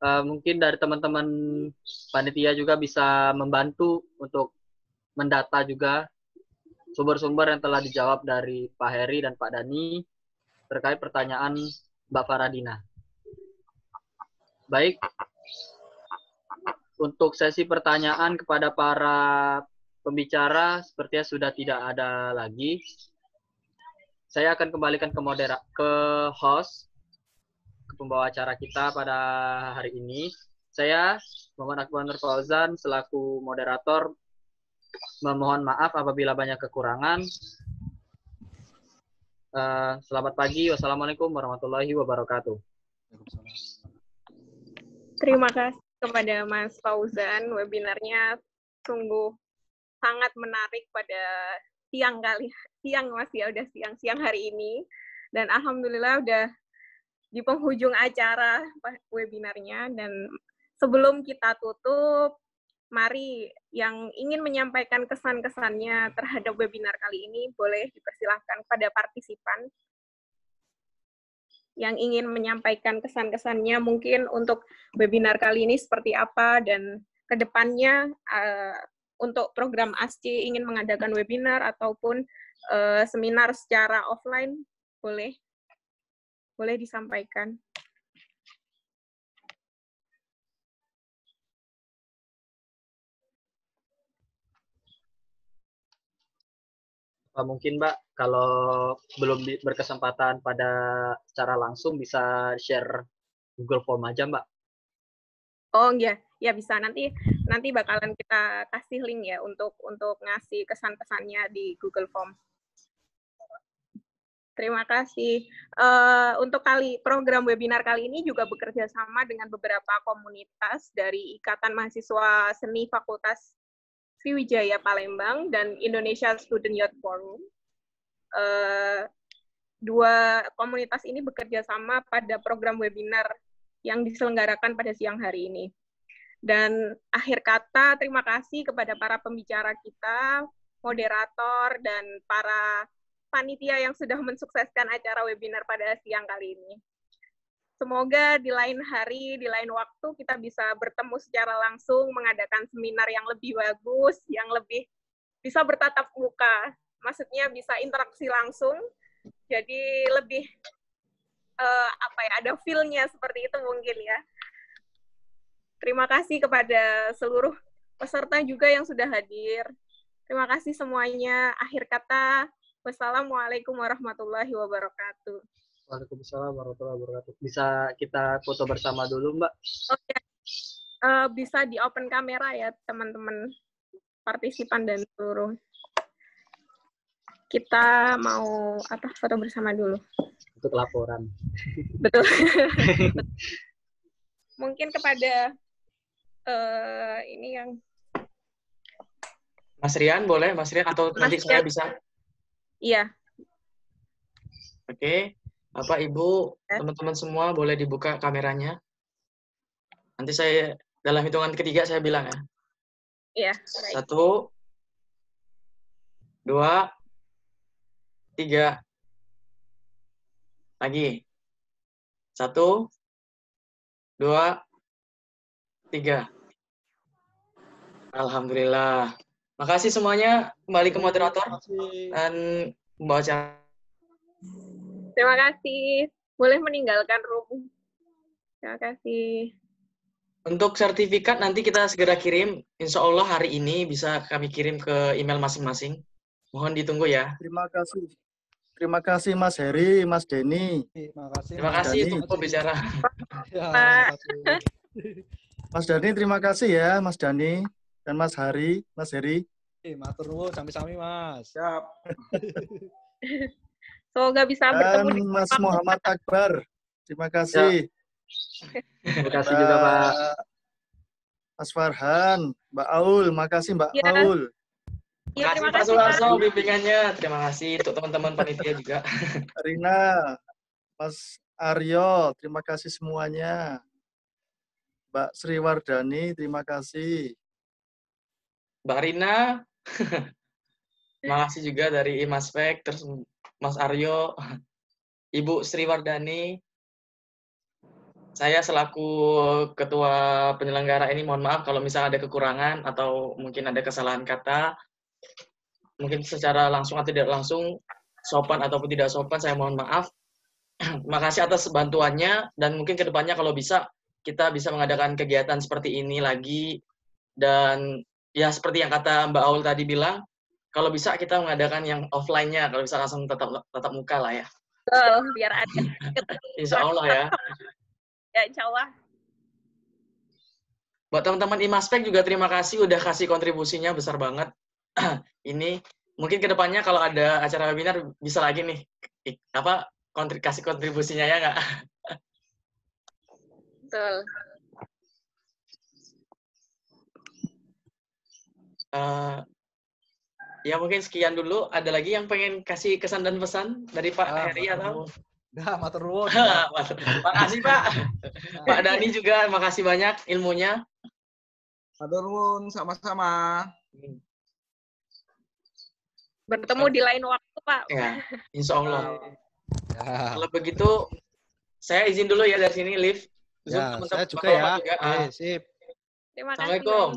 uh, mungkin dari teman-teman panitia juga bisa membantu untuk mendata juga sumber-sumber yang telah dijawab dari Pak Heri dan Pak Dani terkait pertanyaan Mbak Faradina. Baik, untuk sesi pertanyaan kepada para pembicara sepertinya sudah tidak ada lagi. Saya akan kembalikan ke modera ke host ke pembawa acara kita pada hari ini. Saya Muhammad Akbar Fauzan selaku moderator Memohon maaf apabila banyak kekurangan. Uh, selamat pagi. Wassalamualaikum warahmatullahi wabarakatuh.
Terima kasih kepada Mas Fauzan. Webinarnya sungguh sangat menarik pada siang kali siang Mas ya udah siang-siang hari ini dan alhamdulillah udah di penghujung acara webinarnya dan sebelum kita tutup Mari yang ingin menyampaikan kesan-kesannya terhadap webinar kali ini boleh dipersilahkan pada partisipan yang ingin menyampaikan kesan-kesannya mungkin untuk webinar kali ini seperti apa dan kedepannya uh, eh, untuk program ASCI ingin mengadakan webinar ataupun uh, seminar secara offline boleh boleh disampaikan.
mungkin Mbak kalau belum berkesempatan pada secara langsung bisa share Google Form aja Mbak.
Oh iya, ya bisa nanti nanti bakalan kita kasih link ya untuk untuk ngasih kesan-kesannya di Google Form. Terima kasih. Uh, untuk kali program webinar kali ini juga bekerja sama dengan beberapa komunitas dari Ikatan Mahasiswa Seni Fakultas Wijaya Palembang dan Indonesia Student Youth Forum. Uh, dua komunitas ini bekerja sama pada program webinar yang diselenggarakan pada siang hari ini. Dan akhir kata, terima kasih kepada para pembicara kita, moderator, dan para panitia yang sudah mensukseskan acara webinar pada siang kali ini. Semoga di lain hari, di lain waktu kita bisa bertemu secara langsung, mengadakan seminar yang lebih bagus, yang lebih bisa bertatap muka. Maksudnya bisa interaksi langsung, jadi lebih uh, apa ya ada feel-nya seperti itu mungkin ya. Terima kasih kepada seluruh peserta juga yang sudah hadir. Terima kasih semuanya. Akhir kata, wassalamualaikum warahmatullahi wabarakatuh.
Waalaikumsalam warahmatullahi wabarakatuh. Bisa kita foto bersama dulu, Mbak? Oke. Okay.
Uh, bisa di open kamera ya, teman-teman partisipan dan seluruh. Kita mau apa foto bersama dulu. Untuk laporan.
Betul.
Mungkin kepada uh, ini yang
Mas Rian boleh, Mas Rian atau Mas nanti Rian. saya bisa. Iya. Oke. Okay apa Ibu, eh? teman-teman semua boleh dibuka kameranya. Nanti saya dalam hitungan ketiga saya bilang ya. Iya. Satu, dua, tiga. Lagi. Satu, dua, tiga. Alhamdulillah. Makasih semuanya. Kembali ke moderator dan membaca
Terima kasih. Boleh meninggalkan room. Terima kasih.
Untuk sertifikat nanti kita segera kirim. Insya Allah hari ini bisa kami kirim ke email masing-masing. Mohon ditunggu ya.
Terima kasih.
Terima kasih Mas Heri, Mas Denny.
Terima kasih. Terima kasih untuk bicara.
Ya, Mas Dani, terima kasih ya Mas Dani dan Mas Hari, Mas Heri. Terima eh, matur nuwun sami-sami Mas. Siap.
Semoga bisa Dan bertemu di Mas
Muhammad Akbar. Terima kasih.
Ya.
Terima kasih juga Pak. Mas Farhan, Mbak Aul, makasih Mbak ya. Aul. Ya, terima kasih iya. Iya, Pak Sularso
bimbingannya. Terima kasih untuk teman-teman panitia juga. Rina, Mas Aryo, terima kasih semuanya. Mbak Sri Wardani, terima kasih. Mbak Rina, terima kasih juga dari Imaspek, terus Mas Aryo, Ibu Sri Wardani, saya selaku ketua penyelenggara ini mohon maaf kalau misalnya ada kekurangan atau mungkin ada kesalahan kata. Mungkin secara langsung atau tidak langsung, sopan ataupun tidak sopan, saya mohon maaf. Terima kasih atas bantuannya dan mungkin kedepannya kalau bisa kita bisa mengadakan kegiatan seperti ini lagi dan ya seperti yang kata Mbak Aul tadi bilang kalau bisa kita mengadakan yang offline-nya, kalau bisa langsung tetap tetap muka lah ya.
Oh, biar ada. insya Allah ya. ya, insya Allah.
Buat teman-teman Imaspek juga terima kasih udah kasih kontribusinya besar banget. Ini mungkin kedepannya kalau ada acara webinar bisa lagi nih apa kontri, kasih kontribusinya ya nggak? Betul. Uh, ya mungkin sekian dulu. Ada lagi yang pengen kasih kesan dan pesan dari Pak ah, Heri atau?
Dah, matur nuwun.
Makasih Pak. Pak Dani juga makasih banyak ilmunya. Matur nuwun
sama-sama. Bertemu di lain waktu, Pak. Ya,
insya Allah. Ya. Kalau begitu, saya izin dulu ya dari sini, Liv.
ya, saya juga ya. Juga. Eh, ah. sip. Terima kasih. Assalamualaikum.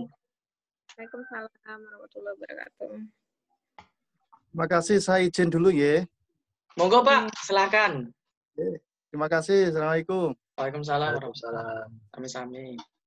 Waalaikumsalam warahmatullahi wabarakatuh.
Terima kasih, saya izin dulu ya. Monggo Pak, hmm. silakan. Terima kasih, Assalamualaikum.
Waalaikumsalam warahmatullahi wabarakatuh. Amin, amin.